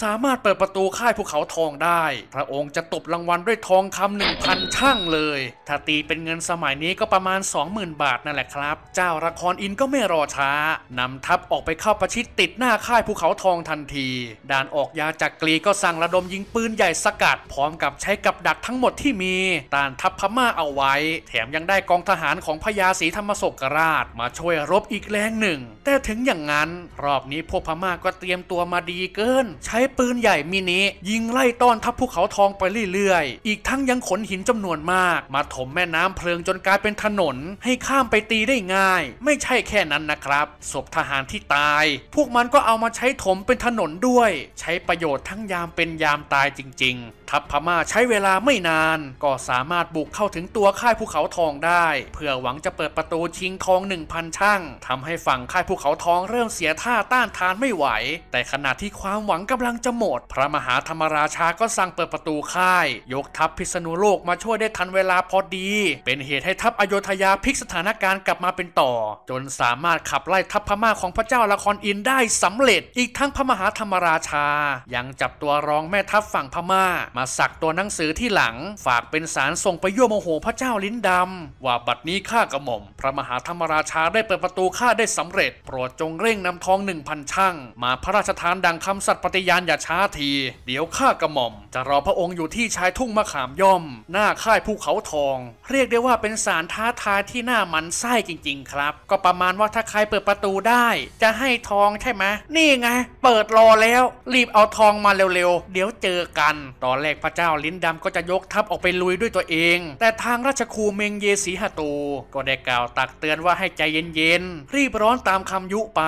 สามารถเปิดประตูค่ายภูเขาทองได้ พระองค์จะตบรางวัลด้วยทองคำหนึ่งพันช่างเลย ถ้าตีเป็นเงินสมัยนี้ก็ประมาณ20,000บาทนั่นแหละครับ เจ้าละครอินก็ไม่รอช้านำทัพออกไปเข้าประชิดติดหน้าค่ายภูเขาทองทันทีด่านออกยาจากกรีก็สั่งระดมยิงปืนใหญ่สกัด พร้อมกับับใช้กับดักทั้งหมดที่มีต้านทัพพม่าเอาไว้ แถมยังได้กองทหารของพญาศรีธรรมศกราชมาช่วยรบอีกแรงหนึ่ง แต่ถึงอย่างนั้น รอบนี้พวกพม่าก็เตรียมตัวมาดีเกิน ใช้ปืนใหญ่มินิยิงไล่ต้อนทัพภูเขาทองไปเรื่อยๆ อีกทั้งยังขนหินจำนวนมาก มาถมแม่น้ำเพลิงจนกลายเป็นถนนให้ข้ามไปตีได้ง่าย ไม่ใช่แค่นั้นนะครับ ศพทหารที่ตาย พวกมันก็เอามาใช้ถมเป็นถนนด้วย ใช้ประโยชน์ทั้งยามเป็นยามตายจริง ๆ ทัพพม่าใช้เวลาไม่นานก็สามารถบุกเข้าถึงตัวค่ายภูเขาทองได้เพื่อหวังจะเปิดประตูชิงทอง1,000ช่างทำให้ฝั่งค่ายภูเขาทองเริ่มเสียท่าต้านทานไม่ไหว แต่ขณะที่ความหวังกำลังจะหมด พระมหาธรรมราชาก็สั่งเปิดประตูค่าย ยกทัพพิษณุโลกมาช่วยได้ทันเวลาพอดี เป็นเหตุให้ทัพอโยธยาพลิกสถานการณ์กลับมาเป็นต่อ จนสามารถขับไล่ทัพพม่าของพระเจ้าละครอินได้สำเร็จ อีกทั้งพระมหาธรรมราชายังจับตัวรองแม่ทัพฝั่งพม่ามาสักตัวหนังสือที่หลังฝากเป็นสารส่งไปยั่วโมโหพระเจ้าลิ้นดำ ว่าบัดนี้ข้ากระหม่อมพระมหาธรรมราชาได้เปิดประตูข้าได้สำเร็จ โปรดจงเร่งนำทองหนึ่งพันช่างมาพระราชทานดังคำสัตย์ปฏิญาณอย่าช้าที เดี๋ยวข้ากระหม่อมจะรอพระองค์อยู่ที่ชายทุ่งมะขามย่อม หน้าค่ายภูเขาทอง เรียกได้ว่าเป็นสารท้าทายที่หน้ามันไส้จริง ๆ ครับ ก็ประมาณว่าถ้าใครเปิดประตูได้ จะให้ทองใช่ไหมนี่ไง เปิดรอแล้วรีบเอาทองมาเร็วๆ เดี๋ยวเจอกันตอนแรกพระเจ้าาลิ้นดำก็จะยกทัพออกไปลุยด้วยตัวเอง แต่ทางราชครูเมงเยสีหตู ก็ได้กล่าวตักเตือนว่าให้ใจเย็นๆ รีบร้อนตามคำยุไป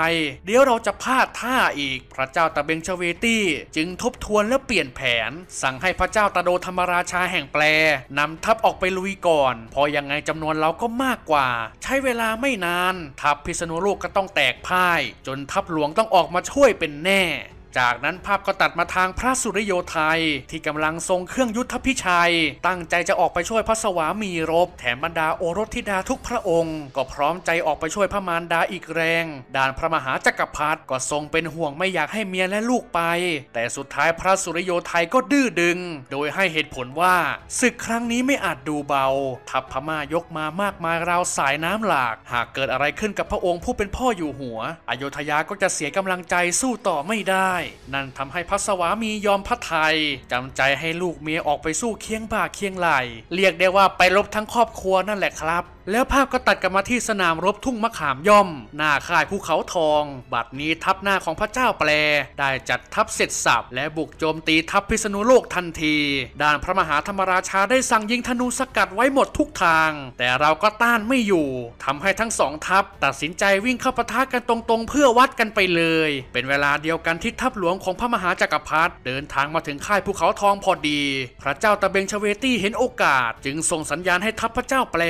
เดี๋ยวเราจะพลาดท่าอีก พระเจ้าตะเบงชเวตี้ จึงทบทวนและเปลี่ยนแผน สั่งให้พระเจ้าตะโดธรรมราชาแห่งแปลนำทัพออกไปลุยก่อน พอยังไงจำนวนเราก็มากกว่า ใช้เวลาไม่นานทัพพิษณุโลกก็ต้องแตกพ่าย จนทัพหลวงต้องออกมาช่วยเป็นแน่จากนั้นภาพก็ตัดมาทางพระสุริโยไทยที่กำลังทรงเครื่องยุทธพิชัย ตั้งใจจะออกไปช่วยพระสวามีรบ แถมบรรดาโอรสธิดาทุกพระองค์ ก็พร้อมใจออกไปช่วยพระมารดาอีกแรงด่านพระมหาจักรพรรดิก็ทรงเป็นห่วงไม่อยากให้เมียและลูกไป แต่สุดท้ายพระสุริโยไทยก็ดื้อดึง โดยให้เหตุผลว่าศึกครั้งนี้ไม่อาจดูเบา ทัพพม่ายกมามากมายราวสายน้ำหลาก หากเกิดอะไรขึ้นกับพระองค์ผู้เป็นพ่ออยู่หัวอโยธยาก็จะเสียกำลังใจสู้ต่อไม่ได้นั่นทำให้พัสวามียอมพระไทยจำใจให้ลูกเมียออกไปสู้เคียงบ่าเคียงไหล เรียกได้ว่าไปลบทั้งครอบครัวนั่นแหละครับแล้วภาพก็ตัดกลับมาที่สนามรบทุ่งมะขามย่อม หน้าค่ายภูเขาทอง บัดนี้ทัพหน้าของพระเจ้าแปล ได้จัดทัพเสร็จสับ และบุกโจมตีทัพพิษณุโลกทันที ด้านพระมหาธรรมราชาได้สั่งยิงธนูสกัดไว้หมดทุกทาง แต่เราก็ต้านไม่อยู่ ทำให้ทั้งสองทัพ ตัดสินใจวิ่งเข้าปะทะกันตรงๆ เพื่อวัดกันไปเลย เป็นเวลาเดียวกันที่ทัพหลวงของพระมหาจักรพรรดิเดินทางมาถึงค่ายภูเขาทองพอดี พระเจ้าตะเบงชเวตี้เห็นโอกาส จึงส่งสัญญาณให้ทัพพระเจ้าแปล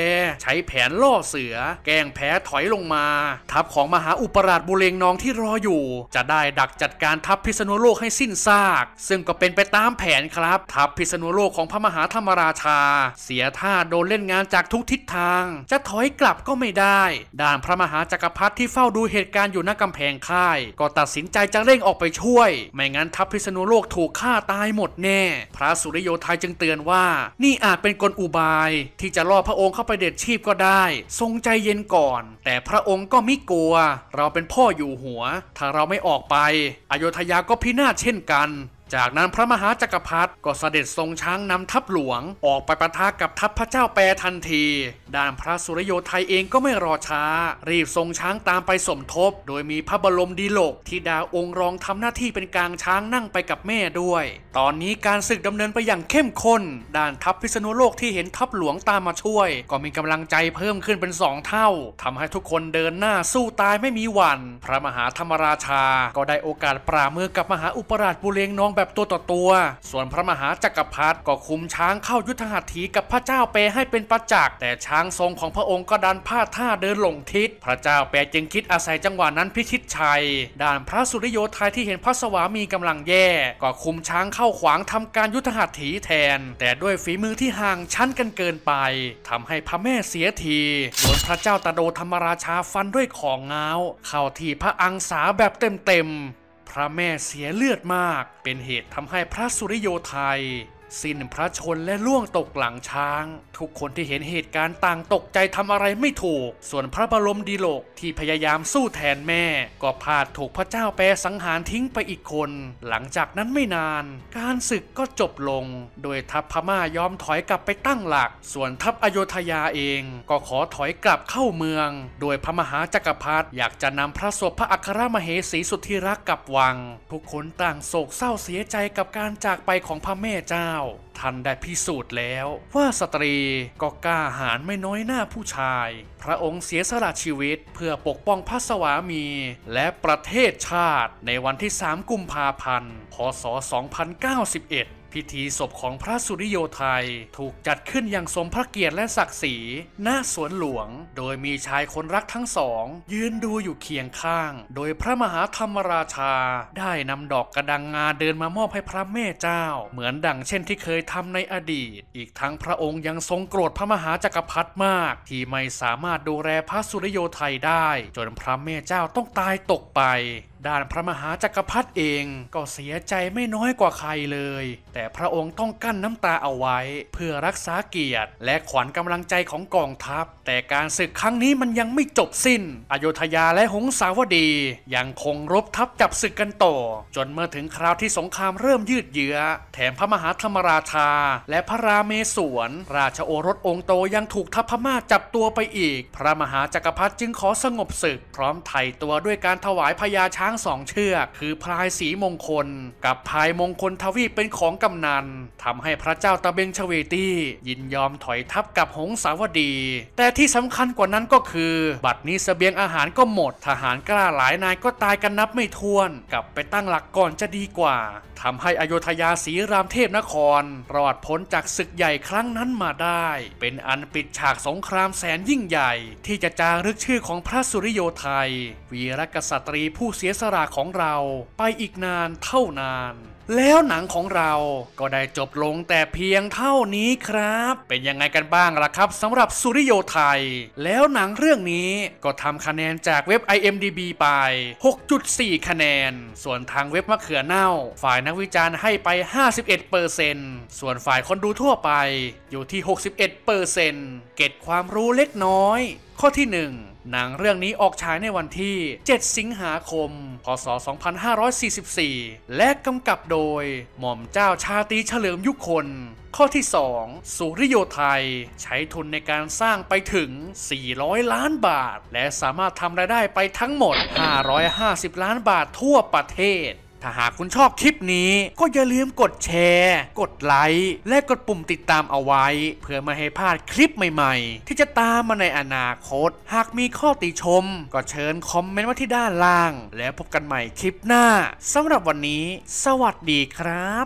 ใช้แผนล่อเสือแกงแพ้ถอยลงมา ทัพของมหาอุปราชบุเรงนองที่รออยู่ จะได้ดักจัดการทัพพิษณุโลกให้สิ้นซาก ซึ่งก็เป็นไปตามแผนครับ ทัพพิษณุโลกของพระมหาธรรมราชา เสียท่าโดนเล่นงานจากทุกทิศทาง จะถอยกลับก็ไม่ได้ ด่านพระมหาจักรพรรดิที่เฝ้าดูเหตุการณ์อยู่หน้ากำแพงค่าย ก็ตัดสินใจจะเร่งออกไปช่วยไม่งั้นทัพพิษณุโลกถูกฆ่าตายหมดแน่ พระสุริโยไทยจึงเตือนว่า นี่อาจเป็นกลอุบาย ที่จะล่อพระองค์เข้าไปเด็ดชีพก็ได้ทรงใจเย็นก่อน แต่พระองค์ก็ไม่กลัว เราเป็นพ่ออยู่หัว ถ้าเราไม่ออกไป อโยธยาก็พินาศเช่นกันจากนั้นพระมหาจักรพรรดิก็เสด็จทรงช้างนำทัพหลวง ออกไปประทะกับทัพพระเจ้าแปรทันที ด้านพระสุริโยไทยเองก็ไม่รอช้า รีบทรงช้างตามไปสมทบ โดยมีพระบรมดีโลก ที่ดาองค์รองทำหน้าที่เป็นกลางช้างนั่งไปกับแม่ด้วย ตอนนี้การศึกดำเนินไปอย่างเข้มข้นด้านทัพพิษณุโลกที่เห็นทัพหลวงตามมาช่วย ก็มีกำลังใจเพิ่มขึ้นเป็นสองเท่าทำให้ทุกคนเดินหน้าสู้ตายไม่มีวันพระมหาธรรมราชาก็ได้โอกาสปราเมือกับมหาอุปราชบุเรงน้องแบบตัวต่อตัว ส่วนพระมหาจักรพรรดิก็คุมช้างเข้ายุทธหัตถีกับพระเจ้าเปให้เป็นประจักษ์แต่ช้างทรงของพระองค์ก็ดันพลาดท่าเดินหลงทิศ พระเจ้าเปจึงคิดอาศัยจังหวะนั้นพิชิตชัยด่านพระสุริโยไทยที่เห็นพระสวามีกำลังแย่ ก็คุมช้างเข้าขวางทำการยุทธหัตถีแทน แต่ด้วยฝีมือที่ห่างชั้นกันเกินไป ทำให้พระแม่เสียทีโดนพระเจ้าตาโดธรรมราชาฟันด้วยของเงาเข้าที่พระอังสาแบบเต็มๆพระแม่เสียเลือดมาก เป็นเหตุทำให้พระสุริโยไทยสิ้นพระชนและล่วงตกหลังช้าง ทุกคนที่เห็นเหตุการณ์ต่างตกใจทำอะไรไม่ถูก ส่วนพระบรมดีโลกที่พยายามสู้แทนแม่ ก็พลาดถูกพระเจ้าแปรสังหารทิ้งไปอีกคน หลังจากนั้นไม่นาน การศึกก็จบลง โดยทัพพม่ายอมถอยกลับไปตั้งหลัก ส่วนทัพอโยธยาเอง ก็ขอถอยกลับเข้าเมือง โดยพระมหาจักรพรรดิอยากจะนำพระศพพระอัครมเหสีสุทธิรักกลับวังทุกคนต่างโศกเศร้าเสียใจกับการจากไปของพระแม่เจ้าท่านได้พิสูจน์แล้ว ว่าสตรีก็กล้าหาญไม่น้อยหน้าผู้ชาย พระองค์เสียสละชีวิตเพื่อปกป้องพระสวามี และประเทศชาติในวันที่ 3 กุมภาพันธ์ พศ2091พิธีศพของพระสุริโยไทยถูกจัดขึ้นอย่างสมพระเกียรติและศักดิ์ศรีหน้าสวนหลวง โดยมีชายคนรักทั้งสอง ยืนดูอยู่เคียงข้าง โดยพระมหาธรรมราชา ได้นำดอกกระดังงาเดินมามอบให้พระแม่เจ้า เหมือนดังเช่นที่เคยทำในอดีต อีกทั้งพระองค์ยังทรงโกรธพระมหาจักรพรรดิมาก ที่ไม่สามารถดูแลพระสุริโยไทยได้จนพระแม่เจ้าต้องตายตกไปด้านพระมหาจักรพรรดิเองก็เสียใจไม่น้อยกว่าใครเลย แต่พระองค์ต้องกั้นน้ำตาเอาไว้เพื่อรักษาเกียรติและขวัญกำลังใจของกองทัพ แต่การศึกครั้งนี้มันยังไม่จบสิ้นอโยธยาและหงสาวดียังคงรบทัพจับศึกกันต่อ จนเมื่อถึงคราวที่สงครามเริ่มยืดเยื้อ แถมพระมหาธรรมราชาและพระราเมศวร ราชโอรสองค์โตยังถูกทัพพม่าจับตัวไปอีก พระมหาจักรพรรดิจึงขอสงบศึก พร้อมไถ่ตัวด้วยการถวายพญาช้างงสองเชือกคือพลายสีมงคล กับพลายมงคลทวีปเป็นของกำนันทำให้พระเจ้าตะเบงชเวตี้ยินยอมถอยทัพกับหงสาวดี แต่ที่สำคัญกว่านั้นก็คือบัดนี้สเสบียงอาหารก็หมด ทหารกล้าหลายนายก็ตายกันนับไม่ถ้วนกลับไปตั้งหลักก่อนจะดีกว่าทำให้อโยธยาศรีรามเทพนครรอดพ้นจากศึกใหญ่ครั้งนั้นมาได้ เป็นอันปิดฉากสงครามแสนยิ่งใหญ่ ที่จะจารึกชื่อของพระสุริโยไทย วีรกษัตรีผู้เสียสละของเรา ไปอีกนานเท่านานแล้วหนังของเราก็ได้จบลงแต่เพียงเท่านี้ครับ เป็นยังไงกันบ้างล่ะครับสำหรับสุริโยไทย แล้วหนังเรื่องนี้ก็ทำคะแนนจากเว็บ IMDB ไป 6.4 คะแนน ส่วนทางเว็บมะเขือเน่า ฝ่ายนักวิจารณ์ให้ไป 51%ส่วนฝ่ายคนดูทั่วไปอยู่ที่ 61%เกตความรู้เล็กน้อย ข้อที่ 1หนังเรื่องนี้ออกฉายในวันที่ 7 สิงหาคม พศ 2544 และกำกับโดยหม่อมเจ้าชาตีเฉลิมยุคนข้อที่ 2 สุริโยไทย ใช้ทุนในการสร้างไปถึง 400 ล้านบาท และสามารถทำรายได้ไปทั้งหมด 550 ล้านบาททั่วประเทศถ้าหากคุณชอบคลิปนี้ก็อย่าลืมกดแชร์ กดไลค์ และกดปุ่มติดตามเอาไว้ เพื่อไม่ให้พลาดคลิปใหม่ๆ ที่จะตามมาในอนาคต หากมีข้อติชมก็เชิญคอมเมนต์ไว้ที่ด้านล่าง แล้วพบกันใหม่คลิปหน้าสำหรับวันนี้ สวัสดีครับ